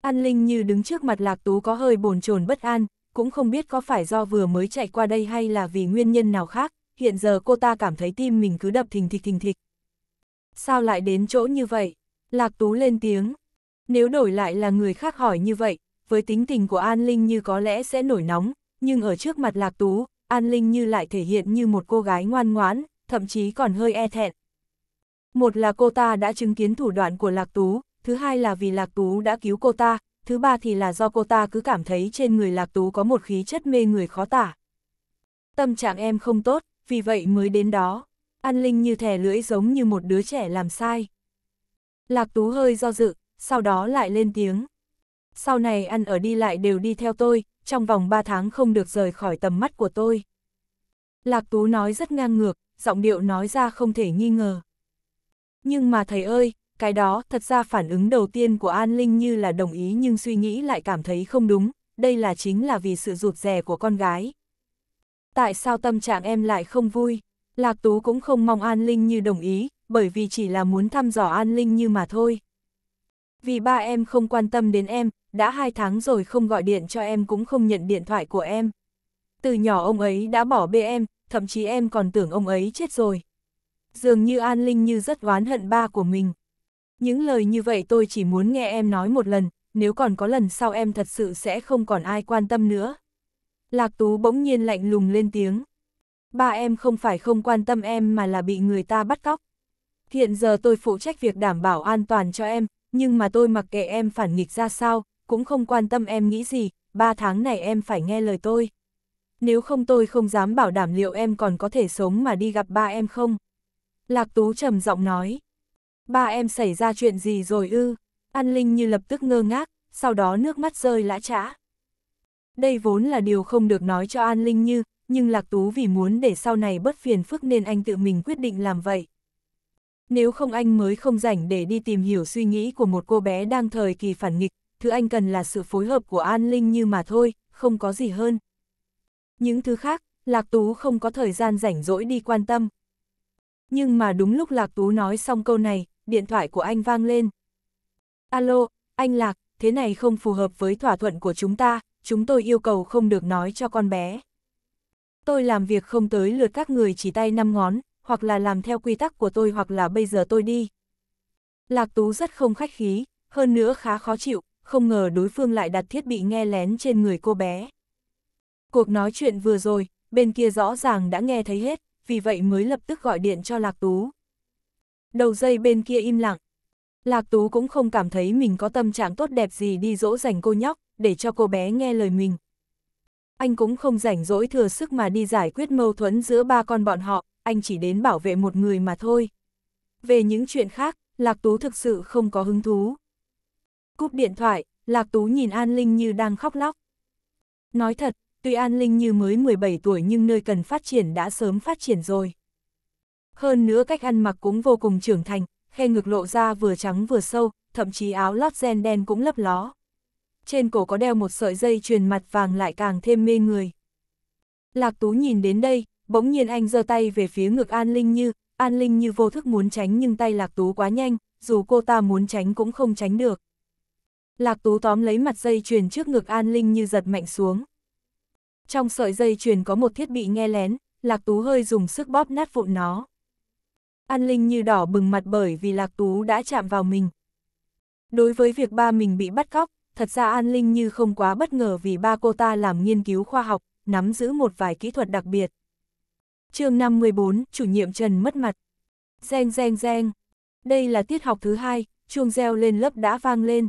An Linh như đứng trước mặt Lạc Tú có hơi bồn chồn bất an, cũng không biết có phải do vừa mới chạy qua đây hay là vì nguyên nhân nào khác, hiện giờ cô ta cảm thấy tim mình cứ đập thình thịch thình thịch. Sao lại đến chỗ như vậy? Lạc Tú lên tiếng. Nếu đổi lại là người khác hỏi như vậy, với tính tình của An Linh như có lẽ sẽ nổi nóng, nhưng ở trước mặt Lạc Tú, An Linh như lại thể hiện như một cô gái ngoan ngoãn, thậm chí còn hơi e thẹn, một là cô ta đã chứng kiến thủ đoạn của Lạc Tú, thứ hai là vì Lạc Tú đã cứu cô ta, thứ ba thì là do cô ta cứ cảm thấy trên người Lạc Tú có một khí chất mê người khó tả. Tâm trạng em không tốt, vì vậy mới đến đó. An Linh như thẻ lưỡi giống như một đứa trẻ làm sai. Lạc Tú hơi do dự, sau đó lại lên tiếng. Sau này ăn ở đi lại đều đi theo tôi, trong vòng 3 tháng không được rời khỏi tầm mắt của tôi. Lạc Tú nói rất ngang ngược, giọng điệu nói ra không thể nghi ngờ. Nhưng mà thầy ơi, cái đó thật ra phản ứng đầu tiên của An Linh như là đồng ý nhưng suy nghĩ lại cảm thấy không đúng, đây là chính là vì sự rụt rè của con gái. Tại sao tâm trạng em lại không vui? Lạc Tú cũng không mong An Linh như đồng ý, bởi vì chỉ là muốn thăm dò An Linh như mà thôi. Vì ba em không quan tâm đến em, đã hai tháng rồi không gọi điện cho em cũng không nhận điện thoại của em. Từ nhỏ ông ấy đã bỏ bê em, thậm chí em còn tưởng ông ấy chết rồi dường như An Linh như rất oán hận ba của mình. Những lời như vậy tôi chỉ muốn nghe em nói một lần, nếu còn có lần sau em thật sự sẽ không còn ai quan tâm nữa. Lạc Tú bỗng nhiên lạnh lùng lên tiếng. Ba em không phải không quan tâm em mà là bị người ta bắt cóc. Hiện giờ tôi phụ trách việc đảm bảo an toàn cho em, nhưng mà tôi mặc kệ em phản nghịch ra sao, cũng không quan tâm em nghĩ gì, ba tháng này em phải nghe lời tôi. Nếu không tôi không dám bảo đảm liệu em còn có thể sống mà đi gặp ba em không. Lạc Tú trầm giọng nói. Ba em xảy ra chuyện gì rồi ư? An Linh như lập tức ngơ ngác, sau đó nước mắt rơi lã trã. Đây vốn là điều không được nói cho An Linh như, nhưng Lạc Tú vì muốn để sau này bất phiền phức nên anh tự mình quyết định làm vậy. Nếu không anh mới không rảnh để đi tìm hiểu suy nghĩ của một cô bé đang thời kỳ phản nghịch, thứ anh cần là sự phối hợp của An Linh như mà thôi, không có gì hơn. Những thứ khác, Lạc Tú không có thời gian rảnh rỗi đi quan tâm, nhưng mà đúng lúc Lạc Tú nói xong câu này, điện thoại của anh vang lên. Alo, anh Lạc, thế này không phù hợp với thỏa thuận của chúng ta, chúng tôi yêu cầu không được nói cho con bé. Tôi làm việc không tới lượt các người chỉ tay năm ngón, hoặc là làm theo quy tắc của tôi hoặc là bây giờ tôi đi. Lạc Tú rất không khách khí, hơn nữa khá khó chịu, không ngờ đối phương lại đặt thiết bị nghe lén trên người cô bé. Cuộc nói chuyện vừa rồi, bên kia rõ ràng đã nghe thấy hết vì vậy mới lập tức gọi điện cho Lạc Tú. Đầu dây bên kia im lặng. Lạc Tú cũng không cảm thấy mình có tâm trạng tốt đẹp gì đi dỗ dành cô nhóc, để cho cô bé nghe lời mình. Anh cũng không rảnh rỗi thừa sức mà đi giải quyết mâu thuẫn giữa ba con bọn họ, anh chỉ đến bảo vệ một người mà thôi. Về những chuyện khác, Lạc Tú thực sự không có hứng thú. Cúp điện thoại, Lạc Tú nhìn An Linh như đang khóc lóc. Nói thật, Tuy An Linh như mới 17 tuổi nhưng nơi cần phát triển đã sớm phát triển rồi. Hơn nữa cách ăn mặc cũng vô cùng trưởng thành, khe ngực lộ ra vừa trắng vừa sâu, thậm chí áo lót ren đen cũng lấp ló. Trên cổ có đeo một sợi dây chuyền mặt vàng lại càng thêm mê người. Lạc Tú nhìn đến đây, bỗng nhiên anh giơ tay về phía ngực An Linh Như, An Linh Như vô thức muốn tránh nhưng tay Lạc Tú quá nhanh, dù cô ta muốn tránh cũng không tránh được. Lạc Tú tóm lấy mặt dây chuyền trước ngực An Linh Như giật mạnh xuống. Trong sợi dây chuyền có một thiết bị nghe lén, Lạc Tú hơi dùng sức bóp nát vụn nó. An Linh như đỏ bừng mặt bởi vì Lạc Tú đã chạm vào mình. Đối với việc ba mình bị bắt cóc, thật ra An Linh như không quá bất ngờ vì ba cô ta làm nghiên cứu khoa học, nắm giữ một vài kỹ thuật đặc biệt. chương 54, chủ nhiệm Trần mất mặt. Reng reng reng. Đây là tiết học thứ hai, chuông reo lên lớp đã vang lên.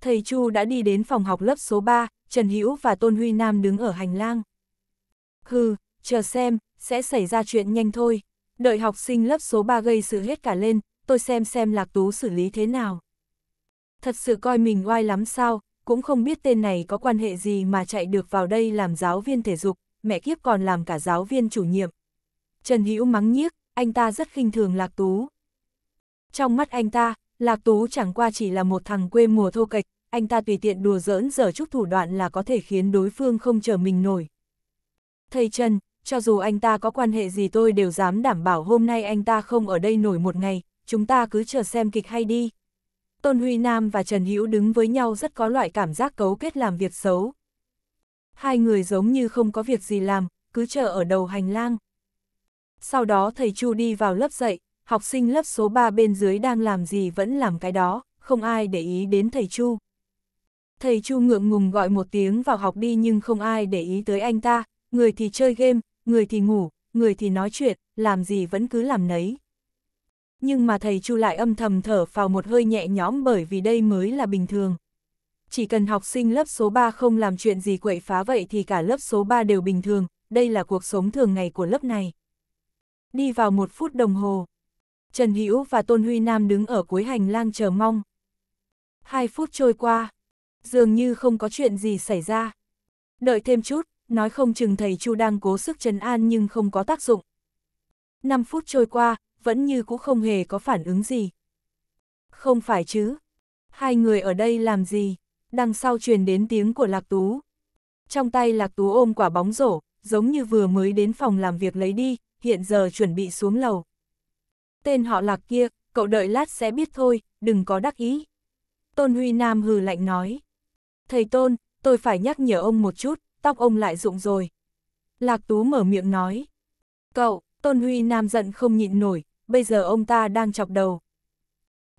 Thầy Chu đã đi đến phòng học lớp số 3, Trần Hữu và Tôn Huy Nam đứng ở hành lang. Hừ, chờ xem, sẽ xảy ra chuyện nhanh thôi. Đợi học sinh lớp số 3 gây sự hết cả lên, tôi xem xem Lạc Tú xử lý thế nào. Thật sự coi mình oai lắm sao, cũng không biết tên này có quan hệ gì mà chạy được vào đây làm giáo viên thể dục, mẹ kiếp còn làm cả giáo viên chủ nhiệm. Trần Hữu mắng nhiếc, anh ta rất khinh thường Lạc Tú. Trong mắt anh ta, Lạc Tú chẳng qua chỉ là một thằng quê mùa thô kệch, anh ta tùy tiện đùa giỡn giờ chút thủ đoạn là có thể khiến đối phương không chờ mình nổi. Thầy Trần, cho dù anh ta có quan hệ gì tôi đều dám đảm bảo hôm nay anh ta không ở đây nổi một ngày, chúng ta cứ chờ xem kịch hay đi. Tôn Huy Nam và Trần Hữu đứng với nhau rất có loại cảm giác cấu kết làm việc xấu. Hai người giống như không có việc gì làm, cứ chờ ở đầu hành lang. Sau đó thầy Chu đi vào lớp dạy, học sinh lớp số 3 bên dưới đang làm gì vẫn làm cái đó, không ai để ý đến thầy Chu. Thầy Chu ngượng ngùng gọi một tiếng vào học đi nhưng không ai để ý tới anh ta, người thì chơi game, người thì ngủ, người thì nói chuyện, làm gì vẫn cứ làm nấy. Nhưng mà thầy Chu lại âm thầm thở vào một hơi nhẹ nhõm bởi vì đây mới là bình thường. Chỉ cần học sinh lớp số 3 không làm chuyện gì quậy phá vậy thì cả lớp số 3 đều bình thường, đây là cuộc sống thường ngày của lớp này. Đi vào một phút đồng hồ, Trần Hữu và Tôn Huy Nam đứng ở cuối hành lang chờ mong. Hai phút trôi qua, dường như không có chuyện gì xảy ra. Đợi thêm chút, nói không chừng thầy Chu đang cố sức trấn an nhưng không có tác dụng. 5 phút trôi qua, vẫn như cũng không hề có phản ứng gì. Không phải chứ? Hai người ở đây làm gì? Đằng sau truyền đến tiếng của Lạc Tú. Trong tay Lạc Tú ôm quả bóng rổ, giống như vừa mới đến phòng làm việc lấy đi, hiện giờ chuẩn bị xuống lầu. Tên họ Lạc kia, cậu đợi lát sẽ biết thôi, đừng có đắc ý. Tôn Huy Nam hừ lạnh nói. Thầy Tôn, tôi phải nhắc nhở ông một chút, tóc ông lại rụng rồi. Lạc Tú mở miệng nói. Cậu, Tôn Huy Nam giận không nhịn nổi, bây giờ ông ta đang chọc đầu.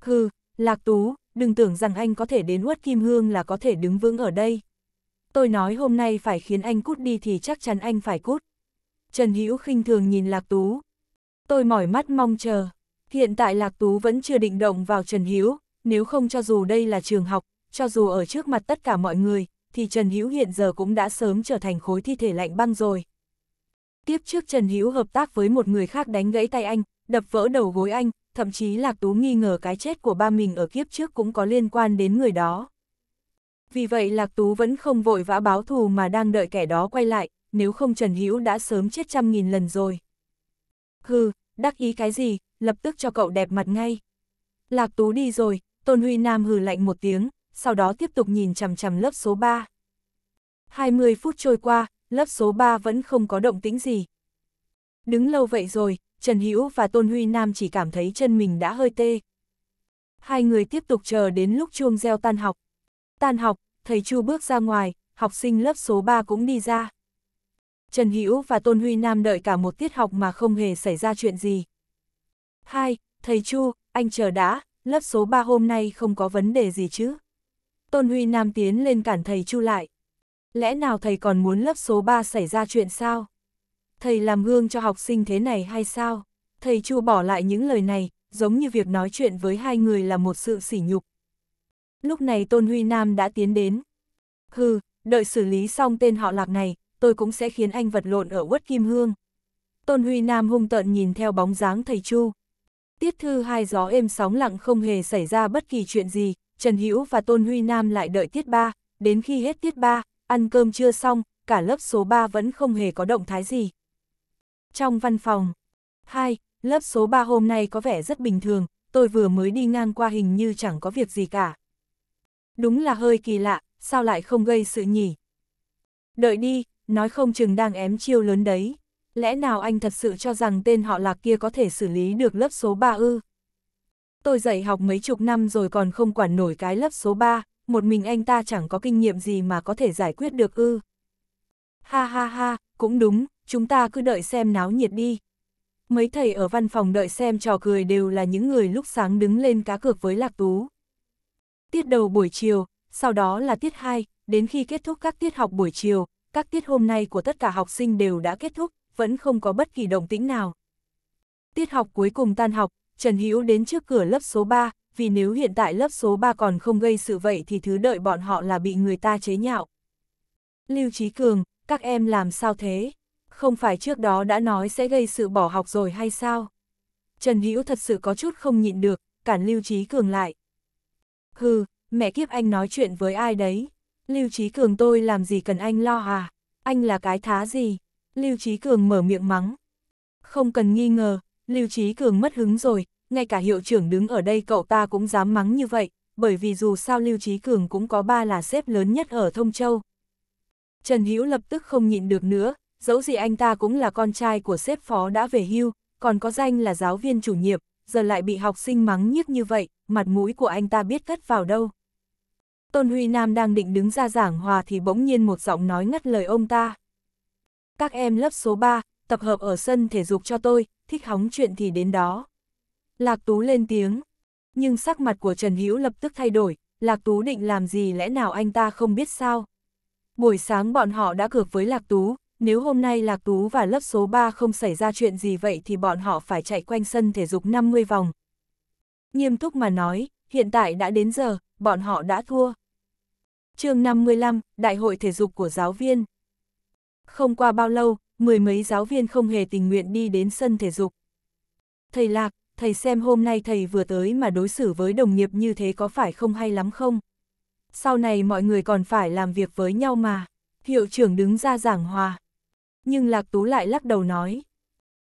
Hừ, Lạc Tú, đừng tưởng rằng anh có thể đến uất kim hương là có thể đứng vững ở đây. Tôi nói hôm nay phải khiến anh cút đi thì chắc chắn anh phải cút. Trần Hữu khinh thường nhìn Lạc Tú. Tôi mỏi mắt mong chờ. Hiện tại Lạc Tú vẫn chưa định động vào Trần Hữu, nếu không cho dù đây là trường học, cho dù ở trước mặt tất cả mọi người, thì Trần Hữu hiện giờ cũng đã sớm trở thành khối thi thể lạnh băng rồi. Tiếp trước Trần Hữu hợp tác với một người khác đánh gãy tay anh, đập vỡ đầu gối anh, thậm chí Lạc Tú nghi ngờ cái chết của ba mình ở kiếp trước cũng có liên quan đến người đó. Vì vậy Lạc Tú vẫn không vội vã báo thù mà đang đợi kẻ đó quay lại, nếu không Trần Hữu đã sớm chết trăm nghìn lần rồi. Hừ, đắc ý cái gì, lập tức cho cậu đẹp mặt ngay. Lạc Tú đi rồi, Tôn Huy Nam hừ lạnh một tiếng, sau đó tiếp tục nhìn chằm chằm lớp số 3. 20 phút trôi qua, lớp số 3 vẫn không có động tĩnh gì. Đứng lâu vậy rồi, Trần Hữu và Tôn Huy Nam chỉ cảm thấy chân mình đã hơi tê. Hai người tiếp tục chờ đến lúc chuông reo tan học. Tan học, thầy Chu bước ra ngoài, học sinh lớp số 3 cũng đi ra. Trần Hữu và Tôn Huy Nam đợi cả một tiết học mà không hề xảy ra chuyện gì. Hai, thầy Chu, anh chờ đã, lớp số 3 hôm nay không có vấn đề gì chứ? Tôn Huy Nam tiến lên cản thầy Chu lại. Lẽ nào thầy còn muốn lớp số 3 xảy ra chuyện sao? Thầy làm gương cho học sinh thế này hay sao? Thầy Chu bỏ lại những lời này, giống như việc nói chuyện với hai người là một sự sỉ nhục. Lúc này Tôn Huy Nam đã tiến đến. Hừ, đợi xử lý xong tên họ lạc này, tôi cũng sẽ khiến anh vật lộn ở Quất Kim Hương. Tôn Huy Nam hung tợn nhìn theo bóng dáng thầy Chu. Tiết thư hai gió êm sóng lặng không hề xảy ra bất kỳ chuyện gì, Trần Hữu và Tôn Huy Nam lại đợi tiết ba, đến khi hết tiết ba, ăn cơm chưa xong, cả lớp số 3 vẫn không hề có động thái gì. Trong văn phòng, hai, lớp số 3 hôm nay có vẻ rất bình thường, tôi vừa mới đi ngang qua hình như chẳng có việc gì cả. Đúng là hơi kỳ lạ, sao lại không gây sự nhỉ? Đợi đi, nói không chừng đang ém chiêu lớn đấy. Lẽ nào anh thật sự cho rằng tên họ là kia có thể xử lý được lớp số 3 ư? Tôi dạy học mấy chục năm rồi còn không quản nổi cái lớp số 3, một mình anh ta chẳng có kinh nghiệm gì mà có thể giải quyết được ư. Ha ha ha, cũng đúng, chúng ta cứ đợi xem náo nhiệt đi. Mấy thầy ở văn phòng đợi xem trò cười đều là những người lúc sáng đứng lên cá cược với Lạc Tú. Tiết đầu buổi chiều, sau đó là tiết 2, đến khi kết thúc các tiết học buổi chiều, các tiết hôm nay của tất cả học sinh đều đã kết thúc, vẫn không có bất kỳ động tĩnh nào. Tiết học cuối cùng tan học, Trần Hữu đến trước cửa lớp số 3, vì nếu hiện tại lớp số 3 còn không gây sự vậy thì thứ đợi bọn họ là bị người ta chế nhạo. Lưu Trí Cường, các em làm sao thế? Không phải trước đó đã nói sẽ gây sự bỏ học rồi hay sao? Trần Hữu thật sự có chút không nhịn được, cản Lưu Trí Cường lại. Hừ, mẹ kiếp anh nói chuyện với ai đấy? Lưu Trí Cường tôi làm gì cần anh lo à? Anh là cái thá gì? Lưu Trí Cường mở miệng mắng. Không cần nghi ngờ, Lưu Chí Cường mất hứng rồi, ngay cả hiệu trưởng đứng ở đây cậu ta cũng dám mắng như vậy, bởi vì dù sao Lưu Chí Cường cũng có ba là xếp lớn nhất ở Thông Châu. Trần Hữu lập tức không nhịn được nữa, dẫu gì anh ta cũng là con trai của xếp phó đã về hưu, còn có danh là giáo viên chủ nhiệm, giờ lại bị học sinh mắng nhiếc như vậy, mặt mũi của anh ta biết cất vào đâu. Tôn Huy Nam đang định đứng ra giảng hòa thì bỗng nhiên một giọng nói ngắt lời ông ta. Các em lớp số 3, tập hợp ở sân thể dục cho tôi, thích hóng chuyện thì đến đó. Lạc Tú lên tiếng, nhưng sắc mặt của Trần Hữu lập tức thay đổi, Lạc Tú định làm gì lẽ nào anh ta không biết sao. Buổi sáng bọn họ đã cược với Lạc Tú, nếu hôm nay Lạc Tú và lớp số 3 không xảy ra chuyện gì vậy thì bọn họ phải chạy quanh sân thể dục 50 vòng. Nghiêm túc mà nói, hiện tại đã đến giờ, bọn họ đã thua. chương 55, Đại hội thể dục của giáo viên. Không qua bao lâu, mười mấy giáo viên không hề tình nguyện đi đến sân thể dục. Thầy Lạc, thầy xem hôm nay thầy vừa tới mà đối xử với đồng nghiệp như thế có phải không hay lắm không? Sau này mọi người còn phải làm việc với nhau mà. Hiệu trưởng đứng ra giảng hòa. Nhưng Lạc Tú lại lắc đầu nói.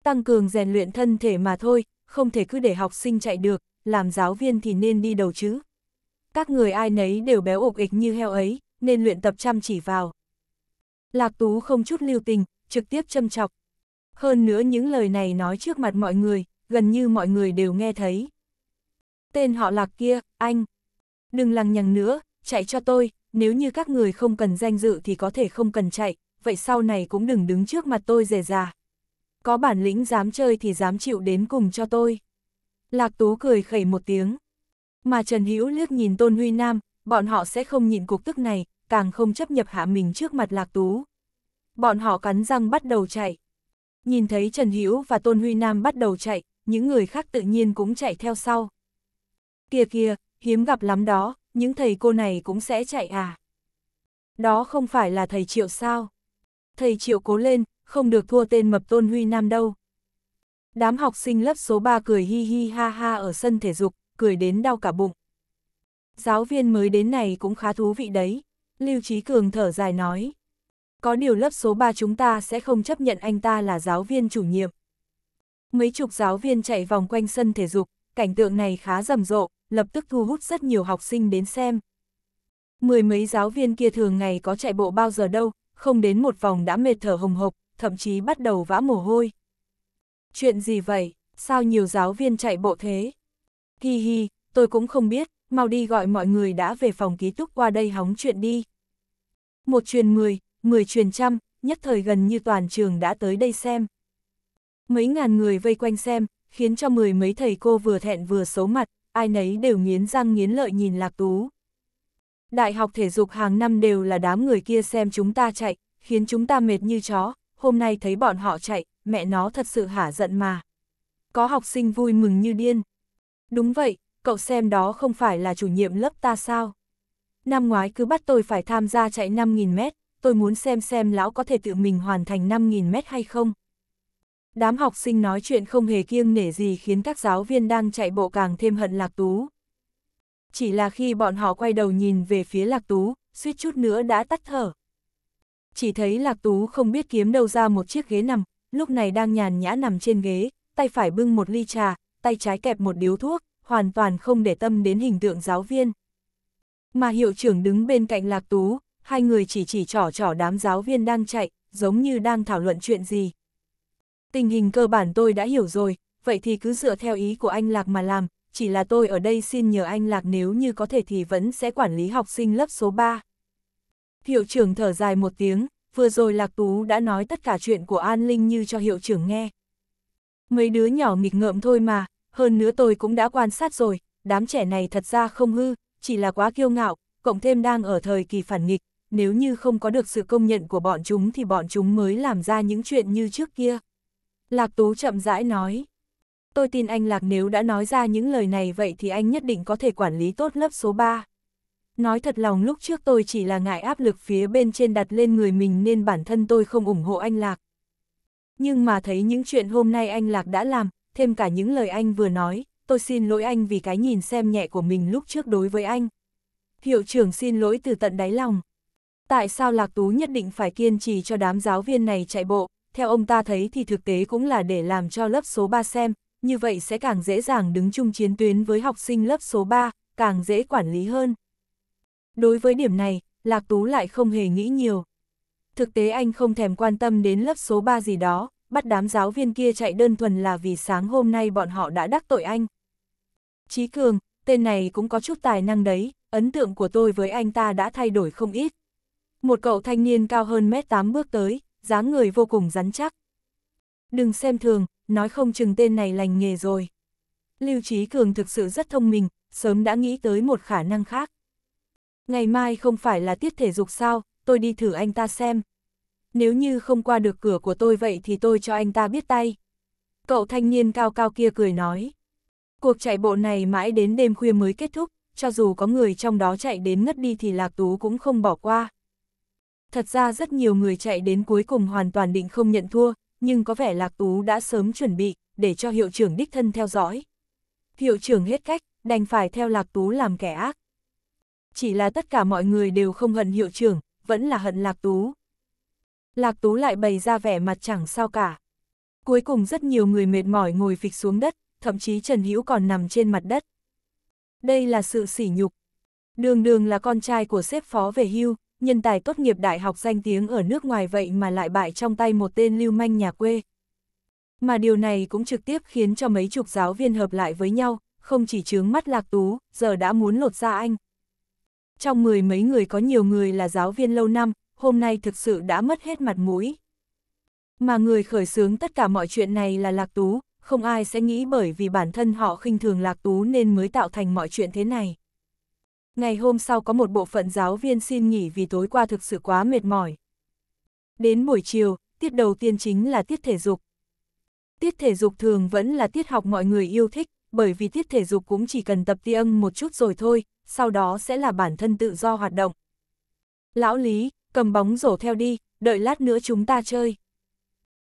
Tăng cường rèn luyện thân thể mà thôi, không thể cứ để học sinh chạy được, làm giáo viên thì nên đi đầu chứ. Các người ai nấy đều béo ục ịch như heo ấy, nên luyện tập chăm chỉ vào. Lạc Tú không chút lưu tình, trực tiếp châm chọc. Hơn nữa những lời này nói trước mặt mọi người, gần như mọi người đều nghe thấy. Tên họ lạc kia, anh. Đừng lằng nhằng nữa, chạy cho tôi, nếu như các người không cần danh dự thì có thể không cần chạy, vậy sau này cũng đừng đứng trước mặt tôi rề rà Có bản lĩnh dám chơi thì dám chịu đến cùng cho tôi. Lạc Tú cười khẩy một tiếng. Mà Trần Hữu liếc nhìn Tôn Huy Nam, bọn họ sẽ không nhịn cuộc tức này, càng không chấp nhập hạ mình trước mặt Lạc Tú bọn họ cắn răng bắt đầu chạy. Nhìn thấy Trần Hữu và Tôn Huy Nam bắt đầu chạy, những người khác tự nhiên cũng chạy theo sau. Kìa kìa, hiếm gặp lắm đó, những thầy cô này cũng sẽ chạy à. Đó không phải là thầy Triệu sao? Thầy Triệu cố lên, không được thua tên mập Tôn Huy Nam đâu. Đám học sinh lớp số 3 cười hi hi ha ha ở sân thể dục, cười đến đau cả bụng. Giáo viên mới đến này cũng khá thú vị đấy, Lưu Trí Cường thở dài nói. Có điều lớp số 3 chúng ta sẽ không chấp nhận anh ta là giáo viên chủ nhiệm. Mấy chục giáo viên chạy vòng quanh sân thể dục, cảnh tượng này khá rầm rộ, lập tức thu hút rất nhiều học sinh đến xem. Mười mấy giáo viên kia thường ngày có chạy bộ bao giờ đâu, không đến một vòng đã mệt thở hồng hộc, thậm chí bắt đầu vã mồ hôi. Chuyện gì vậy, sao nhiều giáo viên chạy bộ thế? Hi hi, tôi cũng không biết, mau đi gọi mọi người đã về phòng ký túc qua đây hóng chuyện đi. Một truyền mười, mười truyền trăm, nhất thời gần như toàn trường đã tới đây xem. Mấy ngàn người vây quanh xem, khiến cho mười mấy thầy cô vừa thẹn vừa xấu mặt, ai nấy đều nghiến răng nghiến lợi nhìn Lạc Tú. Đại học thể dục hàng năm đều là đám người kia xem chúng ta chạy, khiến chúng ta mệt như chó, hôm nay thấy bọn họ chạy, mẹ nó thật sự hả giận mà. Có học sinh vui mừng như điên. Đúng vậy, cậu xem đó không phải là chủ nhiệm lớp ta sao? Năm ngoái cứ bắt tôi phải tham gia chạy 5.000 mét, tôi muốn xem xem lão có thể tự mình hoàn thành 5.000 mét hay không. Đám học sinh nói chuyện không hề kiêng nể gì khiến các giáo viên đang chạy bộ càng thêm hận Lạc Tú. Chỉ là khi bọn họ quay đầu nhìn về phía Lạc Tú, suýt chút nữa đã tắt thở. Chỉ thấy Lạc Tú không biết kiếm đâu ra một chiếc ghế nằm, lúc này đang nhàn nhã nằm trên ghế, tay phải bưng một ly trà, tay trái kẹp một điếu thuốc, hoàn toàn không để tâm đến hình tượng giáo viên. Mà hiệu trưởng đứng bên cạnh Lạc Tú, hai người chỉ chỉ trỏ trỏ đám giáo viên đang chạy, giống như đang thảo luận chuyện gì. Tình hình cơ bản tôi đã hiểu rồi, vậy thì cứ dựa theo ý của anh Lạc mà làm, chỉ là tôi ở đây xin nhờ anh Lạc nếu như có thể thì vẫn sẽ quản lý học sinh lớp số 3. Hiệu trưởng thở dài một tiếng, vừa rồi Lạc Tú đã nói tất cả chuyện của An Linh như cho hiệu trưởng nghe. Mấy đứa nhỏ nghịch ngợm thôi mà, hơn nữa tôi cũng đã quan sát rồi, đám trẻ này thật ra không hư, chỉ là quá kiêu ngạo, cộng thêm đang ở thời kỳ phản nghịch, nếu như không có được sự công nhận của bọn chúng thì bọn chúng mới làm ra những chuyện như trước kia. Lạc Tú chậm rãi nói. Tôi tin anh Lạc nếu đã nói ra những lời này vậy thì anh nhất định có thể quản lý tốt lớp số 3. Nói thật lòng lúc trước tôi chỉ là ngại áp lực phía bên trên đặt lên người mình nên bản thân tôi không ủng hộ anh Lạc. Nhưng mà thấy những chuyện hôm nay anh Lạc đã làm, thêm cả những lời anh vừa nói, tôi xin lỗi anh vì cái nhìn xem nhẹ của mình lúc trước đối với anh. Hiệu trưởng xin lỗi từ tận đáy lòng. Tại sao Lạc Tú nhất định phải kiên trì cho đám giáo viên này chạy bộ, theo ông ta thấy thì thực tế cũng là để làm cho lớp số 3 xem, như vậy sẽ càng dễ dàng đứng chung chiến tuyến với học sinh lớp số 3, càng dễ quản lý hơn. Đối với điểm này, Lạc Tú lại không hề nghĩ nhiều. Thực tế anh không thèm quan tâm đến lớp số 3 gì đó, bắt đám giáo viên kia chạy đơn thuần là vì sáng hôm nay bọn họ đã đắc tội anh. Chí Cường, tên này cũng có chút tài năng đấy, ấn tượng của tôi với anh ta đã thay đổi không ít một cậu thanh niên cao hơn mét tám bước tới, dáng người vô cùng rắn chắc. Đừng xem thường, nói không chừng tên này lành nghề rồi. Lưu Trí Cường thực sự rất thông minh, sớm đã nghĩ tới một khả năng khác. Ngày mai không phải là tiết thể dục sao, tôi đi thử anh ta xem. Nếu như không qua được cửa của tôi vậy thì tôi cho anh ta biết tay. Cậu thanh niên cao cao kia cười nói. Cuộc chạy bộ này mãi đến đêm khuya mới kết thúc, cho dù có người trong đó chạy đến ngất đi thì Lạc Tú cũng không bỏ qua. Thật ra rất nhiều người chạy đến cuối cùng hoàn toàn định không nhận thua, nhưng có vẻ Lạc Tú đã sớm chuẩn bị, để cho hiệu trưởng đích thân theo dõi. Hiệu trưởng hết cách, đành phải theo Lạc Tú làm kẻ ác. Chỉ là tất cả mọi người đều không hận hiệu trưởng, vẫn là hận Lạc Tú. Lạc Tú lại bày ra vẻ mặt chẳng sao cả. Cuối cùng rất nhiều người mệt mỏi ngồi phịch xuống đất, thậm chí Trần Hữu còn nằm trên mặt đất. Đây là sự sỉ nhục. Đường đường là con trai của xếp phó về hưu, nhân tài tốt nghiệp đại học danh tiếng ở nước ngoài vậy mà lại bại trong tay một tên lưu manh nhà quê. Mà điều này cũng trực tiếp khiến cho mấy chục giáo viên hợp lại với nhau, không chỉ chướng mắt lạc tú, giờ đã muốn lột ra anh. Trong mười mấy người có nhiều người là giáo viên lâu năm, hôm nay thực sự đã mất hết mặt mũi. Mà người khởi xướng tất cả mọi chuyện này là Lạc Tú, không ai sẽ nghĩ bởi vì bản thân họ khinh thường Lạc Tú nên mới tạo thành mọi chuyện thế này. Ngày hôm sau có một bộ phận giáo viên xin nghỉ vì tối qua thực sự quá mệt mỏi. Đến buổi chiều, tiết đầu tiên chính là tiết thể dục. Tiết thể dục thường vẫn là tiết học mọi người yêu thích, bởi vì tiết thể dục cũng chỉ cần tập ti âm một chút rồi thôi, sau đó sẽ là bản thân tự do hoạt động. Lão Lý, cầm bóng rổ theo đi, đợi lát nữa chúng ta chơi.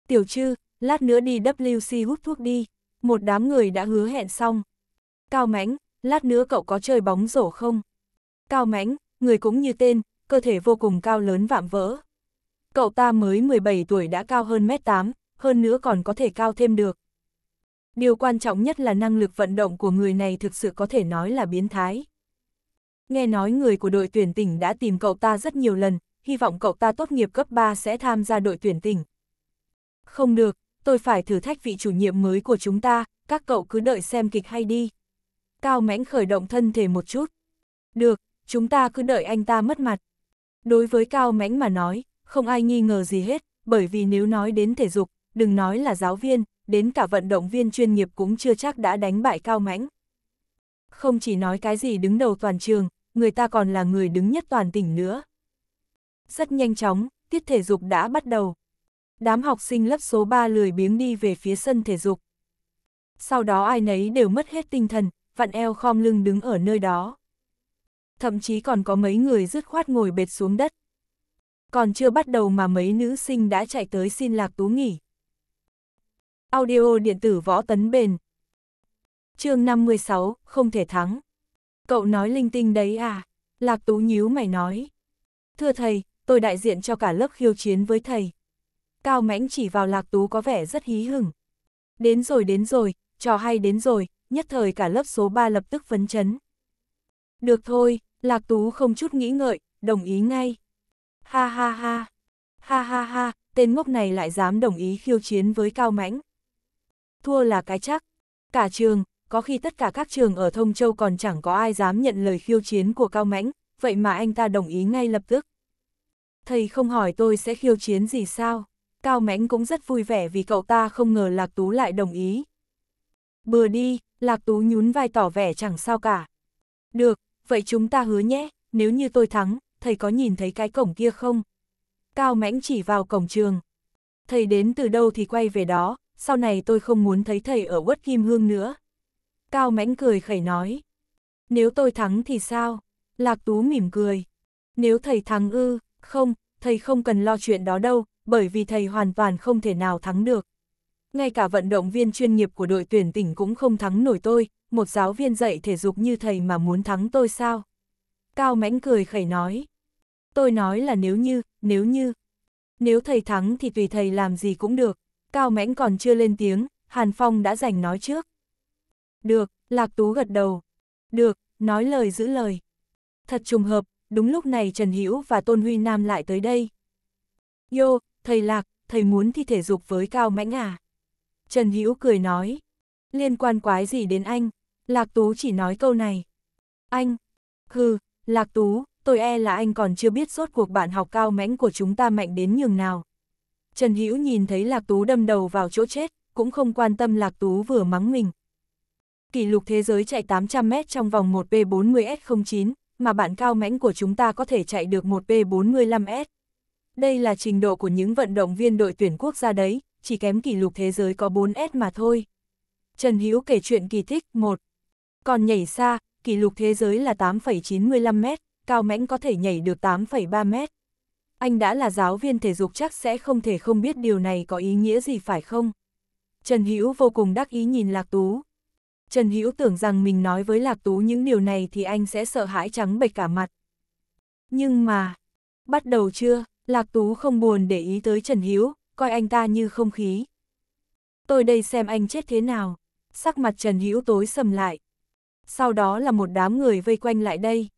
Tiểu Trư, lát nữa đi WC hút thuốc đi, một đám người đã hứa hẹn xong. Cao Mãnh, lát nữa cậu có chơi bóng rổ không? cao mãnh, người cũng như tên, cơ thể vô cùng cao lớn vạm vỡ. Cậu ta mới 17 tuổi đã cao hơn mét 8, hơn nữa còn có thể cao thêm được. Điều quan trọng nhất là năng lực vận động của người này thực sự có thể nói là biến thái. Nghe nói người của đội tuyển tỉnh đã tìm cậu ta rất nhiều lần, hy vọng cậu ta tốt nghiệp cấp 3 sẽ tham gia đội tuyển tỉnh. Không được, tôi phải thử thách vị chủ nhiệm mới của chúng ta, các cậu cứ đợi xem kịch hay đi. Cao mãnh khởi động thân thể một chút. Được, chúng ta cứ đợi anh ta mất mặt. Đối với Cao Mãnh mà nói, không ai nghi ngờ gì hết, bởi vì nếu nói đến thể dục, đừng nói là giáo viên, đến cả vận động viên chuyên nghiệp cũng chưa chắc đã đánh bại Cao Mãnh. Không chỉ nói cái gì đứng đầu toàn trường, người ta còn là người đứng nhất toàn tỉnh nữa. Rất nhanh chóng, tiết thể dục đã bắt đầu. Đám học sinh lớp số 3 lười biếng đi về phía sân thể dục. Sau đó ai nấy đều mất hết tinh thần, vặn eo khom lưng đứng ở nơi đó thậm chí còn có mấy người dứt khoát ngồi bệt xuống đất. Còn chưa bắt đầu mà mấy nữ sinh đã chạy tới xin Lạc Tú nghỉ. Audio điện tử võ tấn bền. chương 56, không thể thắng. Cậu nói linh tinh đấy à? Lạc Tú nhíu mày nói. Thưa thầy, tôi đại diện cho cả lớp khiêu chiến với thầy. Cao mãnh chỉ vào Lạc Tú có vẻ rất hí hửng. Đến rồi đến rồi, trò hay đến rồi, nhất thời cả lớp số 3 lập tức phấn chấn. Được thôi, Lạc Tú không chút nghĩ ngợi, đồng ý ngay. Ha ha ha, ha ha ha, tên ngốc này lại dám đồng ý khiêu chiến với Cao Mãnh. Thua là cái chắc. Cả trường, có khi tất cả các trường ở Thông Châu còn chẳng có ai dám nhận lời khiêu chiến của Cao Mãnh, vậy mà anh ta đồng ý ngay lập tức. Thầy không hỏi tôi sẽ khiêu chiến gì sao? Cao Mãnh cũng rất vui vẻ vì cậu ta không ngờ Lạc Tú lại đồng ý. Bừa đi, Lạc Tú nhún vai tỏ vẻ chẳng sao cả. Được, vậy chúng ta hứa nhé, nếu như tôi thắng, thầy có nhìn thấy cái cổng kia không? Cao mãnh chỉ vào cổng trường. Thầy đến từ đâu thì quay về đó, sau này tôi không muốn thấy thầy ở quất kim hương nữa. Cao mãnh cười khẩy nói. Nếu tôi thắng thì sao? Lạc Tú mỉm cười. Nếu thầy thắng ư, không, thầy không cần lo chuyện đó đâu, bởi vì thầy hoàn toàn không thể nào thắng được ngay cả vận động viên chuyên nghiệp của đội tuyển tỉnh cũng không thắng nổi tôi, một giáo viên dạy thể dục như thầy mà muốn thắng tôi sao? Cao mãnh cười khẩy nói. Tôi nói là nếu như, nếu như. Nếu thầy thắng thì tùy thầy làm gì cũng được. Cao mãnh còn chưa lên tiếng, Hàn Phong đã giành nói trước. Được, Lạc Tú gật đầu. Được, nói lời giữ lời. Thật trùng hợp, đúng lúc này Trần Hữu và Tôn Huy Nam lại tới đây. Yo, thầy Lạc, thầy muốn thi thể dục với Cao Mãnh à? Trần Hữu cười nói. Liên quan quái gì đến anh? Lạc Tú chỉ nói câu này. Anh, hừ, Lạc Tú, tôi e là anh còn chưa biết suốt cuộc bạn học cao mãnh của chúng ta mạnh đến nhường nào. Trần Hữu nhìn thấy Lạc Tú đâm đầu vào chỗ chết, cũng không quan tâm Lạc Tú vừa mắng mình. Kỷ lục thế giới chạy 800m trong vòng 1P40S09, mà bạn cao mãnh của chúng ta có thể chạy được 1P45S. Đây là trình độ của những vận động viên đội tuyển quốc gia đấy, chỉ kém kỷ lục thế giới có 4S mà thôi. Trần Hữu kể chuyện kỳ thích 1. Còn nhảy xa, kỷ lục thế giới là 8,95 mét, Cao Mãnh có thể nhảy được 8,3 mét. Anh đã là giáo viên thể dục chắc sẽ không thể không biết điều này có ý nghĩa gì phải không? Trần Hữu vô cùng đắc ý nhìn Lạc Tú. Trần Hữu tưởng rằng mình nói với Lạc Tú những điều này thì anh sẽ sợ hãi trắng bệch cả mặt. Nhưng mà, bắt đầu chưa, Lạc Tú không buồn để ý tới Trần Hữu, coi anh ta như không khí. Tôi đây xem anh chết thế nào. Sắc mặt Trần Hữu tối sầm lại. Sau đó là một đám người vây quanh lại đây.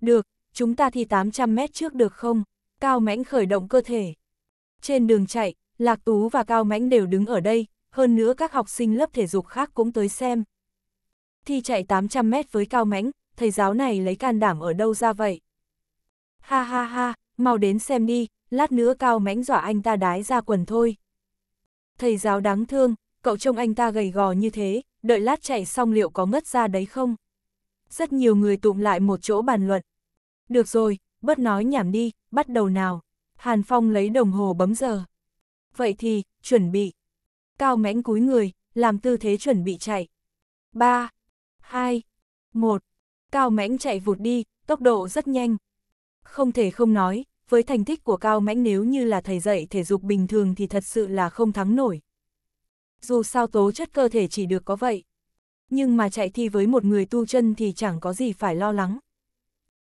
Được, chúng ta thi 800 mét trước được không? Cao Mãnh khởi động cơ thể. Trên đường chạy, Lạc Tú và Cao Mãnh đều đứng ở đây, hơn nữa các học sinh lớp thể dục khác cũng tới xem. Thi chạy 800 mét với Cao Mãnh, thầy giáo này lấy can đảm ở đâu ra vậy? Ha ha ha, mau đến xem đi, lát nữa cao mãnh dọa anh ta đái ra quần thôi. Thầy giáo đáng thương, cậu trông anh ta gầy gò như thế, đợi lát chạy xong liệu có ngất ra đấy không? Rất nhiều người tụm lại một chỗ bàn luận. Được rồi, bớt nói nhảm đi, bắt đầu nào. Hàn Phong lấy đồng hồ bấm giờ. Vậy thì, chuẩn bị. Cao mãnh cúi người, làm tư thế chuẩn bị chạy. 3, 2, 1. Cao mãnh chạy vụt đi, tốc độ rất nhanh. Không thể không nói, với thành tích của Cao Mãnh nếu như là thầy dạy thể dục bình thường thì thật sự là không thắng nổi. Dù sao tố chất cơ thể chỉ được có vậy. Nhưng mà chạy thi với một người tu chân thì chẳng có gì phải lo lắng.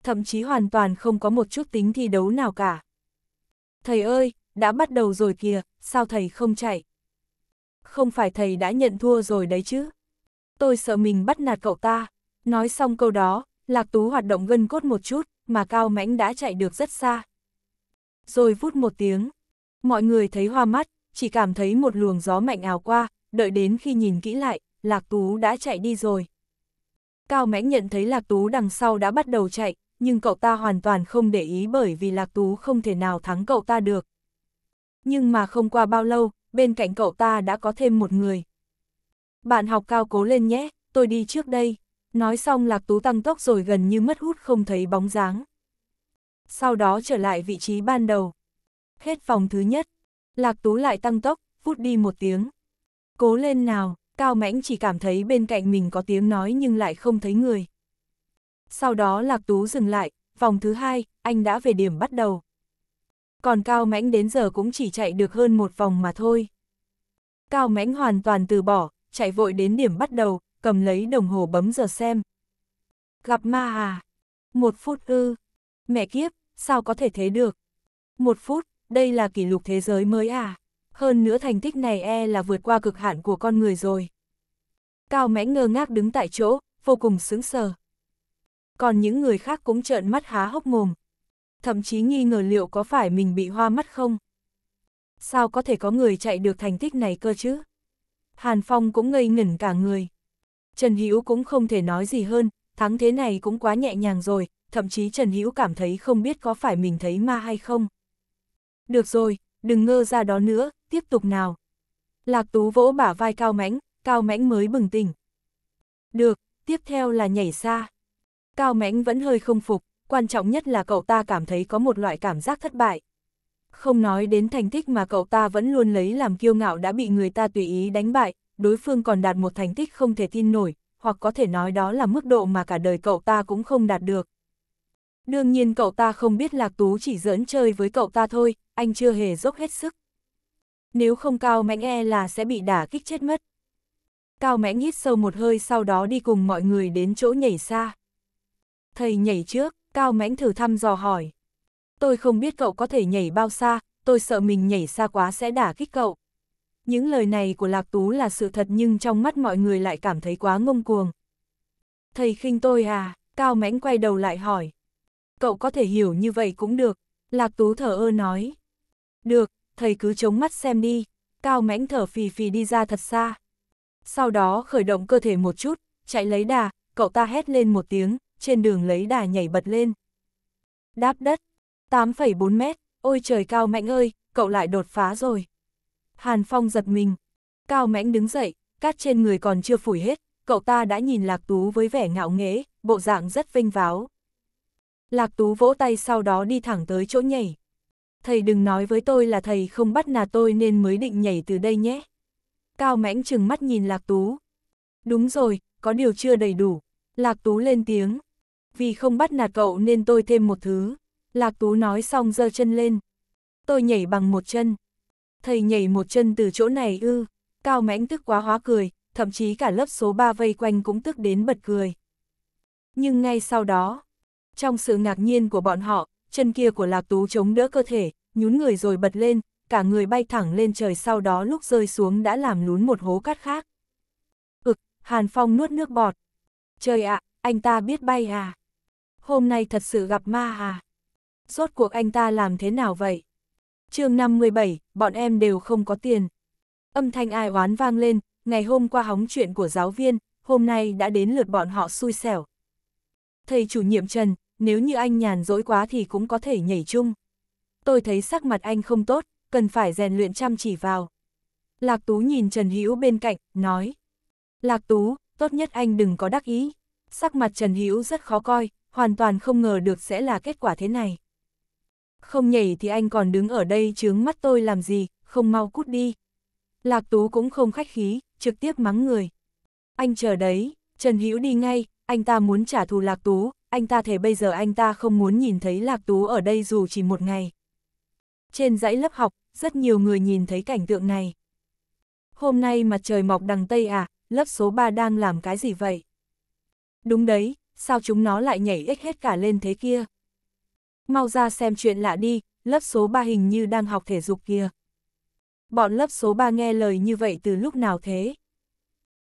Thậm chí hoàn toàn không có một chút tính thi đấu nào cả. Thầy ơi, đã bắt đầu rồi kìa, sao thầy không chạy? Không phải thầy đã nhận thua rồi đấy chứ? Tôi sợ mình bắt nạt cậu ta. Nói xong câu đó, Lạc Tú hoạt động gân cốt một chút, mà Cao Mãnh đã chạy được rất xa, rồi vút một tiếng. Mọi người thấy hoa mắt, chỉ cảm thấy một luồng gió mạnh ảo qua, đợi đến khi nhìn kỹ lại, Lạc Tú đã chạy đi rồi. Cao Mãnh nhận thấy Lạc Tú đằng sau đã bắt đầu chạy, nhưng cậu ta hoàn toàn không để ý bởi vì Lạc Tú không thể nào thắng cậu ta được. Nhưng mà không qua bao lâu, bên cạnh cậu ta đã có thêm một người. Bạn học cao cố lên nhé, tôi đi trước đây. Nói xong Lạc Tú tăng tốc rồi gần như mất hút không thấy bóng dáng sau đó trở lại vị trí ban đầu. Hết phòng thứ nhất, Lạc Tú lại tăng tốc, phút đi một tiếng. Cố lên nào, Cao Mãnh chỉ cảm thấy bên cạnh mình có tiếng nói nhưng lại không thấy người. Sau đó Lạc Tú dừng lại, vòng thứ hai, anh đã về điểm bắt đầu. Còn Cao Mãnh đến giờ cũng chỉ chạy được hơn một vòng mà thôi. Cao Mãnh hoàn toàn từ bỏ, chạy vội đến điểm bắt đầu, cầm lấy đồng hồ bấm giờ xem. Gặp ma à? Một phút ư, Mẹ kiếp, sao có thể thế được? Một phút, đây là kỷ lục thế giới mới à? Hơn nữa thành tích này e là vượt qua cực hạn của con người rồi. Cao mẽ ngơ ngác đứng tại chỗ, vô cùng sững sờ. Còn những người khác cũng trợn mắt há hốc mồm. Thậm chí nghi ngờ liệu có phải mình bị hoa mắt không? Sao có thể có người chạy được thành tích này cơ chứ? Hàn Phong cũng ngây ngẩn cả người. Trần Hữu cũng không thể nói gì hơn, thắng thế này cũng quá nhẹ nhàng rồi, thậm chí Trần Hữu cảm thấy không biết có phải mình thấy ma hay không. Được rồi, đừng ngơ ra đó nữa, tiếp tục nào. Lạc Tú vỗ bả vai Cao Mãnh, Cao Mãnh mới bừng tỉnh. Được, tiếp theo là nhảy xa. Cao Mãnh vẫn hơi không phục, quan trọng nhất là cậu ta cảm thấy có một loại cảm giác thất bại. Không nói đến thành tích mà cậu ta vẫn luôn lấy làm kiêu ngạo đã bị người ta tùy ý đánh bại, đối phương còn đạt một thành tích không thể tin nổi, hoặc có thể nói đó là mức độ mà cả đời cậu ta cũng không đạt được. Đương nhiên cậu ta không biết Lạc Tú chỉ giỡn chơi với cậu ta thôi, anh chưa hề dốc hết sức. Nếu không Cao Mãnh e là sẽ bị đả kích chết mất. Cao Mãnh hít sâu một hơi sau đó đi cùng mọi người đến chỗ nhảy xa. Thầy nhảy trước, Cao Mãnh thử thăm dò hỏi. Tôi không biết cậu có thể nhảy bao xa, tôi sợ mình nhảy xa quá sẽ đả kích cậu. Những lời này của Lạc Tú là sự thật nhưng trong mắt mọi người lại cảm thấy quá ngông cuồng. Thầy khinh tôi à, Cao Mãnh quay đầu lại hỏi cậu có thể hiểu như vậy cũng được, Lạc Tú thở ơ nói. Được, thầy cứ chống mắt xem đi, Cao Mãnh thở phì phì đi ra thật xa. Sau đó khởi động cơ thể một chút, chạy lấy đà, cậu ta hét lên một tiếng, trên đường lấy đà nhảy bật lên. Đáp đất, 8,4 mét, ôi trời Cao Mãnh ơi, cậu lại đột phá rồi. Hàn Phong giật mình, Cao Mãnh đứng dậy, cát trên người còn chưa phủi hết, cậu ta đã nhìn Lạc Tú với vẻ ngạo nghễ, bộ dạng rất vinh váo. Lạc Tú vỗ tay sau đó đi thẳng tới chỗ nhảy. Thầy đừng nói với tôi là thầy không bắt nạt tôi nên mới định nhảy từ đây nhé. Cao mãnh chừng mắt nhìn Lạc Tú. Đúng rồi, có điều chưa đầy đủ. Lạc Tú lên tiếng. Vì không bắt nạt cậu nên tôi thêm một thứ. Lạc Tú nói xong giơ chân lên. Tôi nhảy bằng một chân. Thầy nhảy một chân từ chỗ này ư. Cao mãnh tức quá hóa cười, thậm chí cả lớp số 3 vây quanh cũng tức đến bật cười. Nhưng ngay sau đó, trong sự ngạc nhiên của bọn họ, chân kia của Lạc Tú chống đỡ cơ thể, nhún người rồi bật lên, cả người bay thẳng lên trời sau đó lúc rơi xuống đã làm lún một hố cát khác. Ực, Hàn Phong nuốt nước bọt. Trời ạ, anh ta biết bay à? Hôm nay thật sự gặp ma à? Rốt cuộc anh ta làm thế nào vậy? chương 57, bọn em đều không có tiền. Âm thanh ai oán vang lên, ngày hôm qua hóng chuyện của giáo viên, hôm nay đã đến lượt bọn họ xui xẻo. Thầy chủ nhiệm Trần, nếu như anh nhàn dỗi quá thì cũng có thể nhảy chung. Tôi thấy sắc mặt anh không tốt, cần phải rèn luyện chăm chỉ vào. Lạc Tú nhìn Trần Hữu bên cạnh, nói. Lạc Tú, tốt nhất anh đừng có đắc ý. Sắc mặt Trần Hữu rất khó coi, hoàn toàn không ngờ được sẽ là kết quả thế này. Không nhảy thì anh còn đứng ở đây chướng mắt tôi làm gì, không mau cút đi. Lạc Tú cũng không khách khí, trực tiếp mắng người. Anh chờ đấy, Trần Hữu đi ngay, anh ta muốn trả thù Lạc Tú, anh ta thể bây giờ anh ta không muốn nhìn thấy Lạc Tú ở đây dù chỉ một ngày. Trên dãy lớp học, rất nhiều người nhìn thấy cảnh tượng này. Hôm nay mặt trời mọc đằng Tây à, lớp số 3 đang làm cái gì vậy? Đúng đấy, sao chúng nó lại nhảy ếch hết cả lên thế kia? Mau ra xem chuyện lạ đi, lớp số 3 hình như đang học thể dục kia. Bọn lớp số 3 nghe lời như vậy từ lúc nào thế?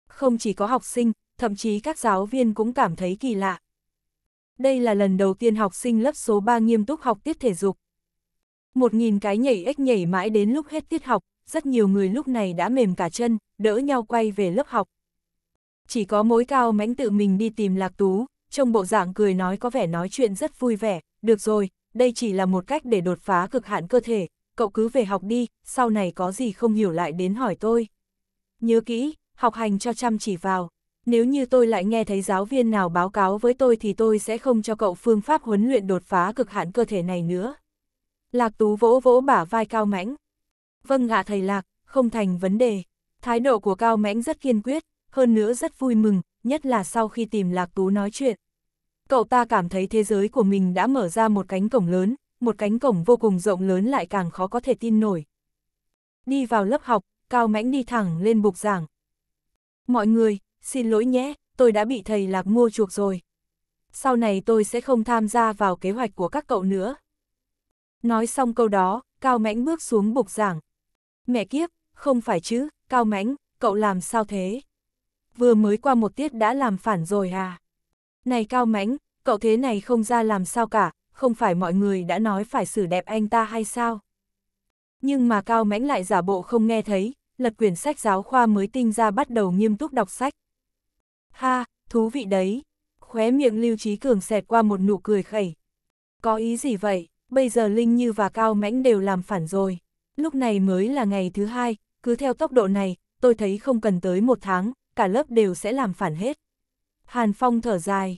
Không chỉ có học sinh, thậm chí các giáo viên cũng cảm thấy kỳ lạ đây là lần đầu tiên học sinh lớp số 3 nghiêm túc học tiết thể dục. Một nghìn cái nhảy ếch nhảy mãi đến lúc hết tiết học, rất nhiều người lúc này đã mềm cả chân, đỡ nhau quay về lớp học. Chỉ có mối cao mãnh tự mình đi tìm lạc tú, trông bộ dạng cười nói có vẻ nói chuyện rất vui vẻ, được rồi, đây chỉ là một cách để đột phá cực hạn cơ thể, cậu cứ về học đi, sau này có gì không hiểu lại đến hỏi tôi. Nhớ kỹ, học hành cho chăm chỉ vào. Nếu như tôi lại nghe thấy giáo viên nào báo cáo với tôi thì tôi sẽ không cho cậu phương pháp huấn luyện đột phá cực hạn cơ thể này nữa. Lạc Tú vỗ vỗ bả vai Cao Mãnh. Vâng ạ thầy Lạc, không thành vấn đề. Thái độ của Cao Mãnh rất kiên quyết, hơn nữa rất vui mừng, nhất là sau khi tìm Lạc Tú nói chuyện. Cậu ta cảm thấy thế giới của mình đã mở ra một cánh cổng lớn, một cánh cổng vô cùng rộng lớn lại càng khó có thể tin nổi. Đi vào lớp học, Cao Mãnh đi thẳng lên bục giảng. Mọi người, xin lỗi nhé, tôi đã bị thầy Lạc mua chuộc rồi. Sau này tôi sẽ không tham gia vào kế hoạch của các cậu nữa. Nói xong câu đó, Cao Mãnh bước xuống bục giảng. Mẹ kiếp, không phải chứ, Cao Mãnh, cậu làm sao thế? Vừa mới qua một tiết đã làm phản rồi à? Này Cao Mãnh, cậu thế này không ra làm sao cả, không phải mọi người đã nói phải xử đẹp anh ta hay sao? Nhưng mà Cao Mãnh lại giả bộ không nghe thấy, lật quyển sách giáo khoa mới tinh ra bắt đầu nghiêm túc đọc sách. Ha, thú vị đấy. Khóe miệng Lưu Trí Cường xẹt qua một nụ cười khẩy. Có ý gì vậy, bây giờ Linh Như và Cao Mãnh đều làm phản rồi. Lúc này mới là ngày thứ hai, cứ theo tốc độ này, tôi thấy không cần tới một tháng, cả lớp đều sẽ làm phản hết. Hàn Phong thở dài.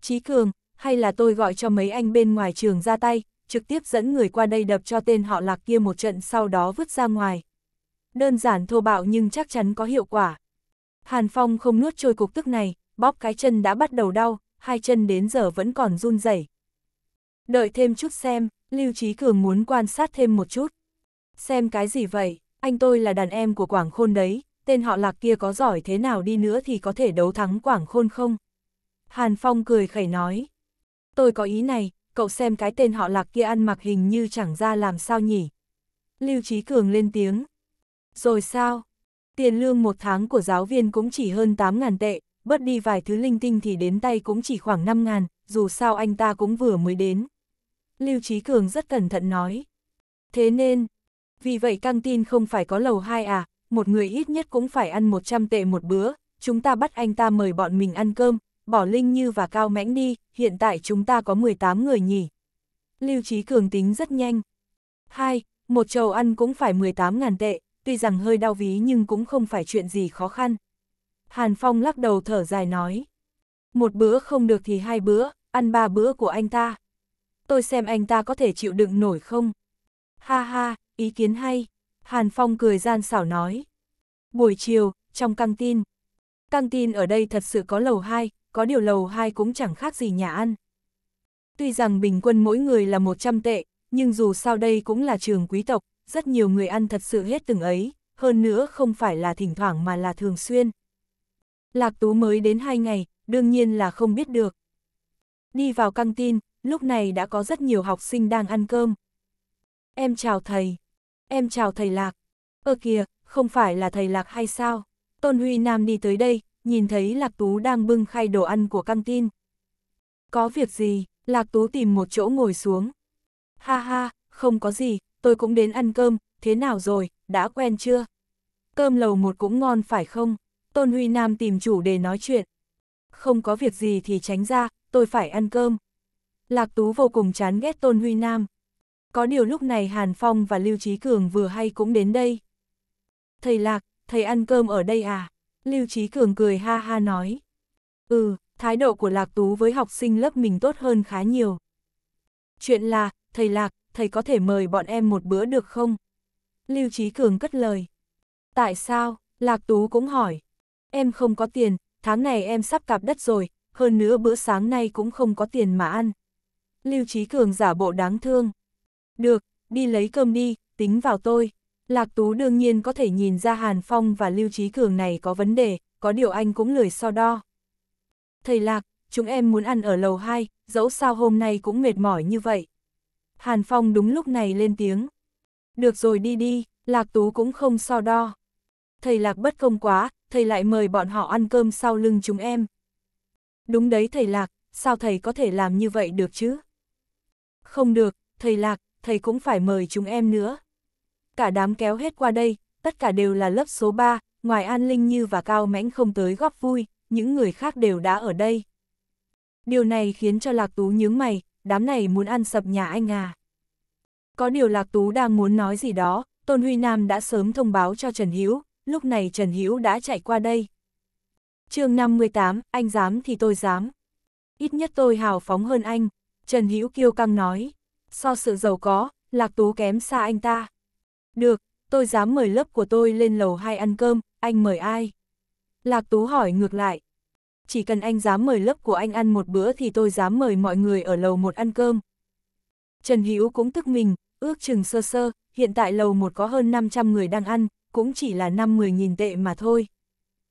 Trí Cường, hay là tôi gọi cho mấy anh bên ngoài trường ra tay, trực tiếp dẫn người qua đây đập cho tên họ lạc kia một trận sau đó vứt ra ngoài. Đơn giản thô bạo nhưng chắc chắn có hiệu quả. Hàn Phong không nuốt trôi cục tức này, bóp cái chân đã bắt đầu đau, hai chân đến giờ vẫn còn run rẩy. Đợi thêm chút xem, Lưu Trí Cường muốn quan sát thêm một chút. Xem cái gì vậy, anh tôi là đàn em của Quảng Khôn đấy, tên họ lạc kia có giỏi thế nào đi nữa thì có thể đấu thắng Quảng Khôn không? Hàn Phong cười khẩy nói. Tôi có ý này, cậu xem cái tên họ lạc kia ăn mặc hình như chẳng ra làm sao nhỉ. Lưu Trí Cường lên tiếng. Rồi sao? Tiền lương một tháng của giáo viên cũng chỉ hơn 8.000 tệ, bớt đi vài thứ linh tinh thì đến tay cũng chỉ khoảng 5.000, dù sao anh ta cũng vừa mới đến. Lưu Trí Cường rất cẩn thận nói. Thế nên, vì vậy căng tin không phải có lầu 2 à, một người ít nhất cũng phải ăn 100 tệ một bữa, chúng ta bắt anh ta mời bọn mình ăn cơm, bỏ Linh Như và Cao Mãnh đi, hiện tại chúng ta có 18 người nhỉ. Lưu Trí Cường tính rất nhanh. 2. Một chầu ăn cũng phải 18.000 tệ, tuy rằng hơi đau ví nhưng cũng không phải chuyện gì khó khăn. Hàn Phong lắc đầu thở dài nói. Một bữa không được thì hai bữa, ăn ba bữa của anh ta. Tôi xem anh ta có thể chịu đựng nổi không? Ha ha, ý kiến hay. Hàn Phong cười gian xảo nói. Buổi chiều, trong căng tin. Căng tin ở đây thật sự có lầu 2, có điều lầu 2 cũng chẳng khác gì nhà ăn. Tuy rằng bình quân mỗi người là 100 tệ, nhưng dù sao đây cũng là trường quý tộc, rất nhiều người ăn thật sự hết từng ấy, hơn nữa không phải là thỉnh thoảng mà là thường xuyên. Lạc Tú mới đến hai ngày, đương nhiên là không biết được. Đi vào căng tin, lúc này đã có rất nhiều học sinh đang ăn cơm. Em chào thầy. Em chào thầy Lạc. Ơ kìa, không phải là thầy Lạc hay sao? Tôn Huy Nam đi tới đây, nhìn thấy Lạc Tú đang bưng khay đồ ăn của căng tin. Có việc gì, Lạc Tú tìm một chỗ ngồi xuống. Ha ha, không có gì, tôi cũng đến ăn cơm, thế nào rồi, đã quen chưa? Cơm lầu một cũng ngon phải không? Tôn Huy Nam tìm chủ để nói chuyện. Không có việc gì thì tránh ra, tôi phải ăn cơm. Lạc Tú vô cùng chán ghét Tôn Huy Nam. Có điều lúc này Hàn Phong và Lưu Trí Cường vừa hay cũng đến đây. Thầy Lạc, thầy ăn cơm ở đây à? Lưu Trí Cường cười ha ha nói. Ừ, thái độ của Lạc Tú với học sinh lớp mình tốt hơn khá nhiều. Chuyện là, thầy Lạc, thầy có thể mời bọn em một bữa được không? Lưu Trí Cường cất lời. Tại sao? Lạc Tú cũng hỏi. Em không có tiền, tháng này em sắp cạp đất rồi, hơn nữa bữa sáng nay cũng không có tiền mà ăn. Lưu Trí Cường giả bộ đáng thương. Được, đi lấy cơm đi, tính vào tôi. Lạc Tú đương nhiên có thể nhìn ra Hàn Phong và Lưu Trí Cường này có vấn đề, có điều anh cũng lười so đo. Thầy Lạc, chúng em muốn ăn ở lầu 2, dẫu sao hôm nay cũng mệt mỏi như vậy. Hàn Phong đúng lúc này lên tiếng. Được rồi đi đi, Lạc Tú cũng không so đo. Thầy Lạc bất công quá, thầy lại mời bọn họ ăn cơm sau lưng chúng em. Đúng đấy thầy Lạc, sao thầy có thể làm như vậy được chứ? Không được, thầy Lạc, thầy cũng phải mời chúng em nữa. Cả đám kéo hết qua đây, tất cả đều là lớp số 3, ngoài An Linh Như và Cao Mãnh không tới góp vui, những người khác đều đã ở đây. Điều này khiến cho Lạc Tú nhướng mày, đám này muốn ăn sập nhà anh à. Có điều Lạc Tú đang muốn nói gì đó, Tôn Huy Nam đã sớm thông báo cho Trần Hữu lúc này Trần Hữu đã chạy qua đây. chương 58, anh dám thì tôi dám. Ít nhất tôi hào phóng hơn anh, Trần Hữu kêu căng nói. So sự giàu có, Lạc Tú kém xa anh ta. Được, tôi dám mời lớp của tôi lên lầu hai ăn cơm, anh mời ai? Lạc Tú hỏi ngược lại, chỉ cần anh dám mời lớp của anh ăn một bữa thì tôi dám mời mọi người ở lầu một ăn cơm. Trần Hữu cũng tức mình, ước chừng sơ sơ, hiện tại lầu một có hơn 500 người đang ăn, cũng chỉ là 5-10.000 tệ mà thôi.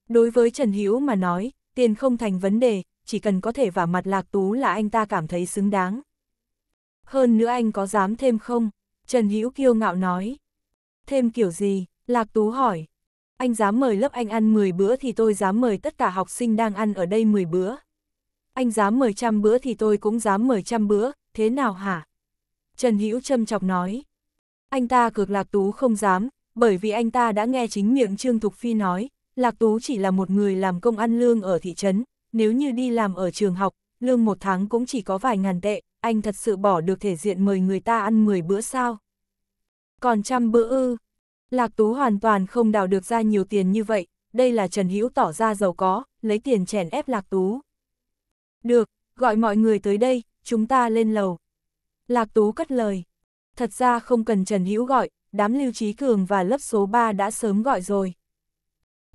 Đối với Trần Hữu mà nói, tiền không thành vấn đề, chỉ cần có thể vả mặt lạc tú là anh ta cảm thấy xứng đáng. Hơn nữa anh có dám thêm không? Trần Hữu kiêu ngạo nói. Thêm kiểu gì? Lạc tú hỏi anh dám mời lớp anh ăn 10 bữa thì tôi dám mời tất cả học sinh đang ăn ở đây 10 bữa. Anh dám mời trăm bữa thì tôi cũng dám mời trăm bữa, thế nào hả? Trần Hữu châm chọc nói. Anh ta cực Lạc Tú không dám, bởi vì anh ta đã nghe chính miệng Trương Thục Phi nói, Lạc Tú chỉ là một người làm công ăn lương ở thị trấn, nếu như đi làm ở trường học, lương một tháng cũng chỉ có vài ngàn tệ, anh thật sự bỏ được thể diện mời người ta ăn 10 bữa sao? Còn trăm bữa ư? Lạc Tú hoàn toàn không đào được ra nhiều tiền như vậy, đây là Trần Hữu tỏ ra giàu có, lấy tiền chèn ép Lạc Tú. Được, gọi mọi người tới đây, chúng ta lên lầu. Lạc Tú cất lời. Thật ra không cần Trần Hữu gọi, đám Lưu Trí Cường và lớp số 3 đã sớm gọi rồi.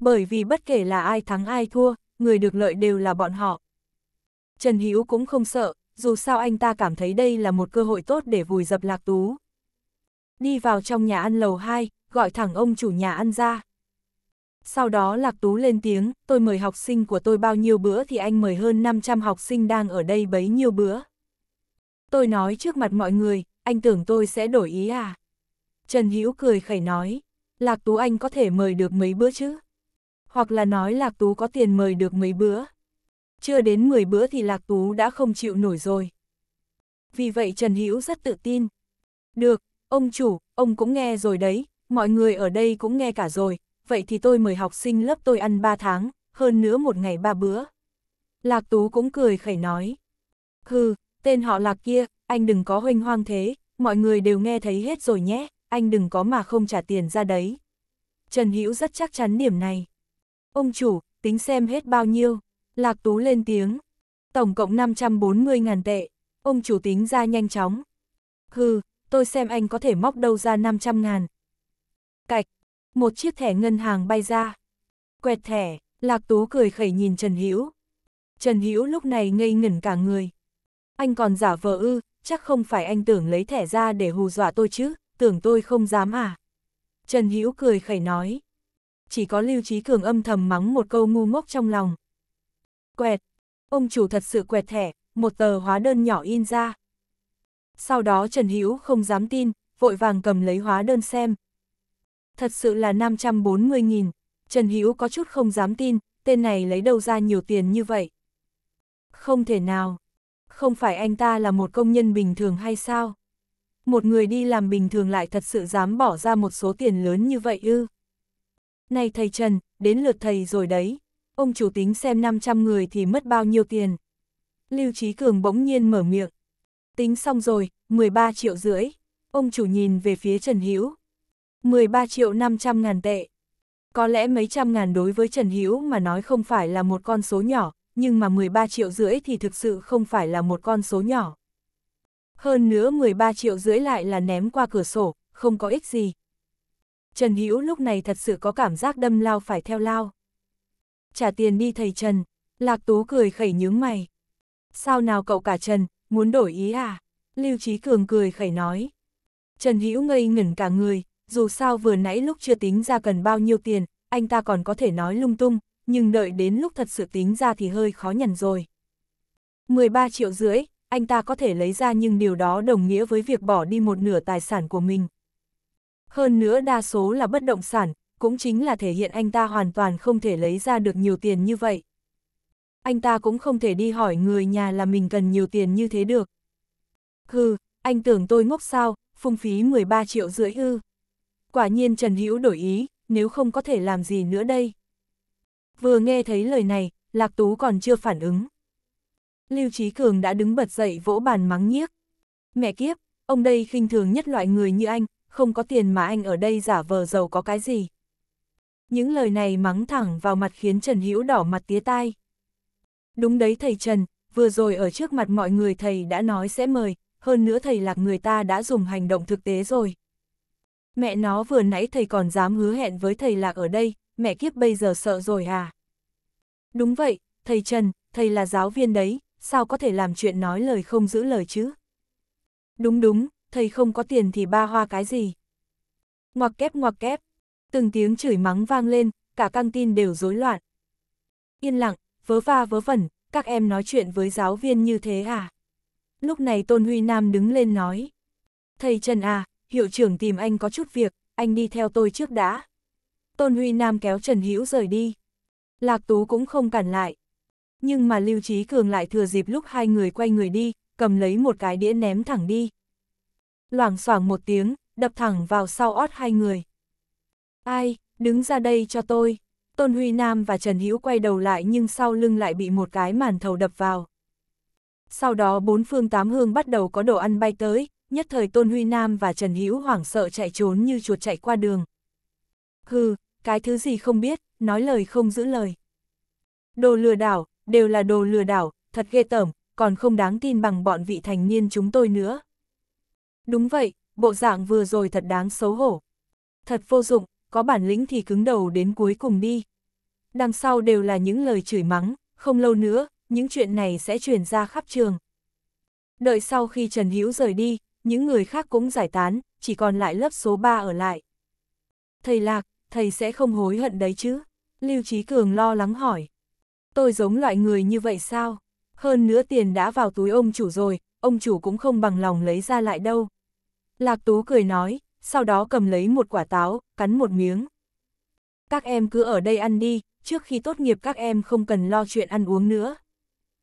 Bởi vì bất kể là ai thắng ai thua, người được lợi đều là bọn họ. Trần Hữu cũng không sợ, dù sao anh ta cảm thấy đây là một cơ hội tốt để vùi dập Lạc Tú. Đi vào trong nhà ăn lầu 2, gọi thẳng ông chủ nhà ăn ra. Sau đó Lạc Tú lên tiếng, tôi mời học sinh của tôi bao nhiêu bữa thì anh mời hơn 500 học sinh đang ở đây bấy nhiêu bữa. Tôi nói trước mặt mọi người, anh tưởng tôi sẽ đổi ý à? Trần Hữu cười khẩy nói, Lạc Tú anh có thể mời được mấy bữa chứ? Hoặc là nói Lạc Tú có tiền mời được mấy bữa? Chưa đến 10 bữa thì Lạc Tú đã không chịu nổi rồi. Vì vậy Trần Hữu rất tự tin. Được, ông chủ, ông cũng nghe rồi đấy, mọi người ở đây cũng nghe cả rồi, vậy thì tôi mời học sinh lớp tôi ăn 3 tháng, hơn nữa một ngày ba bữa. Lạc Tú cũng cười khẩy nói. Hừ, tên họ Lạc kia, anh đừng có hoanh hoang thế, mọi người đều nghe thấy hết rồi nhé, anh đừng có mà không trả tiền ra đấy. Trần Hữu rất chắc chắn điểm này. Ông chủ, tính xem hết bao nhiêu. Lạc Tú lên tiếng. Tổng cộng 540.000 tệ. Ông chủ tính ra nhanh chóng. Hừ, tôi xem anh có thể móc đâu ra 500 ngàn, Cạch, một chiếc thẻ ngân hàng bay ra. Quẹt thẻ, Lạc Tú cười khẩy nhìn Trần Hữu. Trần Hữu lúc này ngây ngẩn cả người. Anh còn giả vờ ư, chắc không phải anh tưởng lấy thẻ ra để hù dọa tôi chứ, tưởng tôi không dám à. Trần Hữu cười khẩy nói. Chỉ có Lưu Trí Cường âm thầm mắng một câu ngu ngốc trong lòng. Quẹt, ông chủ thật sự quẹt thẻ, một tờ hóa đơn nhỏ in ra. Sau đó Trần Hữu không dám tin, vội vàng cầm lấy hóa đơn xem, thật sự là 540.000. Trần Hữu có chút không dám tin, tên này lấy đâu ra nhiều tiền như vậy. Không thể nào. Không phải anh ta là một công nhân bình thường hay sao? Một người đi làm bình thường lại thật sự dám bỏ ra một số tiền lớn như vậy ư. Này thầy Trần, đến lượt thầy rồi đấy. Ông chủ tính xem 500 người thì mất bao nhiêu tiền. Lưu Trí Cường bỗng nhiên mở miệng. Tính xong rồi, 13 triệu rưỡi. Ông chủ nhìn về phía Trần Hữu 13 triệu 500 ngàn tệ. Có lẽ mấy trăm ngàn đối với Trần Hữu mà nói không phải là một con số nhỏ, nhưng mà 13 triệu rưỡi thì thực sự không phải là một con số nhỏ. Hơn nữa 13 triệu rưỡi lại là ném qua cửa sổ, không có ích gì. Trần Hữu lúc này thật sự có cảm giác đâm lao phải theo lao. Trả tiền đi thầy Trần, Lạc Tú cười khẩy nhướng mày. Sao nào cậu cả Trần, muốn đổi ý à? Lưu Trí Cường cười khẩy nói. Trần Hữu ngây ngẩn cả người, dù sao vừa nãy lúc chưa tính ra cần bao nhiêu tiền, anh ta còn có thể nói lung tung, nhưng đợi đến lúc thật sự tính ra thì hơi khó nhằn rồi. 13 triệu rưỡi, anh ta có thể lấy ra nhưng điều đó đồng nghĩa với việc bỏ đi một nửa tài sản của mình. Hơn nữa đa số là bất động sản, cũng chính là thể hiện anh ta hoàn toàn không thể lấy ra được nhiều tiền như vậy. Anh ta cũng không thể đi hỏi người nhà là mình cần nhiều tiền như thế được. Hừ, anh tưởng tôi ngốc sao, phung phí 13 triệu rưỡi ư. Quả nhiên Trần Hữu đổi ý, nếu không có thể làm gì nữa đây. Vừa nghe thấy lời này, Lạc Tú còn chưa phản ứng. Lưu Trí Cường đã đứng bật dậy vỗ bàn mắng nhiếc. Mẹ kiếp, ông đây khinh thường nhất loại người như anh, không có tiền mà anh ở đây giả vờ giàu có cái gì. Những lời này mắng thẳng vào mặt khiến Trần Hữu đỏ mặt tía tai. Đúng đấy thầy Trần, vừa rồi ở trước mặt mọi người thầy đã nói sẽ mời, hơn nữa thầy lạc người ta đã dùng hành động thực tế rồi mẹ nó vừa nãy thầy còn dám hứa hẹn với thầy Lạc ở đây, mẹ kiếp bây giờ sợ rồi à? Đúng vậy, thầy Trần, thầy là giáo viên đấy, sao có thể làm chuyện nói lời không giữ lời chứ? Đúng đúng, thầy không có tiền thì ba hoa cái gì? Ngoặc kép ngoặc kép, từng tiếng chửi mắng vang lên, cả căng tin đều rối loạn. Yên lặng, vớ va vớ vẩn, các em nói chuyện với giáo viên như thế à? Lúc này Tôn Huy Nam đứng lên nói. Thầy Trần à, hiệu trưởng tìm anh có chút việc, anh đi theo tôi trước đã. Tôn Huy Nam kéo Trần Hữu rời đi. Lạc Tú cũng không cản lại. Nhưng mà Lưu Trí Cường lại thừa dịp lúc hai người quay người đi, cầm lấy một cái đĩa ném thẳng đi. Loảng xoảng một tiếng, đập thẳng vào sau ót hai người. Ai, đứng ra đây cho tôi. Tôn Huy Nam và Trần Hữu quay đầu lại nhưng sau lưng lại bị một cái màn thầu đập vào. Sau đó bốn phương tám hương bắt đầu có đồ ăn bay tới, nhất thời Tôn Huy Nam và Trần Hữu hoảng sợ chạy trốn như chuột chạy qua đường. Hừ, cái thứ gì không biết, nói lời không giữ lời. Đồ lừa đảo, đều là đồ lừa đảo, thật ghê tởm, còn không đáng tin bằng bọn vị thành niên chúng tôi nữa. Đúng vậy, bộ dạng vừa rồi thật đáng xấu hổ. Thật vô dụng, có bản lĩnh thì cứng đầu đến cuối cùng đi. Đằng sau đều là những lời chửi mắng, không lâu nữa, những chuyện này sẽ truyền ra khắp trường. Đợi sau khi Trần Hữu rời đi, những người khác cũng giải tán, chỉ còn lại lớp số 3 ở lại. Thầy Lạc, thầy sẽ không hối hận đấy chứ? Lưu Trí Cường lo lắng hỏi. Tôi giống loại người như vậy sao? Hơn nữa tiền đã vào túi ông chủ rồi, ông chủ cũng không bằng lòng lấy ra lại đâu. Lạc Tú cười nói, sau đó cầm lấy một quả táo, cắn một miếng. Các em cứ ở đây ăn đi, trước khi tốt nghiệp các em không cần lo chuyện ăn uống nữa.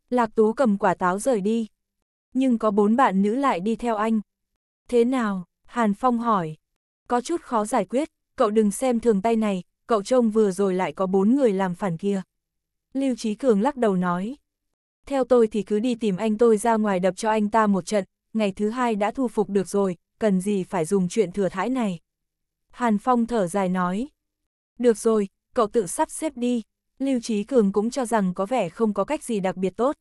Lạc Tú cầm quả táo rời đi. Nhưng có bốn bạn nữ lại đi theo anh, Thế nào? Hàn Phong hỏi. Có chút khó giải quyết, cậu đừng xem thường tay này, cậu trông vừa rồi lại có bốn người làm phản kia. Lưu Trí Cường lắc đầu nói. Theo tôi thì cứ đi tìm anh tôi ra ngoài đập cho anh ta một trận, ngày thứ hai đã thu phục được rồi, cần gì phải dùng chuyện thừa thãi này. Hàn Phong thở dài nói. Được rồi, cậu tự sắp xếp đi. Lưu Trí Cường cũng cho rằng có vẻ không có cách gì đặc biệt tốt.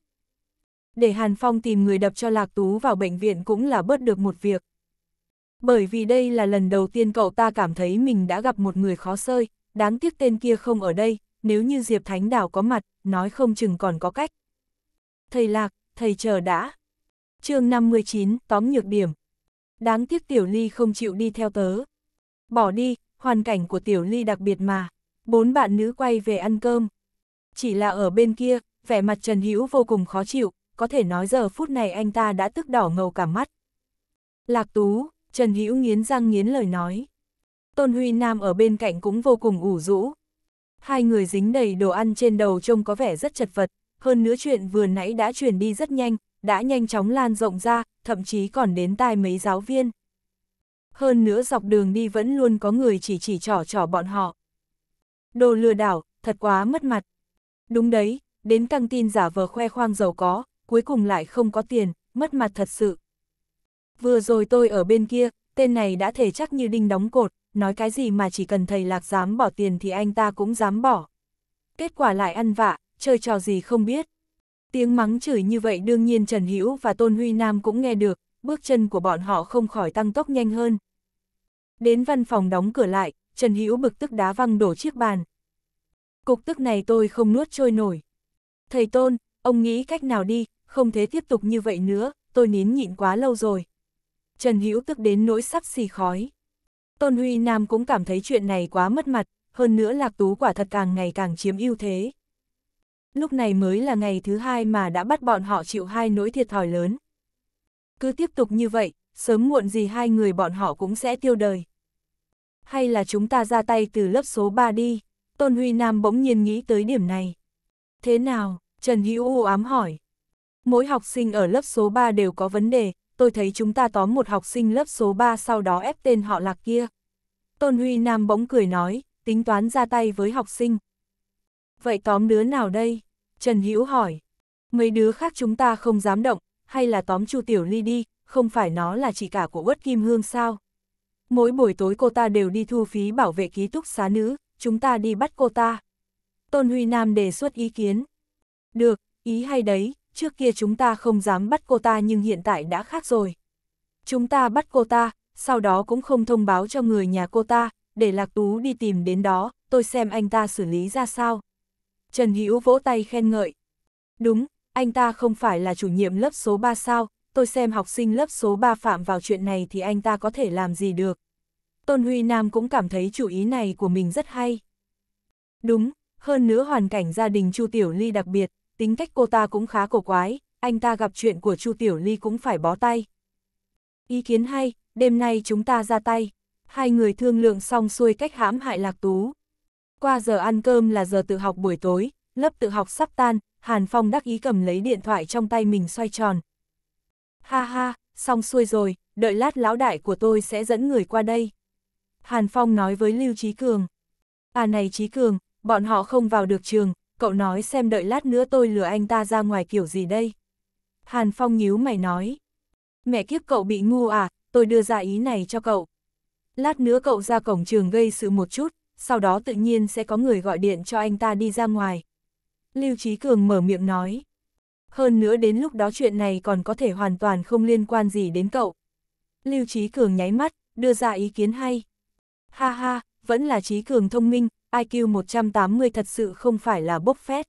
Để Hàn Phong tìm người đập cho Lạc Tú vào bệnh viện cũng là bớt được một việc bởi vì đây là lần đầu tiên cậu ta cảm thấy mình đã gặp một người khó sơi, đáng tiếc tên kia không ở đây, nếu như Diệp Thánh Đảo có mặt, nói không chừng còn có cách. Thầy Lạc, thầy chờ đã. chương 59, tóm nhược điểm. Đáng tiếc Tiểu Ly không chịu đi theo tớ. Bỏ đi, hoàn cảnh của Tiểu Ly đặc biệt mà. Bốn bạn nữ quay về ăn cơm. Chỉ là ở bên kia, vẻ mặt Trần Hữu vô cùng khó chịu, có thể nói giờ phút này anh ta đã tức đỏ ngầu cả mắt. Lạc Tú, Trần Hữu nghiến răng nghiến lời nói. Tôn Huy Nam ở bên cạnh cũng vô cùng ủ rũ. Hai người dính đầy đồ ăn trên đầu trông có vẻ rất chật vật, hơn nữa chuyện vừa nãy đã truyền đi rất nhanh, đã nhanh chóng lan rộng ra, thậm chí còn đến tai mấy giáo viên. Hơn nữa dọc đường đi vẫn luôn có người chỉ chỉ trỏ trỏ bọn họ. Đồ lừa đảo, thật quá mất mặt. Đúng đấy, đến căng tin giả vờ khoe khoang giàu có, cuối cùng lại không có tiền, mất mặt thật sự. Vừa rồi tôi ở bên kia, tên này đã thể chắc như đinh đóng cột, nói cái gì mà chỉ cần thầy Lạc dám bỏ tiền thì anh ta cũng dám bỏ. Kết quả lại ăn vạ, chơi trò gì không biết. Tiếng mắng chửi như vậy đương nhiên Trần Hữu và Tôn Huy Nam cũng nghe được, bước chân của bọn họ không khỏi tăng tốc nhanh hơn. Đến văn phòng đóng cửa lại, Trần Hữu bực tức đá văng đổ chiếc bàn. Cục tức này tôi không nuốt trôi nổi. Thầy Tôn, ông nghĩ cách nào đi, không thế tiếp tục như vậy nữa, tôi nín nhịn quá lâu rồi. Trần Hữu tức đến nỗi sắp xì khói. Tôn Huy Nam cũng cảm thấy chuyện này quá mất mặt, hơn nữa Lạc Tú quả thật càng ngày càng chiếm ưu thế. Lúc này mới là ngày thứ hai mà đã bắt bọn họ chịu hai nỗi thiệt thòi lớn. Cứ tiếp tục như vậy, sớm muộn gì hai người bọn họ cũng sẽ tiêu đời. Hay là chúng ta ra tay từ lớp số 3 đi, Tôn Huy Nam bỗng nhiên nghĩ tới điểm này. Thế nào, Trần Hữu ám hỏi. Mỗi học sinh ở lớp số 3 đều có vấn đề, tôi thấy chúng ta tóm một học sinh lớp số 3 sau đó ép tên họ lạc kia. Tôn Huy Nam bỗng cười nói, tính toán ra tay với học sinh. Vậy tóm đứa nào đây? Trần Hữu hỏi. Mấy đứa khác chúng ta không dám động, hay là tóm Chu Tiểu Ly đi, không phải nó là chỉ cả của Uất Kim Hương sao? Mỗi buổi tối cô ta đều đi thu phí bảo vệ ký túc xá nữ, chúng ta đi bắt cô ta. Tôn Huy Nam đề xuất ý kiến. Được, ý hay đấy, trước kia chúng ta không dám bắt cô ta nhưng hiện tại đã khác rồi. Chúng ta bắt cô ta, sau đó cũng không thông báo cho người nhà cô ta, để Lạc Tú đi tìm đến đó, tôi xem anh ta xử lý ra sao. Trần Hữu vỗ tay khen ngợi. Đúng, anh ta không phải là chủ nhiệm lớp số 3 sao, tôi xem học sinh lớp số 3 phạm vào chuyện này thì anh ta có thể làm gì được. Tôn Huy Nam cũng cảm thấy chủ ý này của mình rất hay. Đúng, hơn nữa hoàn cảnh gia đình Chu Tiểu Ly đặc biệt, tính cách cô ta cũng khá cổ quái, anh ta gặp chuyện của Chu Tiểu Ly cũng phải bó tay. Ý kiến hay, đêm nay chúng ta ra tay. Hai người thương lượng xong xuôi cách hãm hại Lạc Tú. Qua giờ ăn cơm là giờ tự học buổi tối, lớp tự học sắp tan, Hàn Phong đắc ý cầm lấy điện thoại trong tay mình xoay tròn. Ha ha, xong xuôi rồi, đợi lát lão đại của tôi sẽ dẫn người qua đây. Hàn Phong nói với Lưu Trí Cường. À này Trí Cường, bọn họ không vào được trường, cậu nói xem đợi lát nữa tôi lừa anh ta ra ngoài kiểu gì đây. Hàn Phong nhíu mày nói. Mẹ kiếp cậu bị ngu à, tôi đưa ra ý này cho cậu. Lát nữa cậu ra cổng trường gây sự một chút, sau đó tự nhiên sẽ có người gọi điện cho anh ta đi ra ngoài. Lưu Trí Cường mở miệng nói. Hơn nữa đến lúc đó chuyện này còn có thể hoàn toàn không liên quan gì đến cậu. Lưu Trí Cường nháy mắt, đưa ra ý kiến hay. Ha ha, vẫn là Trí Cường thông minh, IQ 180 thật sự không phải là bốc phét.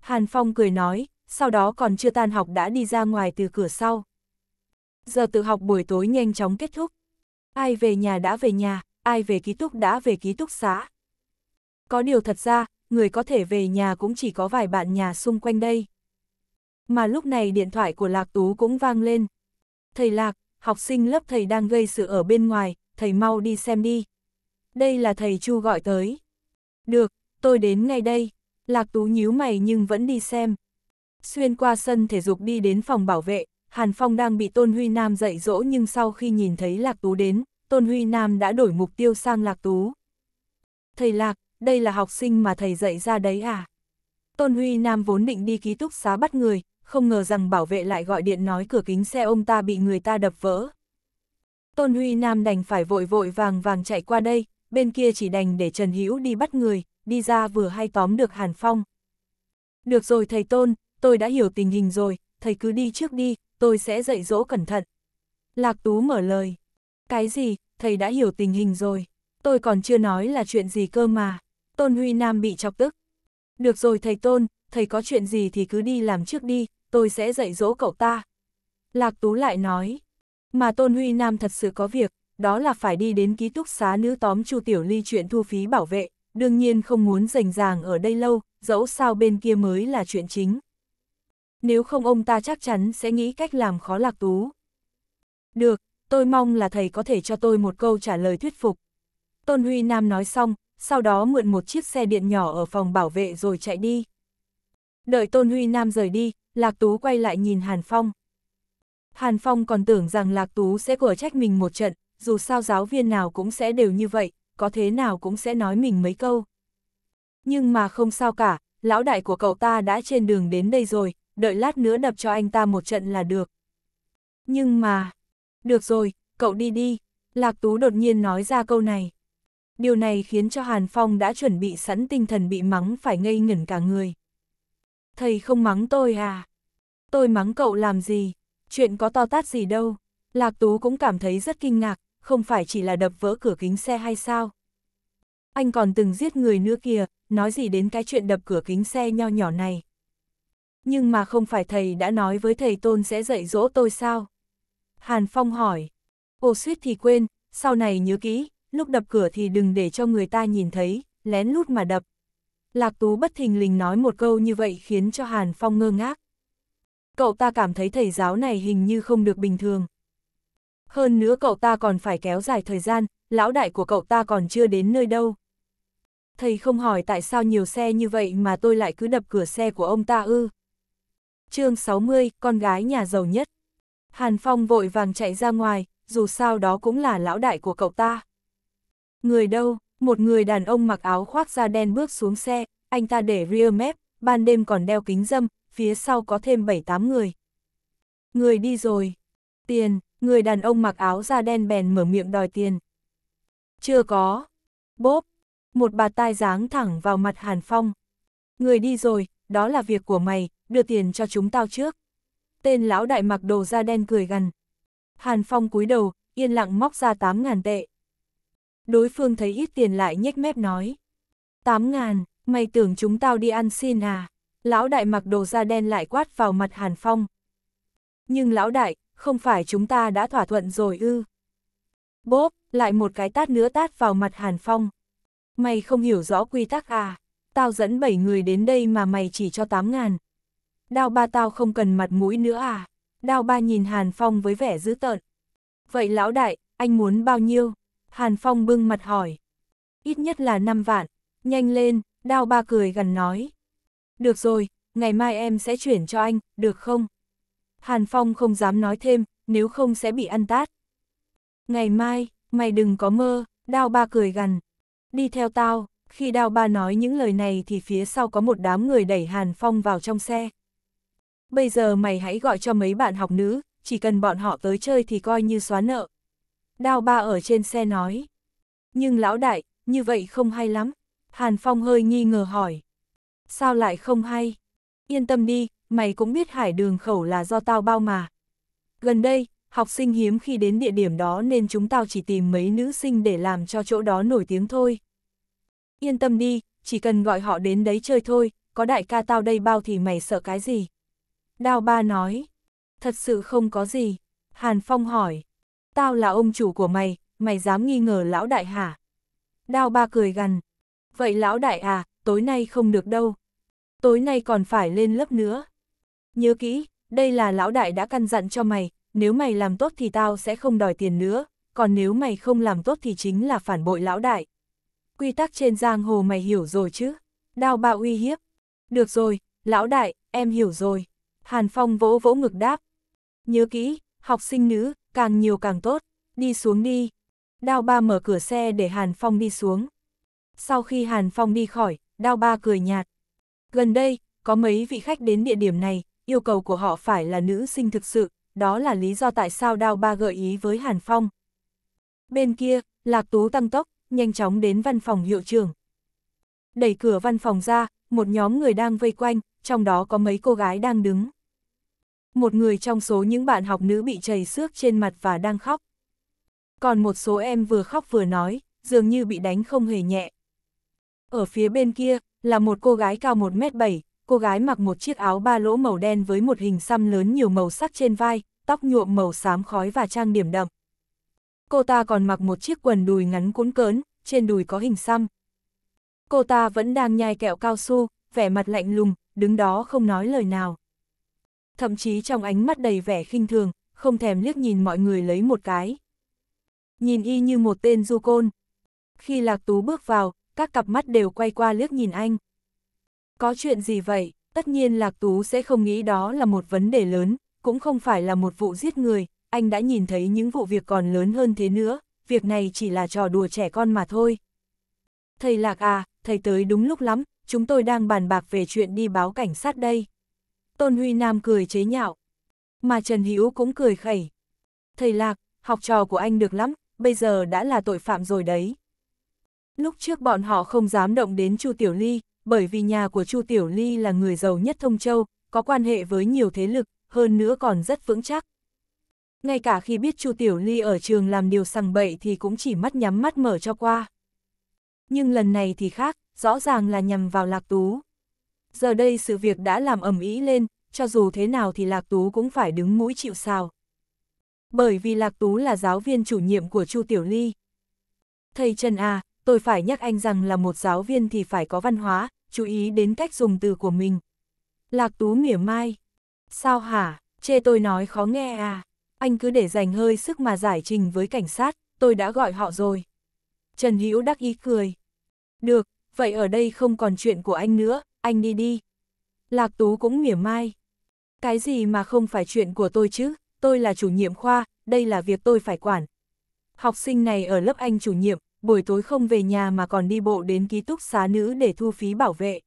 Hàn Phong cười nói, sau đó còn chưa tan học đã đi ra ngoài từ cửa sau. Giờ tự học buổi tối nhanh chóng kết thúc. Ai về nhà đã về nhà, ai về ký túc đã về ký túc xá. Có điều thật ra, người có thể về nhà cũng chỉ có vài bạn nhà xung quanh đây. Mà lúc này điện thoại của Lạc Tú cũng vang lên. Thầy Lạc, học sinh lớp thầy đang gây sự ở bên ngoài, thầy mau đi xem đi. Đây là thầy Chu gọi tới. Được, tôi đến ngay đây. Lạc Tú nhíu mày nhưng vẫn đi xem. Xuyên qua sân thể dục đi đến phòng bảo vệ, Hàn Phong đang bị Tôn Huy Nam dạy dỗ nhưng sau khi nhìn thấy Lạc Tú đến, Tôn Huy Nam đã đổi mục tiêu sang Lạc Tú. Thầy Lạc, đây là học sinh mà thầy dạy ra đấy à? Tôn Huy Nam vốn định đi ký túc xá bắt người, không ngờ rằng bảo vệ lại gọi điện nói cửa kính xe ông ta bị người ta đập vỡ. Tôn Huy Nam đành phải vội vội vàng vàng chạy qua đây, bên kia chỉ đành để Trần Hữu đi bắt người, đi ra vừa hay tóm được Hàn Phong. Được rồi thầy Tôn, tôi đã hiểu tình hình rồi, thầy cứ đi trước đi, tôi sẽ dạy dỗ cẩn thận. Lạc Tú mở lời. Cái gì, thầy đã hiểu tình hình rồi, tôi còn chưa nói là chuyện gì cơ mà. Tôn Huy Nam bị chọc tức. Được rồi thầy Tôn, thầy có chuyện gì thì cứ đi làm trước đi, tôi sẽ dạy dỗ cậu ta. Lạc Tú lại nói. Mà Tôn Huy Nam thật sự có việc, đó là phải đi đến ký túc xá nữ tóm Chu Tiểu Ly chuyện thu phí bảo vệ, đương nhiên không muốn rành ràng ở đây lâu, dẫu sao bên kia mới là chuyện chính. Nếu không ông ta chắc chắn sẽ nghĩ cách làm khó Lạc Tú. Được, tôi mong là thầy có thể cho tôi một câu trả lời thuyết phục. Tôn Huy Nam nói xong, sau đó mượn một chiếc xe điện nhỏ ở phòng bảo vệ rồi chạy đi. Đợi Tôn Huy Nam rời đi, Lạc Tú quay lại nhìn Hàn Phong. Hàn Phong còn tưởng rằng Lạc Tú sẽ cửa trách mình một trận, dù sao giáo viên nào cũng sẽ đều như vậy, có thế nào cũng sẽ nói mình mấy câu. Nhưng mà không sao cả, lão đại của cậu ta đã trên đường đến đây rồi, đợi lát nữa đập cho anh ta một trận là được. Nhưng mà... Được rồi, cậu đi đi, Lạc Tú đột nhiên nói ra câu này. Điều này khiến cho Hàn Phong đã chuẩn bị sẵn tinh thần bị mắng phải ngây ngẩn cả người. Thầy không mắng tôi à? Tôi mắng cậu làm gì? Chuyện có to tát gì đâu? Lạc Tú cũng cảm thấy rất kinh ngạc, không phải chỉ là đập vỡ cửa kính xe hay sao? Anh còn từng giết người nữa kìa, nói gì đến cái chuyện đập cửa kính xe nho nhỏ này. Nhưng mà không phải thầy đã nói với thầy Tôn sẽ dạy dỗ tôi sao? Hàn Phong hỏi. Ô suýt thì quên, sau này nhớ kỹ, lúc đập cửa thì đừng để cho người ta nhìn thấy, lén lút mà đập. Lạc Tú bất thình lình nói một câu như vậy khiến cho Hàn Phong ngơ ngác. Cậu ta cảm thấy thầy giáo này hình như không được bình thường. Hơn nữa cậu ta còn phải kéo dài thời gian, lão đại của cậu ta còn chưa đến nơi đâu. Thầy không hỏi tại sao nhiều xe như vậy mà tôi lại cứ đập cửa xe của ông ta ư. chương 60, con gái nhà giàu nhất. Hàn Phong vội vàng chạy ra ngoài, dù sao đó cũng là lão đại của cậu ta. Người đâu, một người đàn ông mặc áo khoác da đen bước xuống xe, anh ta để rear map, ban đêm còn đeo kính dâm, phía sau có thêm 7-8 người. Người đi rồi. Tiền, người đàn ông mặc áo da đen bèn mở miệng đòi tiền. Chưa có. Bốp. Một bà tai giáng thẳng vào mặt Hàn Phong. Người đi rồi, đó là việc của mày, đưa tiền cho chúng tao trước. Tên lão đại mặc đồ da đen cười gằn. Hàn Phong cúi đầu, yên lặng móc ra 8 ngàn tệ. Đối phương thấy ít tiền lại nhếch mép nói. 8 ngàn mày tưởng chúng tao đi ăn xin à? Lão đại mặc đồ da đen lại quát vào mặt Hàn Phong. Nhưng lão đại, không phải chúng ta đã thỏa thuận rồi ư. Bốp, lại một cái tát nữa tát vào mặt Hàn Phong. Mày không hiểu rõ quy tắc à, tao dẫn 7 người đến đây mà mày chỉ cho 8 ngàn. Đao ba tao không cần mặt mũi nữa à, đao ba nhìn Hàn Phong với vẻ dữ tợn. Vậy lão đại, anh muốn bao nhiêu? Hàn Phong bưng mặt hỏi. Ít nhất là 5 vạn, nhanh lên, đao ba cười gần nói. Được rồi, ngày mai em sẽ chuyển cho anh, được không? Hàn Phong không dám nói thêm, nếu không sẽ bị ăn tát. Ngày mai, mày đừng có mơ, đao ba cười gằn. Đi theo tao, khi đao ba nói những lời này thì phía sau có một đám người đẩy Hàn Phong vào trong xe. Bây giờ mày hãy gọi cho mấy bạn học nữ, chỉ cần bọn họ tới chơi thì coi như xóa nợ. Đao ba ở trên xe nói. Nhưng lão đại, như vậy không hay lắm. Hàn Phong hơi nghi ngờ hỏi. Sao lại không hay? Yên tâm đi, mày cũng biết hải đường khẩu là do tao bao mà. Gần đây, học sinh hiếm khi đến địa điểm đó nên chúng tao chỉ tìm mấy nữ sinh để làm cho chỗ đó nổi tiếng thôi. Yên tâm đi, chỉ cần gọi họ đến đấy chơi thôi, có đại ca tao đây bao thì mày sợ cái gì? đào ba nói, thật sự không có gì. Hàn Phong hỏi, tao là ông chủ của mày, mày dám nghi ngờ lão đại hả? đào ba cười gằn, vậy lão đại à, tối nay không được đâu. Tối nay còn phải lên lớp nữa. Nhớ kỹ, đây là lão đại đã căn dặn cho mày, nếu mày làm tốt thì tao sẽ không đòi tiền nữa, còn nếu mày không làm tốt thì chính là phản bội lão đại. Quy tắc trên giang hồ mày hiểu rồi chứ? Đao bạo uy hiếp. Được rồi, lão đại, em hiểu rồi. Hàn Phong vỗ vỗ ngực đáp. Nhớ kỹ, học sinh nữ, càng nhiều càng tốt, đi xuống đi. Đao ba mở cửa xe để Hàn Phong đi xuống. Sau khi Hàn Phong đi khỏi, Đao ba cười nhạt. Gần đây, có mấy vị khách đến địa điểm này, yêu cầu của họ phải là nữ sinh thực sự, đó là lý do tại sao Đao Ba gợi ý với Hàn Phong. Bên kia, Lạc Tú tăng tốc, nhanh chóng đến văn phòng hiệu trưởng. Đẩy cửa văn phòng ra, một nhóm người đang vây quanh, trong đó có mấy cô gái đang đứng. Một người trong số những bạn học nữ bị chảy xước trên mặt và đang khóc. Còn một số em vừa khóc vừa nói, dường như bị đánh không hề nhẹ. Ở phía bên kia, là một cô gái cao 1m7, cô gái mặc một chiếc áo ba lỗ màu đen với một hình xăm lớn nhiều màu sắc trên vai, tóc nhuộm màu xám khói và trang điểm đậm. Cô ta còn mặc một chiếc quần đùi ngắn cuốn cớn, trên đùi có hình xăm. Cô ta vẫn đang nhai kẹo cao su, vẻ mặt lạnh lùng, đứng đó không nói lời nào. Thậm chí trong ánh mắt đầy vẻ khinh thường, không thèm liếc nhìn mọi người lấy một cái. Nhìn y như một tên du côn. Khi Lạc Tú bước vào, các cặp mắt đều quay qua liếc nhìn anh. Có chuyện gì vậy? Tất nhiên Lạc Tú sẽ không nghĩ đó là một vấn đề lớn, cũng không phải là một vụ giết người, anh đã nhìn thấy những vụ việc còn lớn hơn thế nữa, việc này chỉ là trò đùa trẻ con mà thôi. Thầy Lạc à, thầy tới đúng lúc lắm, chúng tôi đang bàn bạc về chuyện đi báo cảnh sát đây. Tôn Huy Nam cười chế nhạo, mà Trần Hữu cũng cười khẩy. Thầy Lạc, học trò của anh được lắm, bây giờ đã là tội phạm rồi đấy. Lúc trước bọn họ không dám động đến Chu Tiểu Ly, bởi vì nhà của Chu Tiểu Ly là người giàu nhất Thông Châu, có quan hệ với nhiều thế lực, hơn nữa còn rất vững chắc. Ngay cả khi biết Chu Tiểu Ly ở trường làm điều sằng bậy thì cũng chỉ mắt nhắm mắt mở cho qua. Nhưng lần này thì khác, rõ ràng là nhằm vào Lạc Tú. Giờ đây sự việc đã làm ầm ĩ lên, cho dù thế nào thì Lạc Tú cũng phải đứng mũi chịu sào. Bởi vì Lạc Tú là giáo viên chủ nhiệm của Chu Tiểu Ly. Thầy Trần à, tôi phải nhắc anh rằng là một giáo viên thì phải có văn hóa, chú ý đến cách dùng từ của mình. Lạc Tú mỉa mai. Sao hả, chê tôi nói khó nghe à? Anh cứ để dành hơi sức mà giải trình với cảnh sát, tôi đã gọi họ rồi. Trần Hữu đắc ý cười. Được, vậy ở đây không còn chuyện của anh nữa, anh đi đi. Lạc Tú cũng mỉa mai. Cái gì mà không phải chuyện của tôi chứ, tôi là chủ nhiệm khoa, đây là việc tôi phải quản. Học sinh này ở lớp anh chủ nhiệm, buổi tối không về nhà mà còn đi bộ đến ký túc xá nữ để thu phí bảo vệ.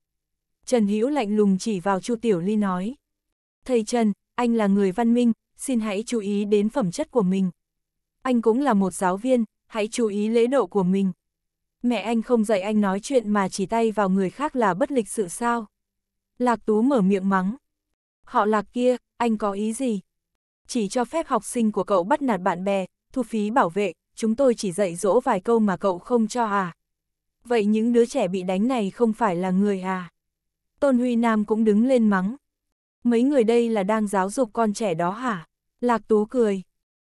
Trần Hữu lạnh lùng chỉ vào Chu Tiểu Ly nói. Thầy Trần, anh là người văn minh, xin hãy chú ý đến phẩm chất của mình. Anh cũng là một giáo viên, hãy chú ý lễ độ của mình. Mẹ anh không dạy anh nói chuyện mà chỉ tay vào người khác là bất lịch sự sao. Lạc Tú mở miệng mắng. Họ lạc kia, anh có ý gì? Chỉ cho phép học sinh của cậu bắt nạt bạn bè, thu phí bảo vệ, chúng tôi chỉ dạy dỗ vài câu mà cậu không cho à. Vậy những đứa trẻ bị đánh này không phải là người à? Tôn Huy Nam cũng đứng lên mắng. Mấy người đây là đang giáo dục con trẻ đó hả? Lạc Tú cười.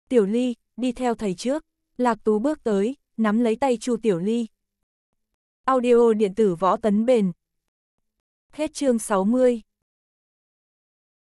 Tiểu Ly, đi theo thầy trước. Lạc Tú bước tới, nắm lấy tay Chu Tiểu Ly. Audio điện tử võ tấn bền. Hết chương 60.